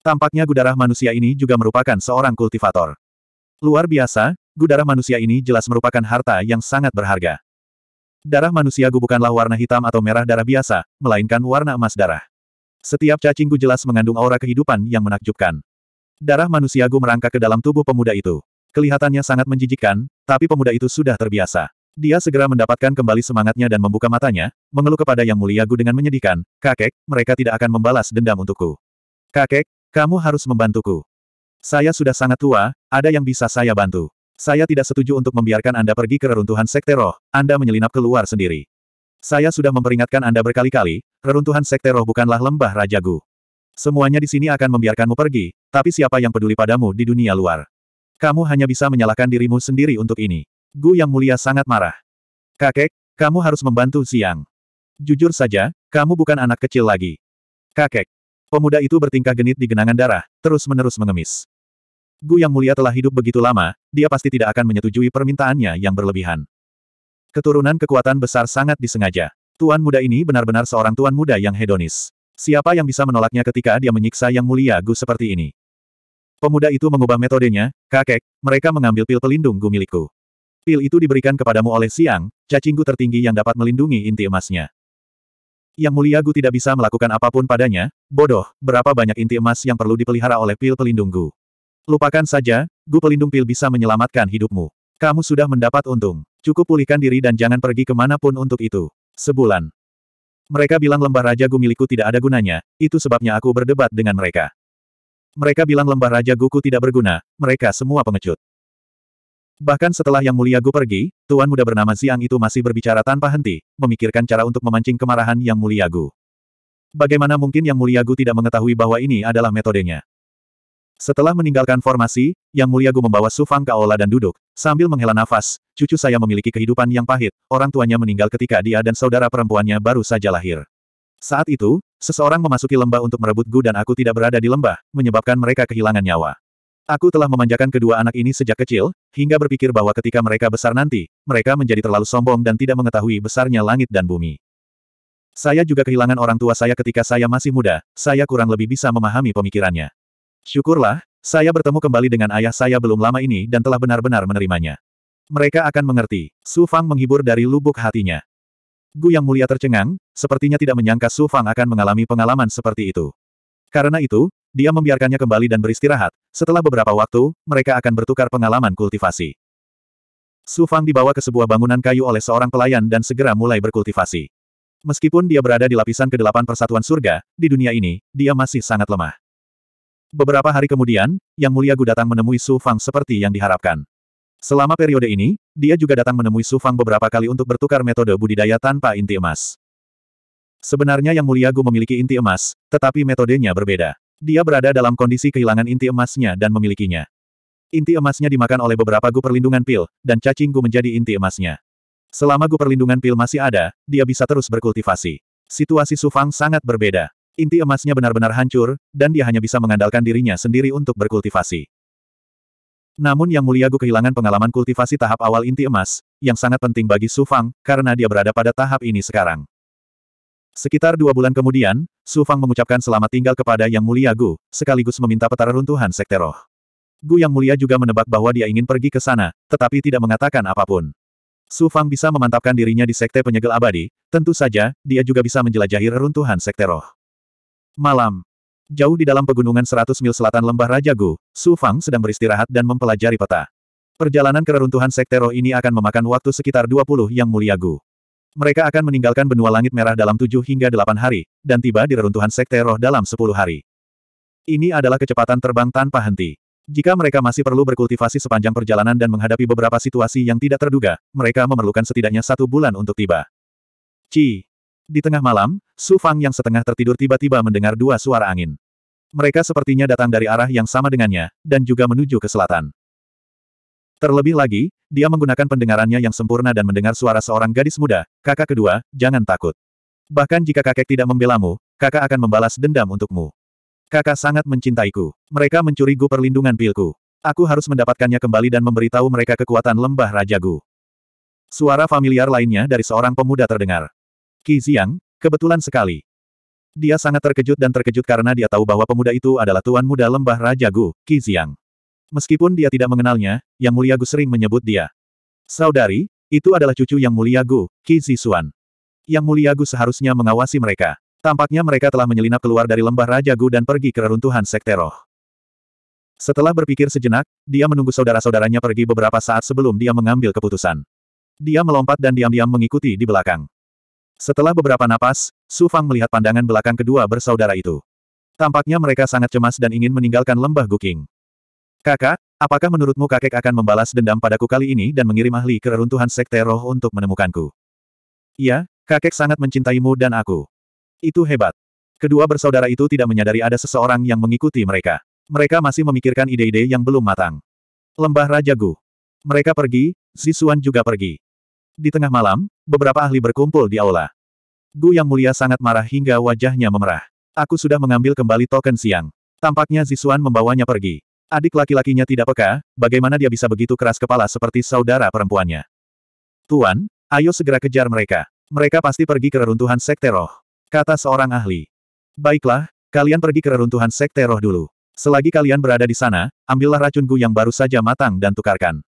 Tampaknya gudarah manusia ini juga merupakan seorang kultivator. Luar biasa, gudarah manusia ini jelas merupakan harta yang sangat berharga. Darah manusia gu bukanlah warna hitam atau merah darah biasa, melainkan warna emas darah. Setiap cacingku jelas mengandung aura kehidupan yang menakjubkan. Darah manusia gu merangkak ke dalam tubuh pemuda itu. Kelihatannya sangat menjijikkan, tapi pemuda itu sudah terbiasa. Dia segera mendapatkan kembali semangatnya dan membuka matanya, mengeluh kepada Yang Mulia Gu dengan menyedihkan, Kakek, mereka tidak akan membalas dendam untukku. Kakek, kamu harus membantuku. Saya sudah sangat tua, ada yang bisa saya bantu. Saya tidak setuju untuk membiarkan Anda pergi ke reruntuhan sekte roh, Anda menyelinap keluar sendiri. Saya sudah memperingatkan Anda berkali-kali, reruntuhan sekte roh bukanlah lembah Raja Gu. Semuanya di sini akan membiarkanmu pergi, tapi siapa yang peduli padamu di dunia luar? Kamu hanya bisa menyalahkan dirimu sendiri untuk ini. Gu Yang Mulia sangat marah. Kakek, kamu harus membantu Siang. Jujur saja, kamu bukan anak kecil lagi. Kakek, pemuda itu bertingkah genit di genangan darah, terus-menerus mengemis. Gu Yang Mulia telah hidup begitu lama, dia pasti tidak akan menyetujui permintaannya yang berlebihan. Keturunan kekuatan besar sangat disengaja. Tuan muda ini benar-benar seorang tuan muda yang hedonis. Siapa yang bisa menolaknya ketika dia menyiksa yang mulia Gu seperti ini? Pemuda itu mengubah metodenya, kakek, mereka mengambil pil pelindung Gu milikku. Pil itu diberikan kepadamu oleh Siang, cacingku tertinggi yang dapat melindungi inti emasnya. Yang mulia Gu tidak bisa melakukan apapun padanya, bodoh, berapa banyak inti emas yang perlu dipelihara oleh pil pelindung Gu. Lupakan saja, Gu pelindung pil bisa menyelamatkan hidupmu. Kamu sudah mendapat untung. Cukup pulihkan diri dan jangan pergi kemanapun untuk itu. Sebulan. Mereka bilang lembah Raja Gu milikku tidak ada gunanya, itu sebabnya aku berdebat dengan mereka. Mereka bilang lembah Raja Guku tidak berguna, mereka semua pengecut. Bahkan setelah Yang Mulia Gu pergi, Tuan Muda bernama siang itu masih berbicara tanpa henti, memikirkan cara untuk memancing kemarahan Yang Mulia Gu. Bagaimana mungkin Yang Mulia Gu tidak mengetahui bahwa ini adalah metodenya? Setelah meninggalkan formasi, Yang Mulia Gu membawa sufang Fang ke aula dan duduk, sambil menghela nafas, cucu saya memiliki kehidupan yang pahit, orang tuanya meninggal ketika dia dan saudara perempuannya baru saja lahir. Saat itu, seseorang memasuki lembah untuk merebut Gu dan aku tidak berada di lembah, menyebabkan mereka kehilangan nyawa. Aku telah memanjakan kedua anak ini sejak kecil, hingga berpikir bahwa ketika mereka besar nanti, mereka menjadi terlalu sombong dan tidak mengetahui besarnya langit dan bumi. Saya juga kehilangan orang tua saya ketika saya masih muda, saya kurang lebih bisa memahami pemikirannya. Syukurlah, saya bertemu kembali dengan ayah saya belum lama ini dan telah benar-benar menerimanya. Mereka akan mengerti. Su Fang menghibur dari lubuk hatinya. Gu Yang Mulia tercengang, sepertinya tidak menyangka Su Fang akan mengalami pengalaman seperti itu. Karena itu, dia membiarkannya kembali dan beristirahat. Setelah beberapa waktu, mereka akan bertukar pengalaman kultivasi. Su Fang dibawa ke sebuah bangunan kayu oleh seorang pelayan dan segera mulai berkultivasi. Meskipun dia berada di lapisan ke-8 persatuan surga, di dunia ini, dia masih sangat lemah. Beberapa hari kemudian, Yang Mulia Gu datang menemui Su Fang seperti yang diharapkan. Selama periode ini, dia juga datang menemui Su Fang beberapa kali untuk bertukar metode budidaya tanpa inti emas. Sebenarnya Yang Mulia Gu memiliki inti emas, tetapi metodenya berbeda. Dia berada dalam kondisi kehilangan inti emasnya dan memilikinya. Inti emasnya dimakan oleh beberapa gu perlindungan pil, dan cacing gu menjadi inti emasnya. Selama gu perlindungan pil masih ada, dia bisa terus berkultivasi. Situasi Sufang sangat berbeda. Inti emasnya benar-benar hancur, dan dia hanya bisa mengandalkan dirinya sendiri untuk berkultivasi. Namun Yang Mulia Gu kehilangan pengalaman kultivasi tahap awal inti emas, yang sangat penting bagi Sufang, karena dia berada pada tahap ini sekarang. Sekitar dua bulan kemudian, Su Fang mengucapkan selamat tinggal kepada Yang Mulia Gu, sekaligus meminta peta reruntuhan Sekte Roh. Gu Yang Mulia juga menebak bahwa dia ingin pergi ke sana, tetapi tidak mengatakan apapun. Su Fang bisa memantapkan dirinya di Sekte Penyegel Abadi, tentu saja, dia juga bisa menjelajahi reruntuhan Sekte Roh. Malam. Jauh di dalam pegunungan 100 mil selatan lembah Raja Gu, Su Fang sedang beristirahat dan mempelajari peta. Perjalanan reruntuhan Sekte Roh ini akan memakan waktu sekitar 20 yang mulia Gu. Mereka akan meninggalkan benua langit merah dalam tujuh hingga delapan hari, dan tiba di reruntuhan sekte roh dalam sepuluh hari. Ini adalah kecepatan terbang tanpa henti. Jika mereka masih perlu berkultivasi sepanjang perjalanan dan menghadapi beberapa situasi yang tidak terduga, mereka memerlukan setidaknya satu bulan untuk tiba. Ci. Di tengah malam, Su Fang yang setengah tertidur tiba-tiba mendengar dua suara angin. Mereka sepertinya datang dari arah yang sama dengannya, dan juga menuju ke selatan. Terlebih lagi, dia menggunakan pendengarannya yang sempurna dan mendengar suara seorang gadis muda, kakak kedua, jangan takut. Bahkan jika kakek tidak membelamu, kakak akan membalas dendam untukmu. Kakak sangat mencintaiku. Mereka mencuri gu perlindungan pilku. Aku harus mendapatkannya kembali dan memberitahu mereka kekuatan lembah Raja Suara familiar lainnya dari seorang pemuda terdengar. Qi Ziyang, kebetulan sekali. Dia sangat terkejut dan terkejut karena dia tahu bahwa pemuda itu adalah tuan muda lembah Raja Gu, Qi Ziyang. Meskipun dia tidak mengenalnya, Yang Mulia Gu sering menyebut dia. Saudari, itu adalah cucu Yang Mulia Gu, Qi Zixuan. Yang Mulia Gu seharusnya mengawasi mereka. Tampaknya mereka telah menyelinap keluar dari lembah Raja Gu dan pergi ke reruntuhan Sekte Roh. Setelah berpikir sejenak, dia menunggu saudara-saudaranya pergi beberapa saat sebelum dia mengambil keputusan. Dia melompat dan diam-diam mengikuti di belakang. Setelah beberapa napas, Su Fang melihat pandangan belakang kedua bersaudara itu. Tampaknya mereka sangat cemas dan ingin meninggalkan lembah Guking. Kakak, apakah menurutmu kakek akan membalas dendam padaku kali ini dan mengirim ahli ke reruntuhan sekte roh untuk menemukanku? Iya, kakek sangat mencintaimu dan aku. Itu hebat. Kedua bersaudara itu tidak menyadari ada seseorang yang mengikuti mereka. Mereka masih memikirkan ide-ide yang belum matang. Lembah Raja Gu. Mereka pergi, Zisuan juga pergi. Di tengah malam, beberapa ahli berkumpul di aula. Gu yang mulia sangat marah hingga wajahnya memerah. Aku sudah mengambil kembali token siang. Tampaknya Zisuan membawanya pergi. Adik laki-lakinya tidak peka, bagaimana dia bisa begitu keras kepala seperti saudara perempuannya. Tuan, ayo segera kejar mereka. Mereka pasti pergi ke reruntuhan sekte roh. Kata seorang ahli. Baiklah, kalian pergi ke reruntuhan sekte roh dulu. Selagi kalian berada di sana, ambillah racun gu yang baru saja matang dan tukarkan.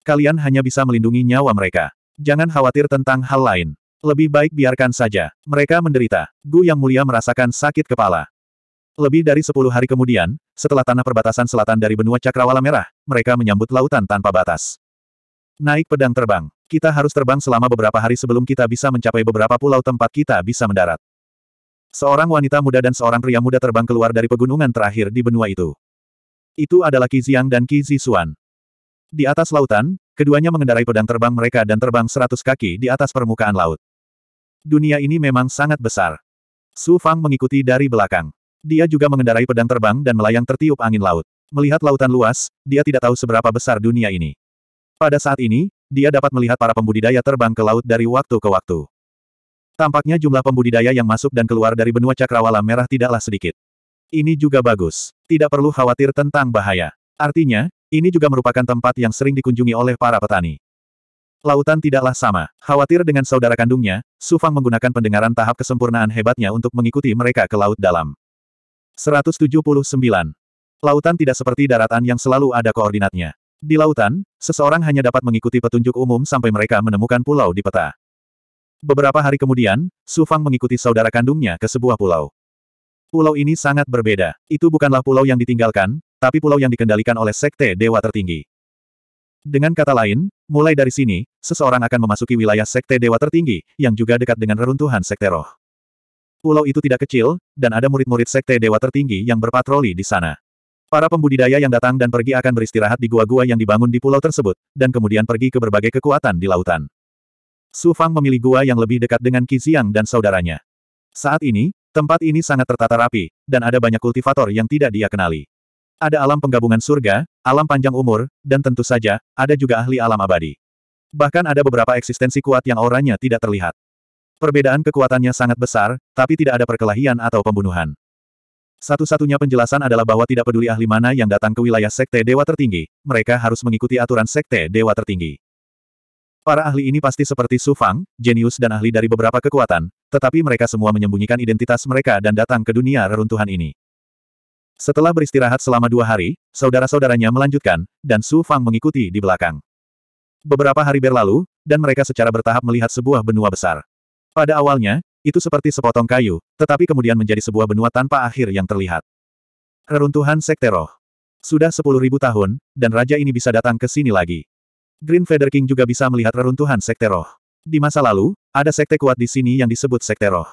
Kalian hanya bisa melindungi nyawa mereka. Jangan khawatir tentang hal lain. Lebih baik biarkan saja. Mereka menderita. Gu yang mulia merasakan sakit kepala. Lebih dari sepuluh hari kemudian, setelah tanah perbatasan selatan dari benua Cakrawala Merah, mereka menyambut lautan tanpa batas. Naik pedang terbang. Kita harus terbang selama beberapa hari sebelum kita bisa mencapai beberapa pulau tempat kita bisa mendarat. Seorang wanita muda dan seorang pria muda terbang keluar dari pegunungan terakhir di benua itu. Itu adalah Qiziang dan Kizi Suan. Di atas lautan, keduanya mengendarai pedang terbang mereka dan terbang seratus kaki di atas permukaan laut. Dunia ini memang sangat besar. Su Fang mengikuti dari belakang. Dia juga mengendarai pedang terbang dan melayang tertiup angin laut. Melihat lautan luas, dia tidak tahu seberapa besar dunia ini. Pada saat ini, dia dapat melihat para pembudidaya terbang ke laut dari waktu ke waktu. Tampaknya jumlah pembudidaya yang masuk dan keluar dari benua cakrawala merah tidaklah sedikit. Ini juga bagus. Tidak perlu khawatir tentang bahaya. Artinya, ini juga merupakan tempat yang sering dikunjungi oleh para petani. Lautan tidaklah sama. Khawatir dengan saudara kandungnya, Sufang menggunakan pendengaran tahap kesempurnaan hebatnya untuk mengikuti mereka ke laut dalam. 179. Lautan tidak seperti daratan yang selalu ada koordinatnya. Di lautan, seseorang hanya dapat mengikuti petunjuk umum sampai mereka menemukan pulau di peta. Beberapa hari kemudian, Su Fang mengikuti saudara kandungnya ke sebuah pulau. Pulau ini sangat berbeda. Itu bukanlah pulau yang ditinggalkan, tapi pulau yang dikendalikan oleh sekte dewa tertinggi. Dengan kata lain, mulai dari sini, seseorang akan memasuki wilayah sekte dewa tertinggi, yang juga dekat dengan reruntuhan sekte roh. Pulau itu tidak kecil, dan ada murid-murid sekte dewa tertinggi yang berpatroli di sana. Para pembudidaya yang datang dan pergi akan beristirahat di gua-gua yang dibangun di pulau tersebut, dan kemudian pergi ke berbagai kekuatan di lautan. Su Fang memilih gua yang lebih dekat dengan Qiziang dan saudaranya. Saat ini, tempat ini sangat tertata rapi, dan ada banyak kultivator yang tidak dia kenali. Ada alam penggabungan surga, alam panjang umur, dan tentu saja, ada juga ahli alam abadi. Bahkan ada beberapa eksistensi kuat yang auranya tidak terlihat. Perbedaan kekuatannya sangat besar, tapi tidak ada perkelahian atau pembunuhan. Satu-satunya penjelasan adalah bahwa tidak peduli ahli mana yang datang ke wilayah Sekte Dewa Tertinggi, mereka harus mengikuti aturan Sekte Dewa Tertinggi. Para ahli ini pasti seperti Sufang, jenius dan ahli dari beberapa kekuatan, tetapi mereka semua menyembunyikan identitas mereka dan datang ke dunia reruntuhan ini. Setelah beristirahat selama dua hari, saudara-saudaranya melanjutkan, dan Su Fang mengikuti di belakang. Beberapa hari berlalu, dan mereka secara bertahap melihat sebuah benua besar. Pada awalnya, itu seperti sepotong kayu, tetapi kemudian menjadi sebuah benua tanpa akhir yang terlihat. Reruntuhan Sekte Roh. Sudah sepuluh ribu tahun, dan raja ini bisa datang ke sini lagi. Green Feather King juga bisa melihat reruntuhan Sekte Roh. Di masa lalu, ada sekte kuat di sini yang disebut Sekte Roh.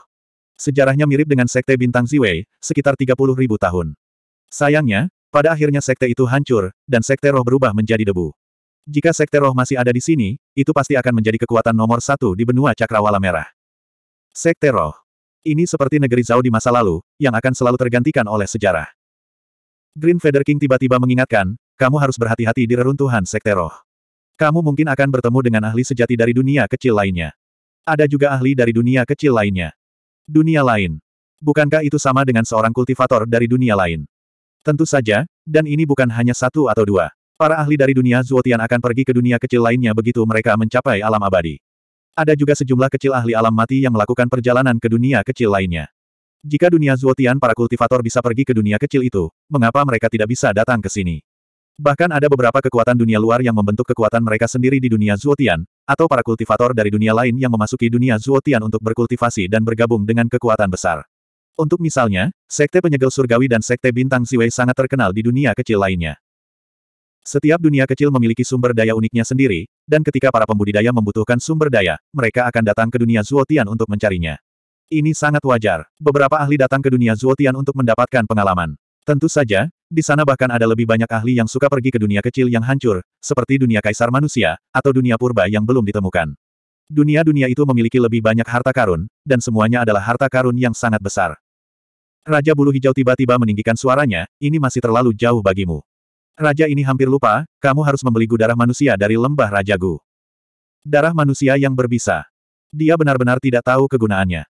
Sejarahnya mirip dengan Sekte Bintang Ziwei, sekitar tiga puluh ribu tahun. Sayangnya, pada akhirnya sekte itu hancur, dan Sekte Roh berubah menjadi debu. Jika Sekte Roh masih ada di sini, itu pasti akan menjadi kekuatan nomor satu di benua Cakrawala Merah. Sekte Roh. Ini seperti negeri Zhao di masa lalu, yang akan selalu tergantikan oleh sejarah. Green Feather King tiba-tiba mengingatkan, kamu harus berhati-hati di reruntuhan Sekte Roh. Kamu mungkin akan bertemu dengan ahli sejati dari dunia kecil lainnya. Ada juga ahli dari dunia kecil lainnya. Dunia lain. Bukankah itu sama dengan seorang kultivator dari dunia lain? Tentu saja, dan ini bukan hanya satu atau dua. Para ahli dari dunia Zuotian akan pergi ke dunia kecil lainnya begitu mereka mencapai alam abadi. Ada juga sejumlah kecil ahli alam mati yang melakukan perjalanan ke dunia kecil lainnya. Jika dunia Zuotian para kultivator bisa pergi ke dunia kecil itu, mengapa mereka tidak bisa datang ke sini? Bahkan ada beberapa kekuatan dunia luar yang membentuk kekuatan mereka sendiri di dunia Zuotian, atau para kultivator dari dunia lain yang memasuki dunia Zuotian untuk berkultivasi dan bergabung dengan kekuatan besar. Untuk misalnya, Sekte Penyegel Surgawi dan Sekte Bintang Siwei sangat terkenal di dunia kecil lainnya. Setiap dunia kecil memiliki sumber daya uniknya sendiri, dan ketika para pembudidaya membutuhkan sumber daya, mereka akan datang ke dunia Zuotian untuk mencarinya. Ini sangat wajar. Beberapa ahli datang ke dunia Zuotian untuk mendapatkan pengalaman. Tentu saja, di sana bahkan ada lebih banyak ahli yang suka pergi ke dunia kecil yang hancur, seperti dunia kaisar manusia, atau dunia purba yang belum ditemukan. Dunia-dunia itu memiliki lebih banyak harta karun, dan semuanya adalah harta karun yang sangat besar. Raja Bulu Hijau tiba-tiba meninggikan suaranya, ini masih terlalu jauh bagimu. Raja ini hampir lupa, kamu harus membeli gu darah manusia dari lembah Raja Gu. Darah manusia yang berbisa. Dia benar-benar tidak tahu kegunaannya.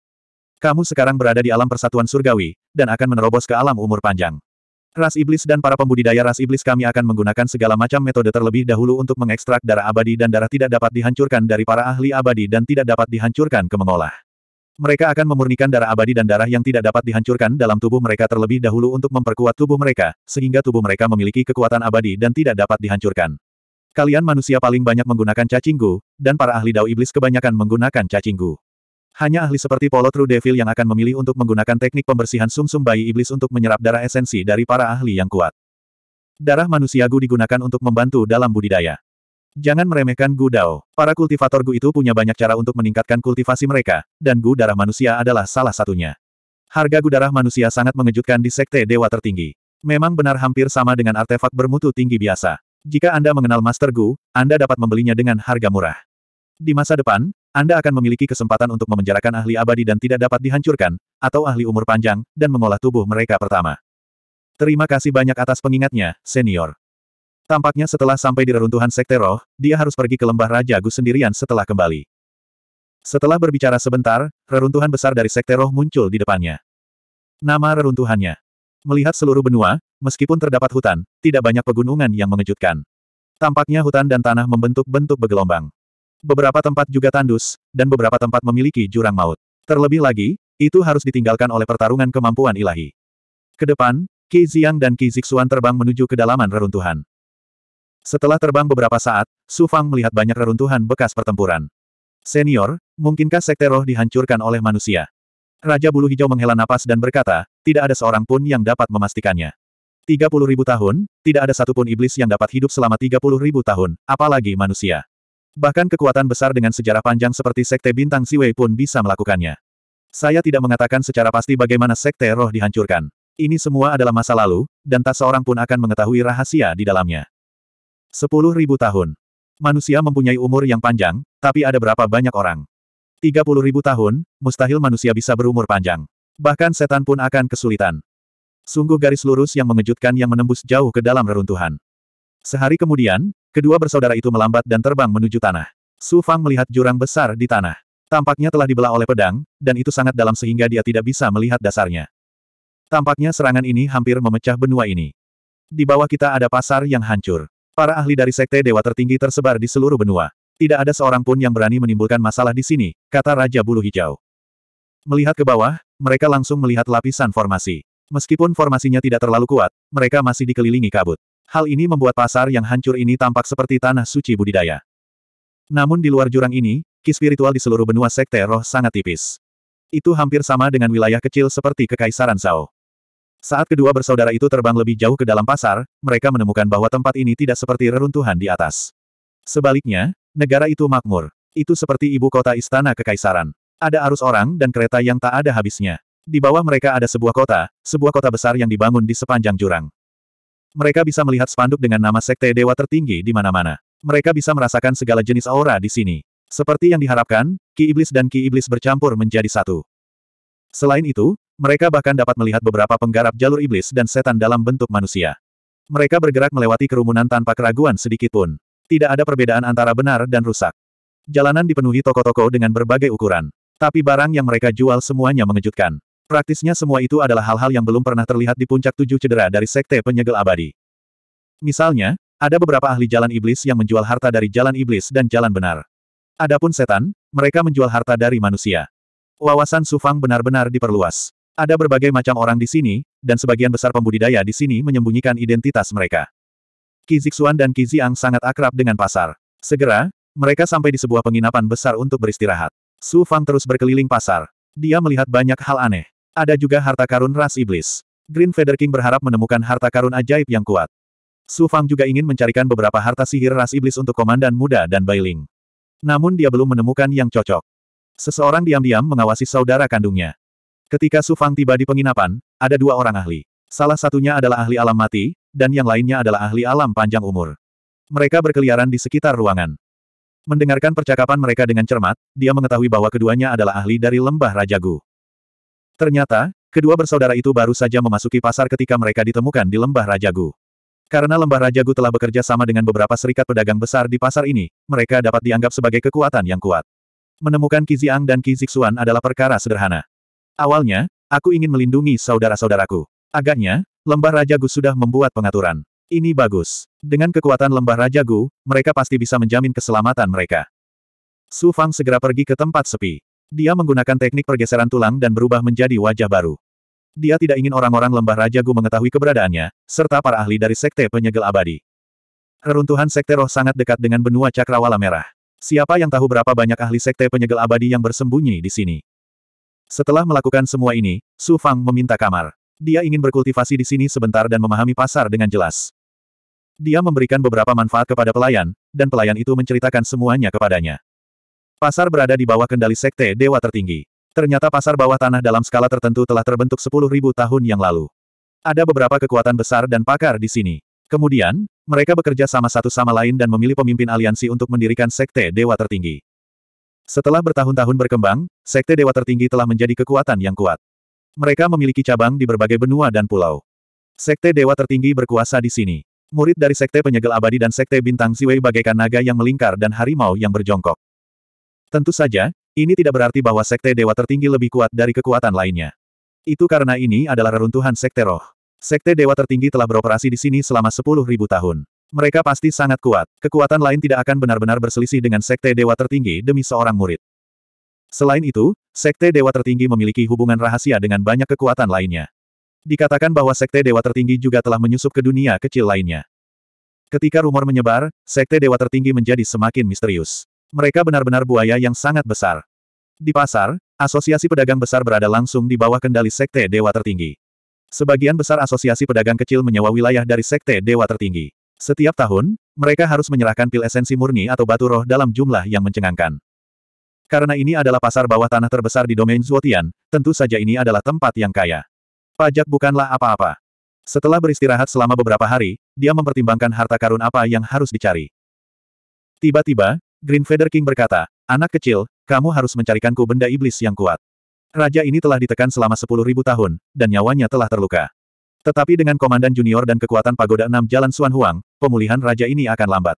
Kamu sekarang berada di alam persatuan surgawi, dan akan menerobos ke alam umur panjang. Ras iblis dan para pembudidaya ras iblis kami akan menggunakan segala macam metode terlebih dahulu untuk mengekstrak darah abadi dan darah tidak dapat dihancurkan dari para ahli abadi dan tidak dapat dihancurkan ke mengolah. Mereka akan memurnikan darah abadi dan darah yang tidak dapat dihancurkan dalam tubuh mereka terlebih dahulu untuk memperkuat tubuh mereka, sehingga tubuh mereka memiliki kekuatan abadi dan tidak dapat dihancurkan. Kalian manusia paling banyak menggunakan cacinggu, dan para ahli dao iblis kebanyakan menggunakan cacinggu. Hanya ahli seperti Polo True Devil yang akan memilih untuk menggunakan teknik pembersihan sumsum -sum bayi iblis untuk menyerap darah esensi dari para ahli yang kuat. Darah manusia gu digunakan untuk membantu dalam budidaya. Jangan meremehkan Gu Dao. Para kultivator Gu itu punya banyak cara untuk meningkatkan kultivasi mereka, dan Gu darah manusia adalah salah satunya. Harga Gu darah manusia sangat mengejutkan di sekte dewa tertinggi. Memang benar hampir sama dengan artefak bermutu tinggi biasa. Jika Anda mengenal Master Gu, Anda dapat membelinya dengan harga murah. Di masa depan, Anda akan memiliki kesempatan untuk memenjarakan ahli abadi dan tidak dapat dihancurkan, atau ahli umur panjang, dan mengolah tubuh mereka pertama. Terima kasih banyak atas pengingatnya, senior. Tampaknya setelah sampai di reruntuhan sekte roh, dia harus pergi ke lembah Raja Gu sendirian setelah kembali. Setelah berbicara sebentar, reruntuhan besar dari sekte roh muncul di depannya. Nama reruntuhannya. Melihat seluruh benua, meskipun terdapat hutan, tidak banyak pegunungan yang mengejutkan. Tampaknya hutan dan tanah membentuk bentuk bergelombang. Beberapa tempat juga tandus, dan beberapa tempat memiliki jurang maut. Terlebih lagi, itu harus ditinggalkan oleh pertarungan kemampuan ilahi. Kedepan, Qi Ziyang dan Qi Zixuan terbang menuju kedalaman reruntuhan. Setelah terbang beberapa saat, Su Fang melihat banyak reruntuhan bekas pertempuran. Senior, mungkinkah sekte roh dihancurkan oleh manusia? Raja Bulu Hijau menghela napas dan berkata, tidak ada seorang pun yang dapat memastikannya. 30 ribu tahun, tidak ada satupun iblis yang dapat hidup selama 30 ribu tahun, apalagi manusia. Bahkan kekuatan besar dengan sejarah panjang seperti sekte bintang Siwei pun bisa melakukannya. Saya tidak mengatakan secara pasti bagaimana sekte roh dihancurkan. Ini semua adalah masa lalu, dan tak seorang pun akan mengetahui rahasia di dalamnya. Sepuluh ribu tahun. Manusia mempunyai umur yang panjang, tapi ada berapa banyak orang? Tiga puluh ribu tahun, mustahil manusia bisa berumur panjang. Bahkan setan pun akan kesulitan. Sungguh garis lurus yang mengejutkan yang menembus jauh ke dalam reruntuhan. Sehari kemudian, kedua bersaudara itu melambat dan terbang menuju tanah. Su Fang melihat jurang besar di tanah. Tampaknya telah dibelah oleh pedang, dan itu sangat dalam sehingga dia tidak bisa melihat dasarnya. Tampaknya serangan ini hampir memecah benua ini. Di bawah kita ada pasar yang hancur. Para ahli dari sekte dewa tertinggi tersebar di seluruh benua. Tidak ada seorang pun yang berani menimbulkan masalah di sini, kata Raja Bulu Hijau. Melihat ke bawah, mereka langsung melihat lapisan formasi. Meskipun formasinya tidak terlalu kuat, mereka masih dikelilingi kabut. Hal ini membuat pasar yang hancur ini tampak seperti tanah suci budidaya. Namun di luar jurang ini, ki spiritual di seluruh benua sekte roh sangat tipis. Itu hampir sama dengan wilayah kecil seperti Kekaisaran Zhao. Saat kedua bersaudara itu terbang lebih jauh ke dalam pasar, mereka menemukan bahwa tempat ini tidak seperti reruntuhan di atas. Sebaliknya, negara itu makmur. Itu seperti ibu kota istana kekaisaran. Ada arus orang dan kereta yang tak ada habisnya. Di bawah mereka ada sebuah kota, sebuah kota besar yang dibangun di sepanjang jurang. Mereka bisa melihat spanduk dengan nama sekte dewa tertinggi di mana-mana. Mereka bisa merasakan segala jenis aura di sini. Seperti yang diharapkan, Ki Iblis dan Ki Iblis bercampur menjadi satu. Selain itu, mereka bahkan dapat melihat beberapa penggarap jalur iblis dan setan dalam bentuk manusia. Mereka bergerak melewati kerumunan tanpa keraguan sedikit pun. Tidak ada perbedaan antara benar dan rusak. Jalanan dipenuhi toko-toko dengan berbagai ukuran. Tapi barang yang mereka jual semuanya mengejutkan. Praktisnya semua itu adalah hal-hal yang belum pernah terlihat di puncak tujuh cedera dari sekte penyegel abadi. Misalnya, ada beberapa ahli jalan iblis yang menjual harta dari jalan iblis dan jalan benar. Adapun setan, mereka menjual harta dari manusia. Wawasan Sufang benar-benar diperluas. Ada berbagai macam orang di sini, dan sebagian besar pembudidaya di sini menyembunyikan identitas mereka. Kizixuan Zixuan dan Kiziang Ziang sangat akrab dengan pasar. Segera, mereka sampai di sebuah penginapan besar untuk beristirahat. Su Fang terus berkeliling pasar. Dia melihat banyak hal aneh. Ada juga harta karun ras iblis. Green Feather King berharap menemukan harta karun ajaib yang kuat. Su Fang juga ingin mencarikan beberapa harta sihir ras iblis untuk komandan muda dan Bailing. Namun dia belum menemukan yang cocok. Seseorang diam-diam mengawasi saudara kandungnya. Ketika Su Fang tiba di penginapan, ada dua orang ahli. Salah satunya adalah ahli alam mati, dan yang lainnya adalah ahli alam panjang umur. Mereka berkeliaran di sekitar ruangan. Mendengarkan percakapan mereka dengan cermat, dia mengetahui bahwa keduanya adalah ahli dari lembah Raja Gu. Ternyata, kedua bersaudara itu baru saja memasuki pasar ketika mereka ditemukan di lembah Raja Gu. Karena lembah Raja Gu telah bekerja sama dengan beberapa serikat pedagang besar di pasar ini, mereka dapat dianggap sebagai kekuatan yang kuat. Menemukan Kiziang dan Kizixuan adalah perkara sederhana. Awalnya, aku ingin melindungi saudara-saudaraku. Agaknya, Lembah Raja Gu sudah membuat pengaturan. Ini bagus. Dengan kekuatan Lembah Raja Gu, mereka pasti bisa menjamin keselamatan mereka. Su Fang segera pergi ke tempat sepi. Dia menggunakan teknik pergeseran tulang dan berubah menjadi wajah baru. Dia tidak ingin orang-orang lembah Raja Gu mengetahui keberadaannya, serta para ahli dari Sekte Penyegel Abadi. Reruntuhan Sekte Roh sangat dekat dengan benua Cakrawala Merah. Siapa yang tahu berapa banyak ahli Sekte Penyegel Abadi yang bersembunyi di sini? Setelah melakukan semua ini, Su Fang meminta kamar. Dia ingin berkultivasi di sini sebentar dan memahami pasar dengan jelas. Dia memberikan beberapa manfaat kepada pelayan, dan pelayan itu menceritakan semuanya kepadanya. Pasar berada di bawah kendali sekte dewa tertinggi. Ternyata pasar bawah tanah dalam skala tertentu telah terbentuk 10.000 tahun yang lalu. Ada beberapa kekuatan besar dan pakar di sini. Kemudian, mereka bekerja sama satu sama lain dan memilih pemimpin aliansi untuk mendirikan sekte dewa tertinggi. Setelah bertahun-tahun berkembang, Sekte Dewa Tertinggi telah menjadi kekuatan yang kuat. Mereka memiliki cabang di berbagai benua dan pulau. Sekte Dewa Tertinggi berkuasa di sini. Murid dari Sekte Penyegel Abadi dan Sekte Bintang Siwei bagaikan naga yang melingkar dan harimau yang berjongkok. Tentu saja, ini tidak berarti bahwa Sekte Dewa Tertinggi lebih kuat dari kekuatan lainnya. Itu karena ini adalah reruntuhan Sekte Roh. Sekte Dewa Tertinggi telah beroperasi di sini selama 10.000 tahun. Mereka pasti sangat kuat. Kekuatan lain tidak akan benar-benar berselisih dengan Sekte Dewa Tertinggi demi seorang murid. Selain itu, Sekte Dewa Tertinggi memiliki hubungan rahasia dengan banyak kekuatan lainnya. Dikatakan bahwa Sekte Dewa Tertinggi juga telah menyusup ke dunia kecil lainnya. Ketika rumor menyebar, Sekte Dewa Tertinggi menjadi semakin misterius. Mereka benar-benar buaya yang sangat besar. Di pasar, asosiasi pedagang besar berada langsung di bawah kendali Sekte Dewa Tertinggi. Sebagian besar asosiasi pedagang kecil menyewa wilayah dari Sekte Dewa Tertinggi. Setiap tahun, mereka harus menyerahkan pil esensi murni atau batu roh dalam jumlah yang mencengangkan. Karena ini adalah pasar bawah tanah terbesar di domain Zuotian, tentu saja ini adalah tempat yang kaya. Pajak bukanlah apa-apa. Setelah beristirahat selama beberapa hari, dia mempertimbangkan harta karun apa yang harus dicari. Tiba-tiba, Green Feather King berkata, Anak kecil, kamu harus mencarikanku benda iblis yang kuat. Raja ini telah ditekan selama 10.000 tahun, dan nyawanya telah terluka. Tetapi dengan Komandan Junior dan kekuatan Pagoda Enam Jalan Suan Huang, pemulihan raja ini akan lambat.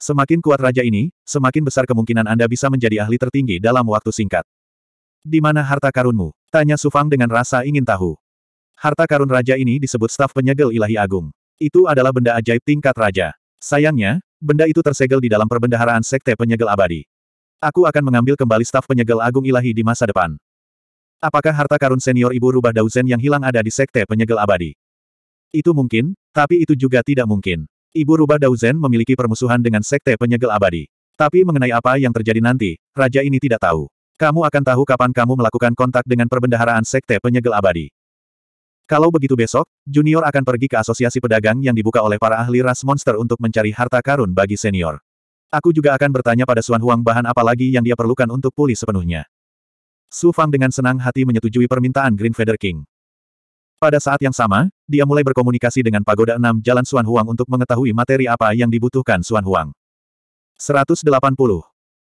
Semakin kuat raja ini, semakin besar kemungkinan Anda bisa menjadi ahli tertinggi dalam waktu singkat. Di mana harta karunmu? Tanya Sufang dengan rasa ingin tahu. Harta karun raja ini disebut staf penyegel ilahi agung. Itu adalah benda ajaib tingkat raja. Sayangnya, benda itu tersegel di dalam perbendaharaan sekte penyegel abadi. Aku akan mengambil kembali staf penyegel agung ilahi di masa depan. Apakah harta karun senior ibu rubah Dauzen yang hilang ada di sekte penyegel abadi? Itu mungkin, tapi itu juga tidak mungkin. Ibu Rubah Dauzen memiliki permusuhan dengan Sekte Penyegel Abadi. Tapi mengenai apa yang terjadi nanti, raja ini tidak tahu. Kamu akan tahu kapan kamu melakukan kontak dengan perbendaharaan Sekte Penyegel Abadi. Kalau begitu besok, junior akan pergi ke asosiasi pedagang yang dibuka oleh para ahli ras monster untuk mencari harta karun bagi senior. Aku juga akan bertanya pada Suan Huang bahan apa lagi yang dia perlukan untuk pulih sepenuhnya. Su Fang dengan senang hati menyetujui permintaan Green Feather King. Pada saat yang sama, dia mulai berkomunikasi dengan Pagoda Enam Jalan Suan Huang untuk mengetahui materi apa yang dibutuhkan Suan Huang. 180.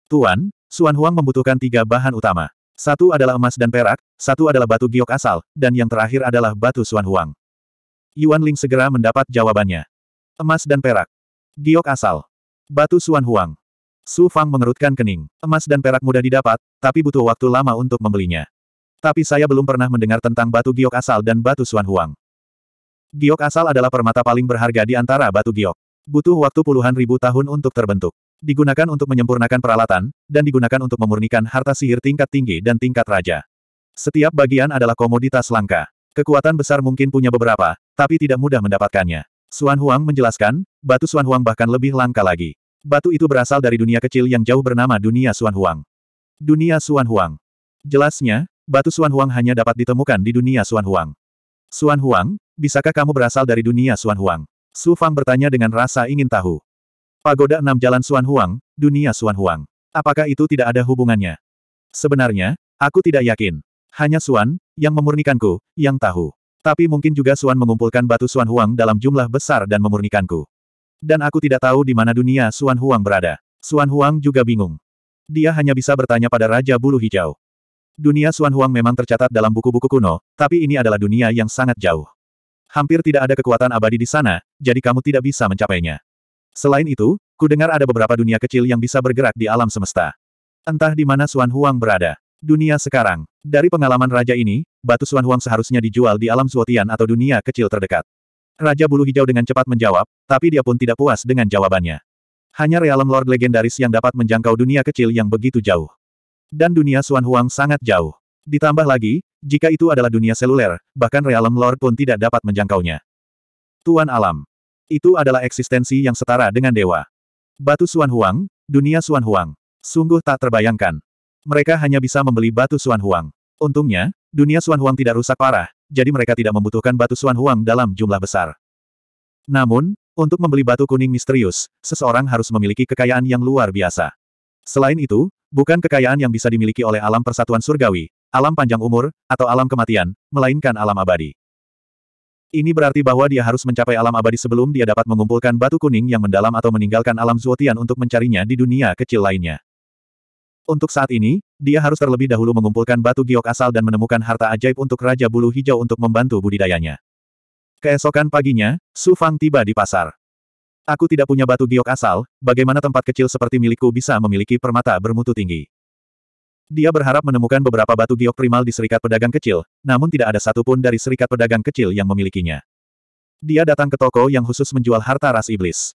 Tuan, Suan Huang membutuhkan tiga bahan utama. Satu adalah emas dan perak, satu adalah batu giok asal, dan yang terakhir adalah batu Suan Huang. Yuan Ling segera mendapat jawabannya. Emas dan perak. Giok asal. Batu Suan Huang. Su Fang mengerutkan kening. Emas dan perak mudah didapat, tapi butuh waktu lama untuk membelinya. Tapi saya belum pernah mendengar tentang batu giok asal dan batu Suan Huang. Giok asal adalah permata paling berharga di antara batu giok. Butuh waktu puluhan ribu tahun untuk terbentuk. Digunakan untuk menyempurnakan peralatan, dan digunakan untuk memurnikan harta sihir tingkat tinggi dan tingkat raja. Setiap bagian adalah komoditas langka. Kekuatan besar mungkin punya beberapa, tapi tidak mudah mendapatkannya. Suan Huang menjelaskan, batu Suan Huang bahkan lebih langka lagi. Batu itu berasal dari dunia kecil yang jauh bernama dunia Suan Huang. Dunia Suan Huang. Jelasnya, batu Suan Huang hanya dapat ditemukan di dunia Suan Huang. Suan Huang, bisakah kamu berasal dari dunia Suan Huang? Su Fang bertanya dengan rasa ingin tahu. Pagoda enam jalan Suan Huang, dunia Suan Huang. Apakah itu tidak ada hubungannya? Sebenarnya, aku tidak yakin. Hanya Suan, yang memurnikanku, yang tahu. Tapi mungkin juga Suan mengumpulkan batu Suan Huang dalam jumlah besar dan memurnikanku. Dan aku tidak tahu di mana dunia Suan Huang berada. Suan Huang juga bingung. Dia hanya bisa bertanya pada Raja Bulu Hijau. Dunia Xuan Huang memang tercatat dalam buku-buku kuno, tapi ini adalah dunia yang sangat jauh. Hampir tidak ada kekuatan abadi di sana, jadi kamu tidak bisa mencapainya. Selain itu, ku dengar ada beberapa dunia kecil yang bisa bergerak di alam semesta. Entah di mana Xuan Huang berada. Dunia sekarang. Dari pengalaman raja ini, batu Xuan Huang seharusnya dijual di alam Zuotian atau dunia kecil terdekat. Raja bulu hijau dengan cepat menjawab, tapi dia pun tidak puas dengan jawabannya. Hanya realem Lord legendaris yang dapat menjangkau dunia kecil yang begitu jauh. Dan dunia Xuan Huang sangat jauh. Ditambah lagi, jika itu adalah dunia seluler, bahkan realem Lord pun tidak dapat menjangkaunya. Tuan Alam. Itu adalah eksistensi yang setara dengan dewa. Batu Xuan Huang, dunia Xuan Huang. Sungguh tak terbayangkan. Mereka hanya bisa membeli batu Xuan Huang. Untungnya, dunia Xuan Huang tidak rusak parah, jadi mereka tidak membutuhkan batu Xuan Huang dalam jumlah besar. Namun, untuk membeli batu kuning misterius, seseorang harus memiliki kekayaan yang luar biasa. Selain itu, Bukan kekayaan yang bisa dimiliki oleh alam persatuan surgawi, alam panjang umur, atau alam kematian, melainkan alam abadi. Ini berarti bahwa dia harus mencapai alam abadi sebelum dia dapat mengumpulkan batu kuning yang mendalam atau meninggalkan alam Zuotian untuk mencarinya di dunia kecil lainnya. Untuk saat ini, dia harus terlebih dahulu mengumpulkan batu giok asal dan menemukan harta ajaib untuk Raja Bulu Hijau untuk membantu budidayanya. Keesokan paginya, Su Fang tiba di pasar. Aku tidak punya batu giok asal, bagaimana tempat kecil seperti milikku bisa memiliki permata bermutu tinggi? Dia berharap menemukan beberapa batu giok primal di serikat pedagang kecil, namun tidak ada satupun dari serikat pedagang kecil yang memilikinya. Dia datang ke toko yang khusus menjual harta ras iblis.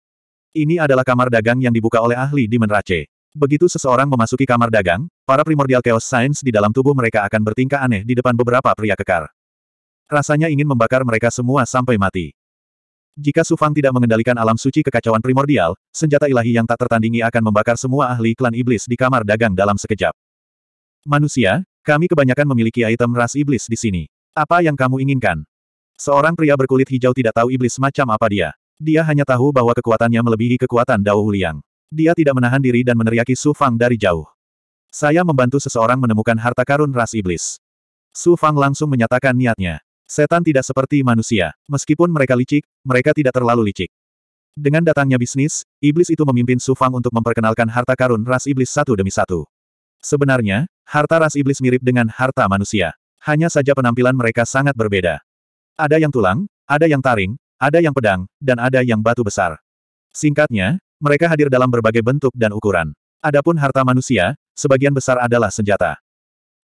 Ini adalah kamar dagang yang dibuka oleh ahli di Menrace. Begitu seseorang memasuki kamar dagang, para primordial chaos science di dalam tubuh mereka akan bertingkah aneh di depan beberapa pria kekar. Rasanya ingin membakar mereka semua sampai mati. Jika Sufang tidak mengendalikan alam suci kekacauan primordial, senjata ilahi yang tak tertandingi akan membakar semua ahli klan iblis di kamar dagang dalam sekejap. Manusia, kami kebanyakan memiliki item ras iblis di sini. Apa yang kamu inginkan? Seorang pria berkulit hijau tidak tahu iblis macam apa dia. Dia hanya tahu bahwa kekuatannya melebihi kekuatan Dao Huliang. Dia tidak menahan diri dan meneriaki Su Fang dari jauh. Saya membantu seseorang menemukan harta karun ras iblis. Su Fang langsung menyatakan niatnya. Setan tidak seperti manusia. Meskipun mereka licik, mereka tidak terlalu licik. Dengan datangnya bisnis, iblis itu memimpin Sufang untuk memperkenalkan harta karun ras iblis satu demi satu. Sebenarnya, harta ras iblis mirip dengan harta manusia. Hanya saja penampilan mereka sangat berbeda. Ada yang tulang, ada yang taring, ada yang pedang, dan ada yang batu besar. Singkatnya, mereka hadir dalam berbagai bentuk dan ukuran. Adapun harta manusia, sebagian besar adalah senjata.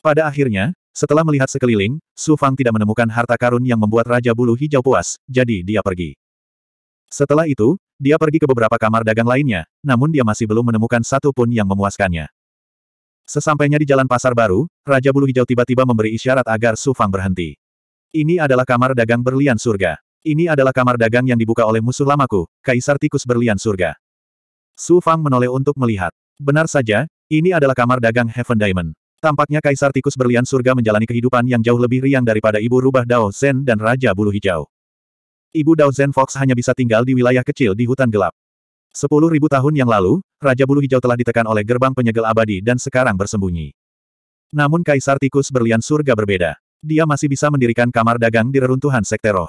Pada akhirnya, setelah melihat sekeliling, Su Fang tidak menemukan harta karun yang membuat Raja Bulu Hijau puas, jadi dia pergi. Setelah itu, dia pergi ke beberapa kamar dagang lainnya, namun dia masih belum menemukan satu pun yang memuaskannya. Sesampainya di jalan pasar baru, Raja Bulu Hijau tiba-tiba memberi isyarat agar Su Fang berhenti. Ini adalah kamar dagang berlian surga. Ini adalah kamar dagang yang dibuka oleh musuh lamaku, Kaisar Tikus Berlian Surga. Su Fang menoleh untuk melihat. Benar saja, ini adalah kamar dagang Heaven Diamond. Tampaknya Kaisar Tikus Berlian Surga menjalani kehidupan yang jauh lebih riang daripada Ibu Rubah Dao Zen dan Raja Bulu Hijau. Ibu Dao Zen Fox hanya bisa tinggal di wilayah kecil di hutan gelap. Sepuluh ribu tahun yang lalu, Raja Bulu Hijau telah ditekan oleh gerbang penyegel abadi dan sekarang bersembunyi. Namun Kaisar Tikus Berlian Surga berbeda. Dia masih bisa mendirikan kamar dagang di reruntuhan Sekte Roh.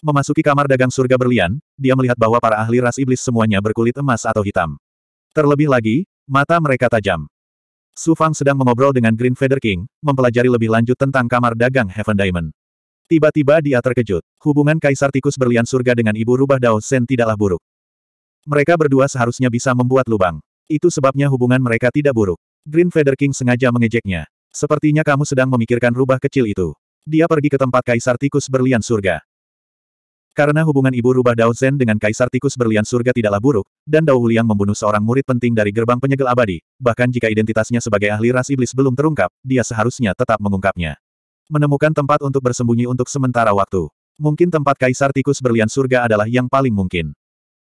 Memasuki kamar dagang surga berlian, dia melihat bahwa para ahli ras iblis semuanya berkulit emas atau hitam. Terlebih lagi, mata mereka tajam. Su Fang sedang mengobrol dengan Green Feather King, mempelajari lebih lanjut tentang kamar dagang Heaven Diamond. Tiba-tiba dia terkejut. Hubungan Kaisar Tikus Berlian Surga dengan Ibu Rubah Dao Sen tidaklah buruk. Mereka berdua seharusnya bisa membuat lubang. Itu sebabnya hubungan mereka tidak buruk. Green Feather King sengaja mengejeknya. Sepertinya kamu sedang memikirkan rubah kecil itu. Dia pergi ke tempat Kaisar Tikus Berlian Surga. Karena hubungan ibu rubah Dao Zen dengan Kaisar Tikus Berlian Surga tidaklah buruk, dan Dao Huliang membunuh seorang murid penting dari gerbang penyegel abadi, bahkan jika identitasnya sebagai ahli ras iblis belum terungkap, dia seharusnya tetap mengungkapnya. Menemukan tempat untuk bersembunyi untuk sementara waktu. Mungkin tempat Kaisar Tikus Berlian Surga adalah yang paling mungkin.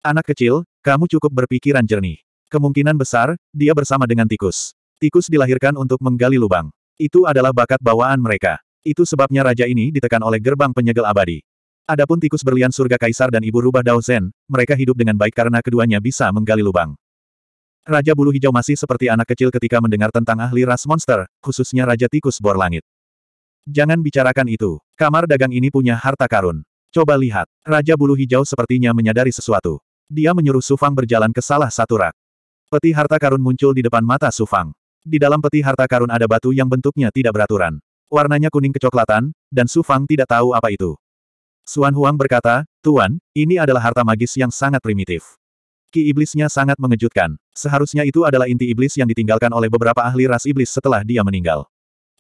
Anak kecil, kamu cukup berpikiran jernih. Kemungkinan besar, dia bersama dengan tikus. Tikus dilahirkan untuk menggali lubang. Itu adalah bakat bawaan mereka. Itu sebabnya raja ini ditekan oleh gerbang penyegel abadi. Adapun tikus berlian surga kaisar dan ibu rubah Dao Zen, mereka hidup dengan baik karena keduanya bisa menggali lubang. Raja bulu hijau masih seperti anak kecil ketika mendengar tentang ahli ras monster, khususnya Raja tikus bor langit. Jangan bicarakan itu. Kamar dagang ini punya harta karun. Coba lihat. Raja bulu hijau sepertinya menyadari sesuatu. Dia menyuruh Sufang berjalan ke salah satu rak. Peti harta karun muncul di depan mata Sufang. Di dalam peti harta karun ada batu yang bentuknya tidak beraturan. Warnanya kuning kecoklatan, dan Sufang tidak tahu apa itu. Suan Huang berkata, Tuan, ini adalah harta magis yang sangat primitif. Ki iblisnya sangat mengejutkan. Seharusnya itu adalah inti iblis yang ditinggalkan oleh beberapa ahli ras iblis setelah dia meninggal.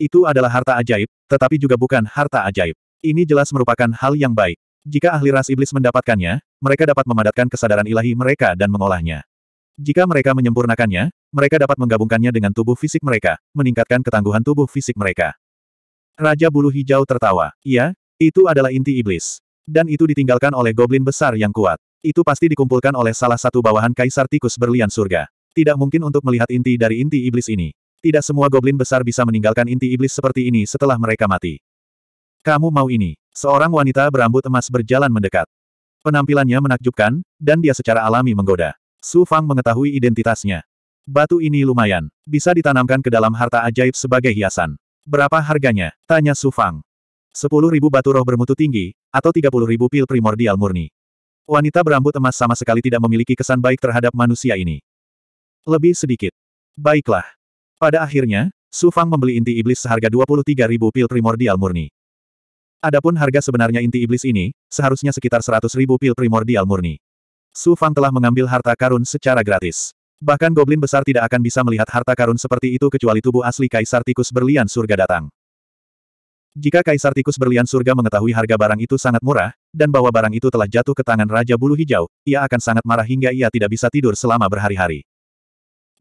Itu adalah harta ajaib, tetapi juga bukan harta ajaib. Ini jelas merupakan hal yang baik. Jika ahli ras iblis mendapatkannya, mereka dapat memadatkan kesadaran ilahi mereka dan mengolahnya. Jika mereka menyempurnakannya, mereka dapat menggabungkannya dengan tubuh fisik mereka, meningkatkan ketangguhan tubuh fisik mereka. Raja Bulu Hijau tertawa. Iya, itu adalah inti iblis. Dan itu ditinggalkan oleh goblin besar yang kuat. Itu pasti dikumpulkan oleh salah satu bawahan Kaisar Tikus Berlian Surga. Tidak mungkin untuk melihat inti dari inti iblis ini. Tidak semua goblin besar bisa meninggalkan inti iblis seperti ini setelah mereka mati. Kamu mau ini? Seorang wanita berambut emas berjalan mendekat. Penampilannya menakjubkan, dan dia secara alami menggoda. Su Fang mengetahui identitasnya. Batu ini lumayan. Bisa ditanamkan ke dalam harta ajaib sebagai hiasan. Berapa harganya? Tanya Su Fang. Sepuluh ribu batu roh bermutu tinggi, atau tiga puluh ribu pil primordial murni. Wanita berambut emas sama sekali tidak memiliki kesan baik terhadap manusia ini. Lebih sedikit. Baiklah. Pada akhirnya, Su Fang membeli inti iblis seharga tiga ribu pil primordial murni. Adapun harga sebenarnya inti iblis ini, seharusnya sekitar seratus ribu pil primordial murni. Su Fang telah mengambil harta karun secara gratis. Bahkan goblin besar tidak akan bisa melihat harta karun seperti itu kecuali tubuh asli Kaisar Tikus Berlian Surga datang. Jika Kaisar Tikus Berlian Surga mengetahui harga barang itu sangat murah, dan bahwa barang itu telah jatuh ke tangan Raja Bulu Hijau, ia akan sangat marah hingga ia tidak bisa tidur selama berhari-hari.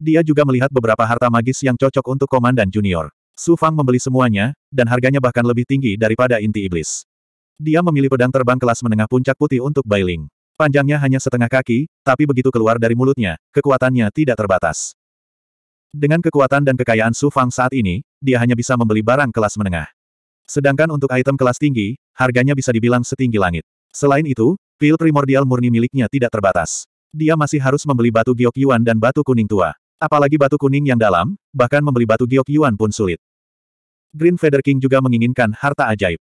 Dia juga melihat beberapa harta magis yang cocok untuk Komandan Junior. Su Fang membeli semuanya, dan harganya bahkan lebih tinggi daripada inti iblis. Dia memilih pedang terbang kelas menengah puncak putih untuk Bailing. Panjangnya hanya setengah kaki, tapi begitu keluar dari mulutnya, kekuatannya tidak terbatas. Dengan kekuatan dan kekayaan Su Fang saat ini, dia hanya bisa membeli barang kelas menengah. Sedangkan untuk item kelas tinggi, harganya bisa dibilang setinggi langit. Selain itu, pil primordial murni miliknya tidak terbatas. Dia masih harus membeli batu giok yuan dan batu kuning tua. Apalagi batu kuning yang dalam, bahkan membeli batu giok yuan pun sulit. Green Feather King juga menginginkan harta ajaib.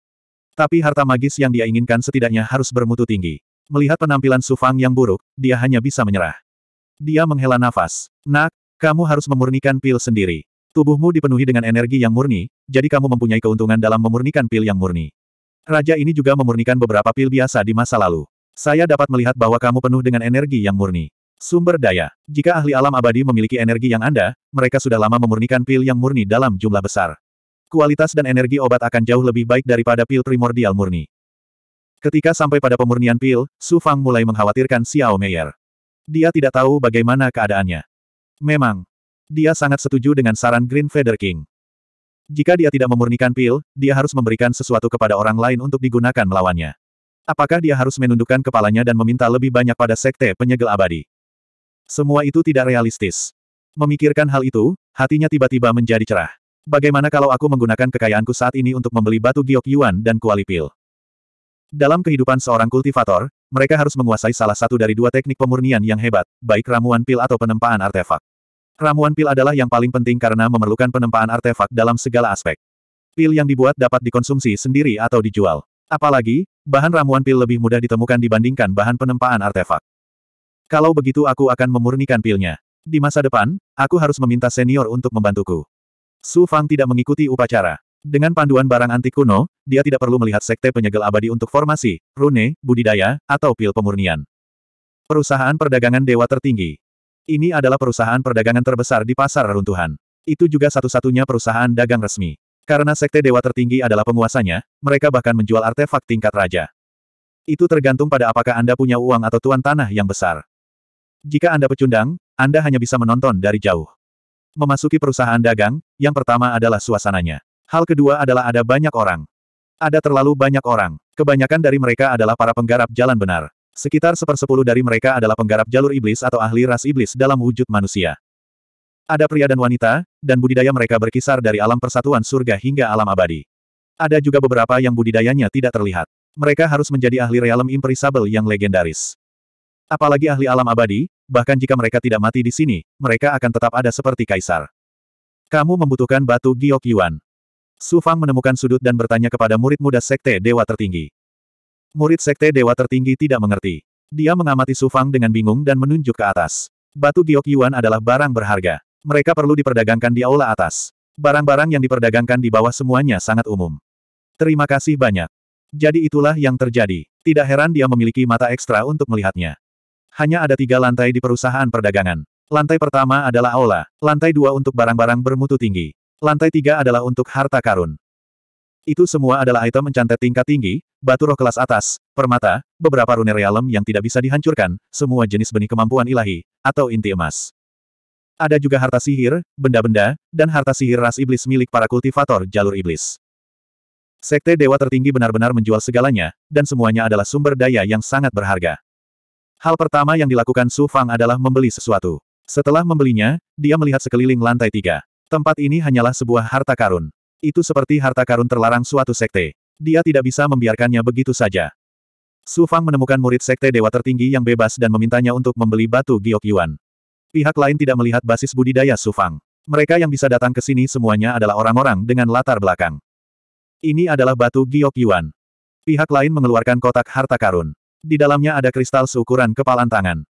Tapi harta magis yang dia inginkan setidaknya harus bermutu tinggi. Melihat penampilan Sufang yang buruk, dia hanya bisa menyerah. Dia menghela nafas. Nak, kamu harus memurnikan pil sendiri. Tubuhmu dipenuhi dengan energi yang murni, jadi kamu mempunyai keuntungan dalam memurnikan pil yang murni. Raja ini juga memurnikan beberapa pil biasa di masa lalu. Saya dapat melihat bahwa kamu penuh dengan energi yang murni. Sumber daya. Jika ahli alam abadi memiliki energi yang Anda, mereka sudah lama memurnikan pil yang murni dalam jumlah besar. Kualitas dan energi obat akan jauh lebih baik daripada pil primordial murni. Ketika sampai pada pemurnian pil, Su Fang mulai mengkhawatirkan Xiao Meier. Dia tidak tahu bagaimana keadaannya. Memang, dia sangat setuju dengan saran Green Feather King. Jika dia tidak memurnikan pil, dia harus memberikan sesuatu kepada orang lain untuk digunakan melawannya. Apakah dia harus menundukkan kepalanya dan meminta lebih banyak pada sekte penyegel abadi? Semua itu tidak realistis. Memikirkan hal itu, hatinya tiba-tiba menjadi cerah. Bagaimana kalau aku menggunakan kekayaanku saat ini untuk membeli batu giok yuan dan kuali pil? Dalam kehidupan seorang kultivator, mereka harus menguasai salah satu dari dua teknik pemurnian yang hebat, baik ramuan pil atau penempaan artefak. Ramuan pil adalah yang paling penting karena memerlukan penempaan artefak dalam segala aspek. Pil yang dibuat dapat dikonsumsi sendiri atau dijual. Apalagi, bahan ramuan pil lebih mudah ditemukan dibandingkan bahan penempaan artefak. Kalau begitu aku akan memurnikan pilnya. Di masa depan, aku harus meminta senior untuk membantuku. Su Fang tidak mengikuti upacara. Dengan panduan barang antik kuno, dia tidak perlu melihat sekte penyegel abadi untuk formasi, rune, budidaya, atau pil pemurnian. Perusahaan perdagangan dewa tertinggi. Ini adalah perusahaan perdagangan terbesar di pasar reruntuhan. Itu juga satu-satunya perusahaan dagang resmi. Karena sekte dewa tertinggi adalah penguasanya, mereka bahkan menjual artefak tingkat raja. Itu tergantung pada apakah Anda punya uang atau tuan tanah yang besar. Jika Anda pecundang, Anda hanya bisa menonton dari jauh. Memasuki perusahaan dagang, yang pertama adalah suasananya. Hal kedua adalah ada banyak orang. Ada terlalu banyak orang. Kebanyakan dari mereka adalah para penggarap jalan benar. Sekitar sepersepuluh dari mereka adalah penggarap jalur iblis atau ahli ras iblis dalam wujud manusia. Ada pria dan wanita, dan budidaya mereka berkisar dari alam persatuan surga hingga alam abadi. Ada juga beberapa yang budidayanya tidak terlihat. Mereka harus menjadi ahli realem imperisabel yang legendaris. Apalagi ahli alam abadi, bahkan jika mereka tidak mati di sini, mereka akan tetap ada seperti kaisar. Kamu membutuhkan batu giok yuan. Su Fang menemukan sudut dan bertanya kepada murid muda sekte dewa tertinggi. Murid sekte dewa tertinggi tidak mengerti. Dia mengamati Sufang dengan bingung dan menunjuk ke atas. Batu giok Yuan adalah barang berharga. Mereka perlu diperdagangkan di aula atas. Barang-barang yang diperdagangkan di bawah semuanya sangat umum. Terima kasih banyak. Jadi itulah yang terjadi. Tidak heran dia memiliki mata ekstra untuk melihatnya. Hanya ada tiga lantai di perusahaan perdagangan. Lantai pertama adalah aula, lantai dua untuk barang-barang bermutu tinggi. Lantai tiga adalah untuk harta karun. Itu semua adalah item mencantet tingkat tinggi, batu roh kelas atas, permata, beberapa rune realem yang tidak bisa dihancurkan, semua jenis benih kemampuan ilahi, atau inti emas. Ada juga harta sihir, benda-benda, dan harta sihir ras iblis milik para kultivator jalur iblis. Sekte dewa tertinggi benar-benar menjual segalanya, dan semuanya adalah sumber daya yang sangat berharga. Hal pertama yang dilakukan Su Fang adalah membeli sesuatu. Setelah membelinya, dia melihat sekeliling lantai tiga. Tempat ini hanyalah sebuah harta karun. Itu seperti harta karun terlarang suatu sekte. Dia tidak bisa membiarkannya begitu saja. Su Fang menemukan murid sekte dewa tertinggi yang bebas dan memintanya untuk membeli batu giok yuan. Pihak lain tidak melihat basis budidaya Su Fang. Mereka yang bisa datang ke sini semuanya adalah orang-orang dengan latar belakang. Ini adalah batu giok yuan. Pihak lain mengeluarkan kotak harta karun. Di dalamnya ada kristal seukuran kepalan tangan.